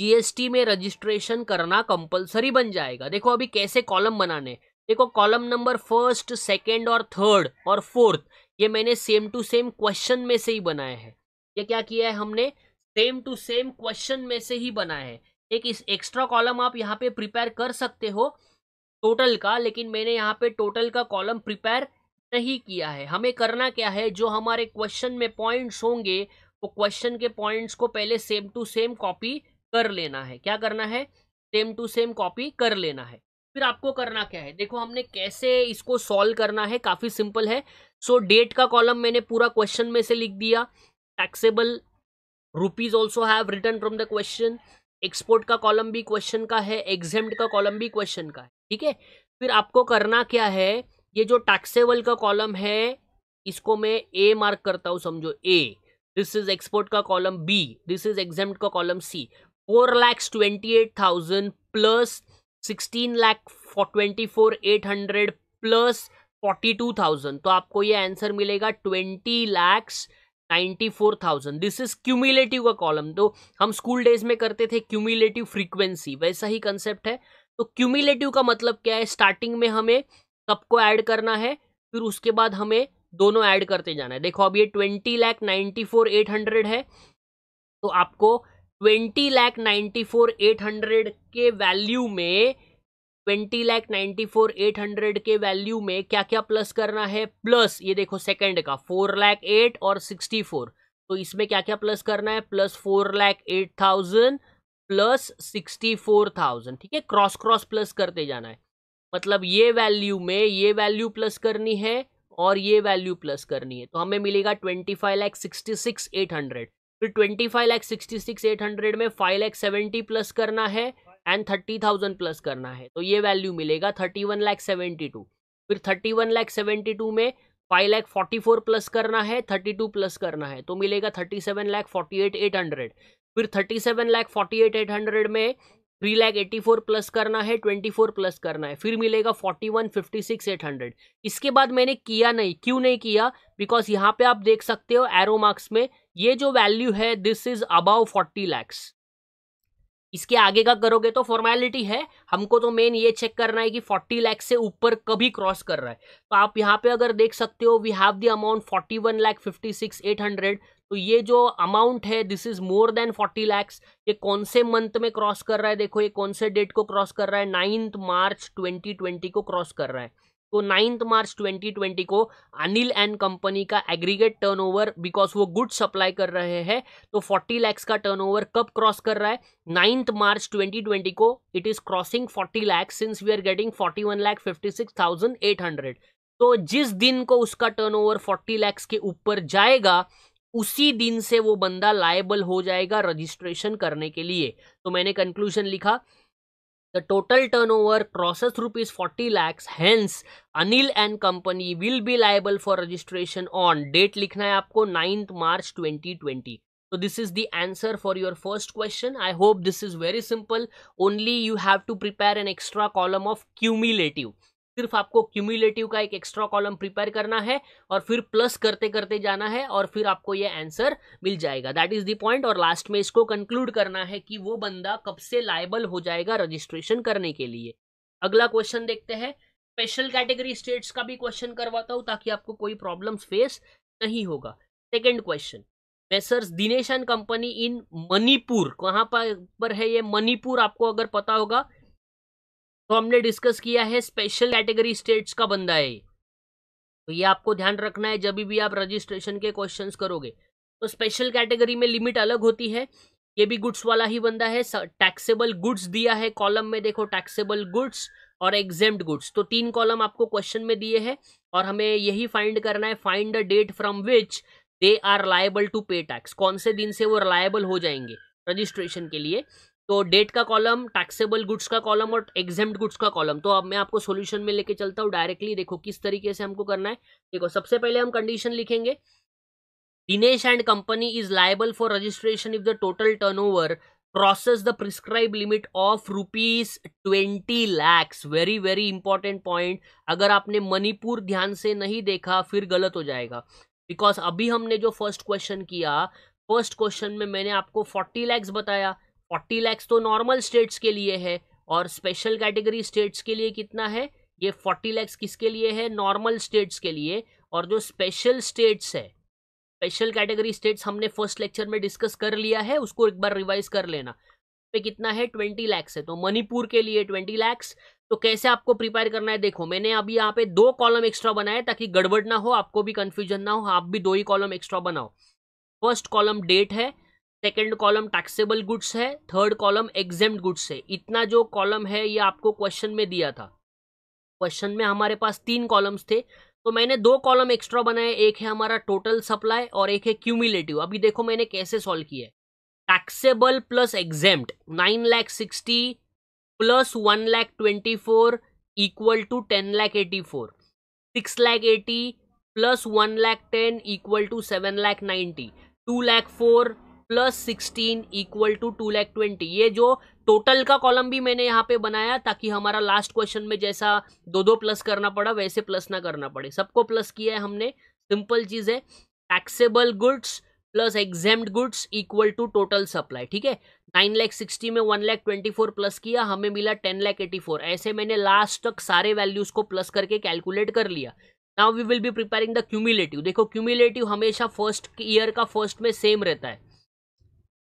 जीएसटी में रजिस्ट्रेशन करना कंपलसरी बन जाएगा देखो अभी कैसे कॉलम बनाने देखो कॉलम नंबर फर्स्ट सेकेंड और थर्ड और फोर्थ ये मैंने सेम टू सेम क्वेश्चन में से ही बनाया है ये क्या किया है हमने सेम टू सेम क्वेश्चन में से ही बनाया है एक इस एक्स्ट्रा कॉलम आप यहाँ पे प्रिपेयर कर सकते हो टोटल का लेकिन मैंने यहाँ पे टोटल का कॉलम प्रिपेयर नहीं किया है हमें करना क्या है जो हमारे क्वेश्चन में पॉइंट्स होंगे वो क्वेश्चन के पॉइंट्स को पहले सेम टू सेम कॉपी कर लेना है क्या करना है सेम टू सेम कॉपी कर लेना है फिर आपको करना क्या है देखो हमने कैसे इसको सॉल्व करना है काफ़ी सिंपल है सो so, डेट का कॉलम मैंने पूरा क्वेश्चन में से लिख दिया taxable rupees also have return from the question export का कॉलम भी क्वेश्चन का है एग्जाम का कॉलम भी क्वेश्चन का है ठीक है फिर आपको करना क्या है ये जो टैक्सेबल का कॉलम है इसको मैं ए मार्क करता हूँ समझो ए दिस इज एक्सपोर्ट का column B this is exam का column C four lakhs twenty eight thousand plus sixteen lakh twenty four eight hundred plus forty two thousand तो आपको ये आंसर मिलेगा twenty lakhs ninety four thousand this is cumulative का कॉलम तो हम स्कूल डेज में करते थे क्यूमुलेटिव फ्रीक्वेंसी वैसा ही कंसेप्ट है तो क्यूमुलेटिव का मतलब क्या है स्टार्टिंग में हमें सबको ऐड करना है फिर उसके बाद हमें दोनों ऐड करते जाना है देखो अब ये twenty lakh ninety four eight hundred है तो आपको twenty lakh ninety four eight hundred के वैल्यू में twenty lakh ninety four eight hundred के वैल्यू में क्या क्या प्लस करना है प्लस ये देखो सेकंड का फोर लैख एट और सिक्सटी फोर तो इसमें क्या क्या प्लस करना है plus four lakh eight thousand plus sixty four thousand ठीक है क्रॉस क्रॉस प्लस करते जाना है मतलब ये वैल्यू में ये वैल्यू प्लस करनी है और ये वैल्यू प्लस करनी है तो हमें मिलेगा twenty five lakh sixty six eight hundred फिर twenty five lakh sixty six eight hundred में फाइव लैख सेवेंटी प्लस करना है एंड थर्टी थाउजेंड प्लस करना है तो ये वैल्यू मिलेगा thirty one lakh seventy two फिर thirty one lakh seventy two में five lakh forty four plus करना है थर्टी टू प्लस करना है तो मिलेगा thirty seven lakh forty eight eight hundred फिर thirty seven lakh forty eight eight hundred में three lakh eighty four plus करना है ट्वेंटी फोर प्लस करना है फिर मिलेगा forty one fifty six eight hundred इसके बाद मैंने किया नहीं क्यों नहीं किया बिकॉज यहाँ पे आप देख सकते हो एरो मार्क्स में ये जो वैल्यू है this is above forty lakhs इसके आगे का करोगे तो फॉर्मेलिटी है हमको तो मेन ये चेक करना है कि फोर्टी लैख से ऊपर कभी क्रॉस कर रहा है तो आप यहाँ पे अगर देख सकते हो we have the amount forty one lakh fifty six eight hundred तो ये जो अमाउंट है this is more than forty lakhs ये कौन से मंथ में क्रॉस कर रहा है देखो ये कौन से डेट को क्रॉस कर रहा है नाइन्थ मार्च ट्वेंटी ट्वेंटी को क्रॉस कर रहा है तो नाइन्थ मार्च 2020 को अनिल एंड कंपनी का एग्रीगेट टर्नओवर बिकॉज वो गुड सप्लाई कर रहे हैं तो 40 लैक्स का टर्नओवर कब क्रॉस कर रहा है नाइन्थ मार्च 2020 को it is crossing 40 lakhs since we are getting 41 lakh 56,800 तो जिस दिन को उसका टर्नओवर 40 लैक्स के ऊपर जाएगा उसी दिन से वो बंदा लायबल हो जाएगा रजिस्ट्रेशन करने के लिए तो मैंने कंक्लूजन लिखा the total turnover crosses rupees forty lakhs hence Anil and company will be liable for registration on date लिखना है आपको नाइन्थ मार्च ट्वेंटी ट्वेंटी तो this is the answer for your first question I hope this is very simple only you have to prepare an extra column of cumulative सिर्फ आपको क्यूमुलेटिव का एक एक्स्ट्रा कॉलम प्रिपेयर करना है और फिर प्लस करते करते जाना है और फिर आपको ये आंसर मिल जाएगा दैट इज द पॉइंट और लास्ट में इसको कंक्लूड करना है कि वो बंदा कब से लाइबल हो जाएगा रजिस्ट्रेशन करने के लिए अगला क्वेश्चन देखते हैं स्पेशल कैटेगरी स्टेट्स का भी क्वेश्चन करवाता हूँ ताकि आपको कोई प्रॉब्लम फेस नहीं होगा second question messrs and company in Manipur कहाँ पर है ये मणिपुर आपको अगर पता होगा तो हमने डिस्कस किया है स्पेशल कैटेगरी स्टेट्स का बंदा है तो ये आपको ध्यान रखना है जब भी आप रजिस्ट्रेशन के क्वेश्चन करोगे तो स्पेशल कैटेगरी में लिमिट अलग होती है ये भी गुड्स वाला ही बंदा है टैक्सेबल गुड्स दिया है कॉलम में देखो टैक्सेबल गुड्स और एग्जेम्ड गुड्स तो तीन कॉलम आपको क्वेश्चन में दिए हैं और हमें यही फाइंड करना है find the date from which they are liable to pay tax कौन से दिन से वो लायबल हो जाएंगे रजिस्ट्रेशन के लिए तो डेट का कॉलम टैक्सेबल गुड्स का कॉलम और एग्जाम गुड्स का कॉलम तो अब मैं आपको सोल्यूशन में लेके चलता हूँ डायरेक्टली देखो किस तरीके से हमको करना है देखो सबसे पहले हम कंडीशन लिखेंगे Dinesh and company is liable for registration if the total turnover crosses the prescribe limit of rupees twenty lakhs very very important point अगर आपने मणिपुर ध्यान से नहीं देखा फिर गलत हो जाएगा बिकॉज अभी हमने जो फर्स्ट क्वेश्चन किया फर्स्ट क्वेश्चन में मैंने आपको फोर्टी लैक्स बताया फोर्टी लैक्स तो नॉर्मल स्टेट्स के लिए है और स्पेशल कैटेगरी स्टेट्स के लिए कितना है ये फोर्टी लैक्स किसके लिए है नॉर्मल स्टेट्स के लिए और जो स्पेशल स्टेट्स है स्पेशल कैटेगरी स्टेट्स हमने फर्स्ट लेक्चर में डिस्कस कर लिया है उसको एक बार रिवाइज कर लेना पे कितना है ट्वेंटी लैक्स है तो मणिपुर के लिए ट्वेंटी लैक्स तो कैसे आपको प्रिपेयर करना है देखो मैंने अभी यहाँ पे दो कॉलम एक्स्ट्रा बनाए ताकि गड़बड़ ना हो आपको भी कंफ्यूजन ना हो आप भी दो ही कॉलम एक्स्ट्रा बनाओ फर्स्ट कॉलम डेट है सेकेंड कॉलम टैक्सेबल गुड्स है थर्ड कॉलम एग्जेम गुड्स है इतना जो कॉलम है ये आपको क्वेश्चन में दिया था क्वेश्चन में हमारे पास तीन कॉलम्स थे तो मैंने दो कॉलम एक्स्ट्रा बनाए एक है हमारा टोटल सप्लाई और एक है क्यूमिलेटिव अभी देखो मैंने कैसे सॉल्व किया है taxable plus exempt nine lakh sixty plus one lakh twenty four equal to ten lakh eighty four six lakh eighty plus one lakh ten equal to seven lakh ninety two lakh four plus sixteen equal to two lakh twenty ये जो टोटल का कॉलम भी मैंने यहाँ पे बनाया ताकि हमारा लास्ट क्वेश्चन में जैसा दो दो प्लस करना पड़ा वैसे प्लस ना करना पड़े सबको प्लस किया है हमने सिंपल चीज़ है taxable goods plus exempt goods equal to total supply ठीक है नाइन लैख सिक्सटी में one lakh twenty four plus किया हमें मिला टेन लैख एटी फोर ऐसे मैंने लास्ट तक सारे वैल्यूज को प्लस करके कैलकुलेट कर लिया now we will be preparing the cumulative देखो क्यूमुलेटिव हमेशा फर्स्ट ईयर का फर्स्ट में सेम रहता है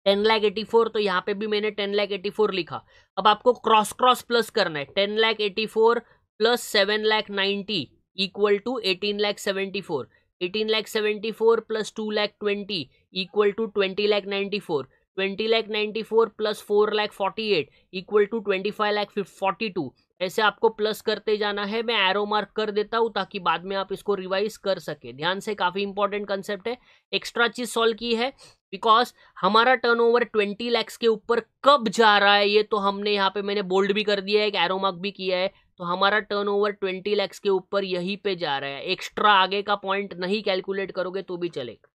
टेन लैक एटी फोर तो यहाँ पे भी मैंने टेन लैक एटी फोर लिखा अब आपको क्रॉस क्रॉस प्लस करना है ten lakh eighty four plus seven lakh ninety equal to eighteen lakh seventy four eighteen lakh seventy four plus two lakh twenty equal to twenty lakh ninety four twenty lakh ninety four plus four lakh forty eight equal to twenty five lakh forty two ऐसे आपको प्लस करते जाना है मैं एरो मार्क कर देता हूँ ताकि बाद में आप इसको रिवाइज कर सके ध्यान से काफ़ी इंपॉर्टेंट कंसेप्ट है एक्स्ट्रा चीज़ सॉल्व की है बिकॉज हमारा ओवर ट्वेंटी लैक्स के ऊपर कब जा रहा है ये तो हमने यहाँ पे मैंने बोल्ड भी कर दिया है एक एरोमार्क भी किया है तो हमारा ओवर ट्वेंटी लैक्स के ऊपर यहीं पे जा रहा है एक्स्ट्रा आगे का पॉइंट नहीं कैलकुलेट करोगे तो भी चलेगा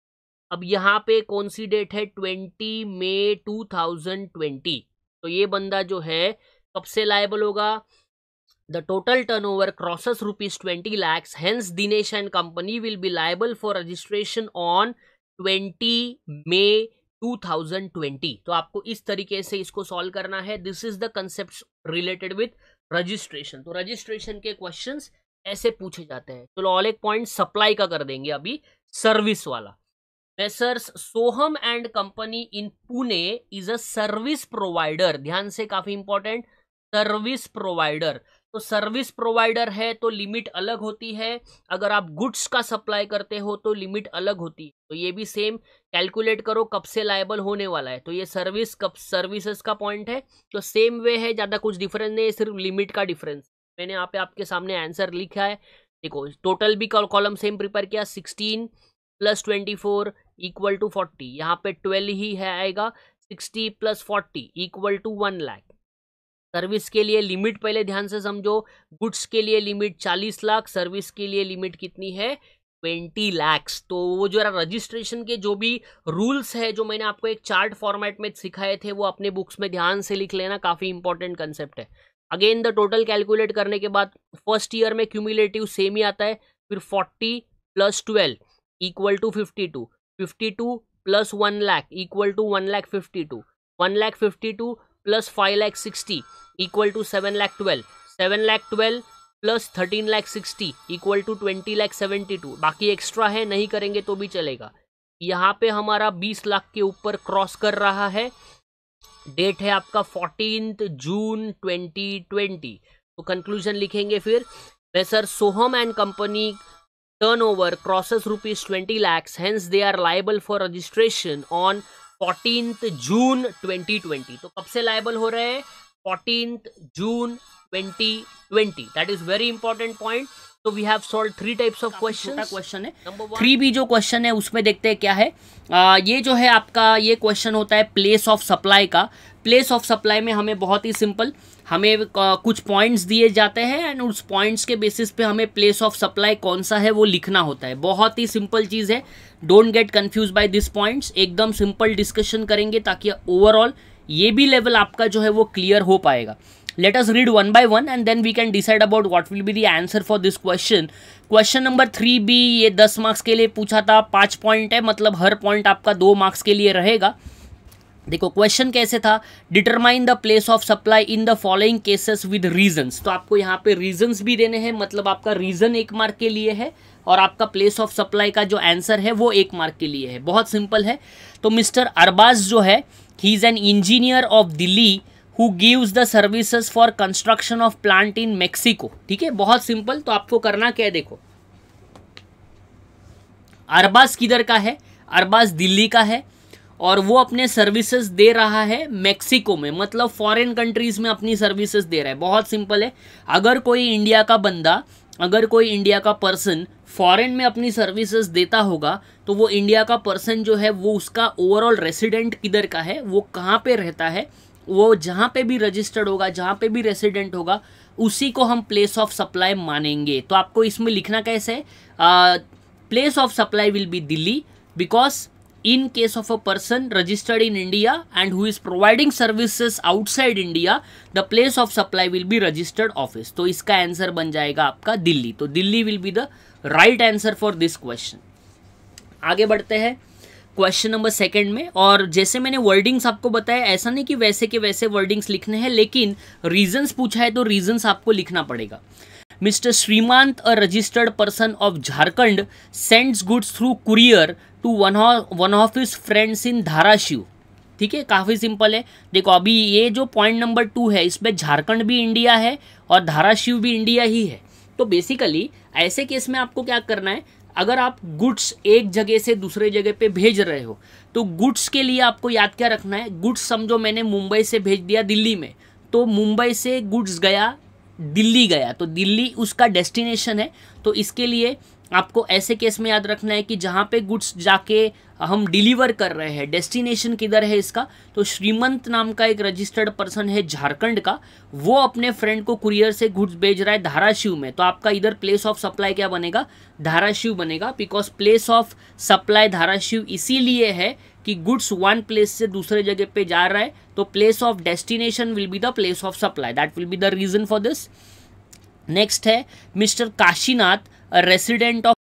अब यहाँ पे कौन सी डेट है twenty May two thousand twenty तो ये बंदा जो है कब से लाइबल होगा the total turnover crosses rupees twenty lakhs hence Dinesh and company will be liable for registration on twenty May 2020 तो आपको इस तरीके से इसको सॉल्व करना है this is the concept related with registration तो रजिस्ट्रेशन के क्वेश्चंस ऐसे पूछे जाते हैं चलो तो ऑल एक पॉइंट सप्लाई का कर देंगे अभी सर्विस वाला messrs Soham and company in Pune is a service provider ध्यान से काफी इंपॉर्टेंट सर्विस प्रोवाइडर तो सर्विस प्रोवाइडर है तो लिमिट अलग होती है अगर आप गुड्स का सप्लाई करते हो तो लिमिट अलग होती है तो ये भी सेम कैलकुलेट करो कब से लाइबल होने वाला है तो ये सर्विस कब सर्विसेज का पॉइंट है तो सेम वे है ज़्यादा कुछ डिफरेंस नहीं है सिर्फ लिमिट का डिफरेंस मैंने यहाँ पे आपके सामने आंसर लिखा है देखो टोटल भी कॉलम सेम प्रिपेयर किया sixteen plus twenty four equal to forty यहाँ पे ट्वेल्व ही है आएगा sixty plus forty equal to one lakh service के लिए लिमिट पहले ध्यान से समझो गुड्स के लिए लिमिट चालीस लाख सर्विस के लिए लिमिट कितनी है ट्वेंटी लैक्स तो वो जो है रजिस्ट्रेशन के जो भी रूल्स है जो मैंने आपको एक चार्ट फॉर्मेट में सिखाए थे वो अपने बुक्स में ध्यान से लिख लेना काफ़ी इंपॉर्टेंट कंसेप्ट है अगेन द टोटल कैलकुलेट करने के बाद फर्स्ट ईयर में क्यूमुलेटिव सेम ही आता है फिर forty plus twelve equal to fifty two fifty two plus one lakh equal to one lakh fifty two one lakh fifty two plus five lakh sixty equal to seven lakh twelve seven lakh twelve plus thirteen lakh sixty equal to twenty lakh seventy two बाकी एक्स्ट्रा है नहीं करेंगे तो भी चलेगा यहाँ पे हमारा बीस लाख के ऊपर क्रॉस कर रहा है डेट है आपका फोर्टीन जून ट्वेंटी ट्वेंटी तो कंक्लूजन लिखेंगे फिर मैं sir Soham and company over crosses rupees twenty lakhs hence they are liable for registration on fourteen June 2020 तो कब से लाइबल हो रहे हैं fourteen June 2020 that is very important point तो we have solve three types of question question है थ्री भी जो क्वेश्चन है उसमें देखते हैं क्या है आ, ये जो है आपका ये क्वेश्चन होता है प्लेस ऑफ सप्लाई का प्लेस ऑफ सप्लाई में हमें बहुत ही सिंपल हमें कुछ पॉइंट्स दिए जाते हैं एंड उस पॉइंट्स के बेसिस पे हमें प्लेस ऑफ सप्लाई कौन सा है वो लिखना होता है बहुत ही सिंपल चीज़ है don't get confuse by this points एकदम सिंपल डिस्कशन करेंगे ताकि ओवरऑल ये भी लेवल आपका जो है वो क्लियर हो पाएगा let us read one by one and then we can decide about what will be the answer for this question question number three B ये दस मार्क्स के लिए पूछा था पांच पॉइंट है मतलब हर पॉइंट आपका दो मार्क्स के लिए रहेगा देखो क्वेश्चन कैसे था determine the place of supply in the following cases with reasons तो आपको यहाँ पे रीजंस भी देने हैं मतलब आपका रीजन एक मार्क के लिए है और आपका प्लेस ऑफ सप्लाई का जो आंसर है वो एक मार्क के लिए है बहुत सिंपल है तो मिस्टर अरबाज जो है he is an engineer of Delhi who gives the services for construction of plant in Mexico ठीक है बहुत सिंपल तो आपको करना क्या है देखो अरबाज किधर का है अरबाज दिल्ली का है और वो अपने सर्विसेज दे रहा है मेक्सिको में मतलब फॉरेन कंट्रीज़ में अपनी सर्विसेज दे रहा है बहुत सिंपल है अगर कोई इंडिया का बंदा अगर कोई इंडिया का पर्सन फॉरेन में अपनी सर्विसेज देता होगा तो वो इंडिया का पर्सन जो है वो उसका ओवरऑल रेसिडेंट किधर का है वो कहाँ पे रहता है वो जहाँ पे भी रजिस्टर्ड होगा जहाँ पे भी रेसिडेंट होगा उसी को हम प्लेस ऑफ सप्लाई मानेंगे तो आपको इसमें लिखना कैसे है place of supply will be Delhi because in case of a person registered in India and who is providing services outside India the place of supply will be registered office तो इसका आंसर बन जाएगा आपका दिल्ली तो Delhi will be the right answer for this question आगे बढ़ते हैं क्वेश्चन नंबर सेकंड में और जैसे मैंने वर्डिंग्स आपको बताया ऐसा नहीं कि वैसे के वैसे वर्डिंग्स लिखने हैं लेकिन रीजंस पूछा है तो रीजंस आपको लिखना पड़ेगा mister Shrimant a registered person of Jharkhand sends goods through courier to one one of his friends in Dharashiv ठीक है काफ़ी सिंपल है देखो अभी ये जो पॉइंट नंबर टू है इसमें झारखंड भी इंडिया है और धाराशिव भी इंडिया ही है तो बेसिकली ऐसे केस में आपको क्या करना है अगर आप गुड्स एक जगह से दूसरे जगह पे भेज रहे हो तो गुड्स के लिए आपको याद क्या रखना है गुड्स समझो मैंने मुंबई से भेज दिया दिल्ली में तो मुंबई से गुड्स गया दिल्ली गया तो दिल्ली उसका डेस्टिनेशन है तो इसके लिए आपको ऐसे केस में याद रखना है कि जहाँ पे गुड्स जाके हम डिलीवर कर रहे हैं डेस्टिनेशन किधर है इसका तो श्रीमंत नाम का एक रजिस्टर्ड पर्सन है झारखंड का वो अपने फ्रेंड को कुरियर से गुड्स भेज रहा है धाराशिव में तो आपका इधर प्लेस ऑफ सप्लाई क्या बनेगा धाराशिव बनेगा because place of supply Dharashiv इसीलिए है कि गुड्स वन प्लेस से दूसरे जगह पे जा रहा है तो place of destination will be the place of supply that will be the reason for this next है mister Kashinath a resident of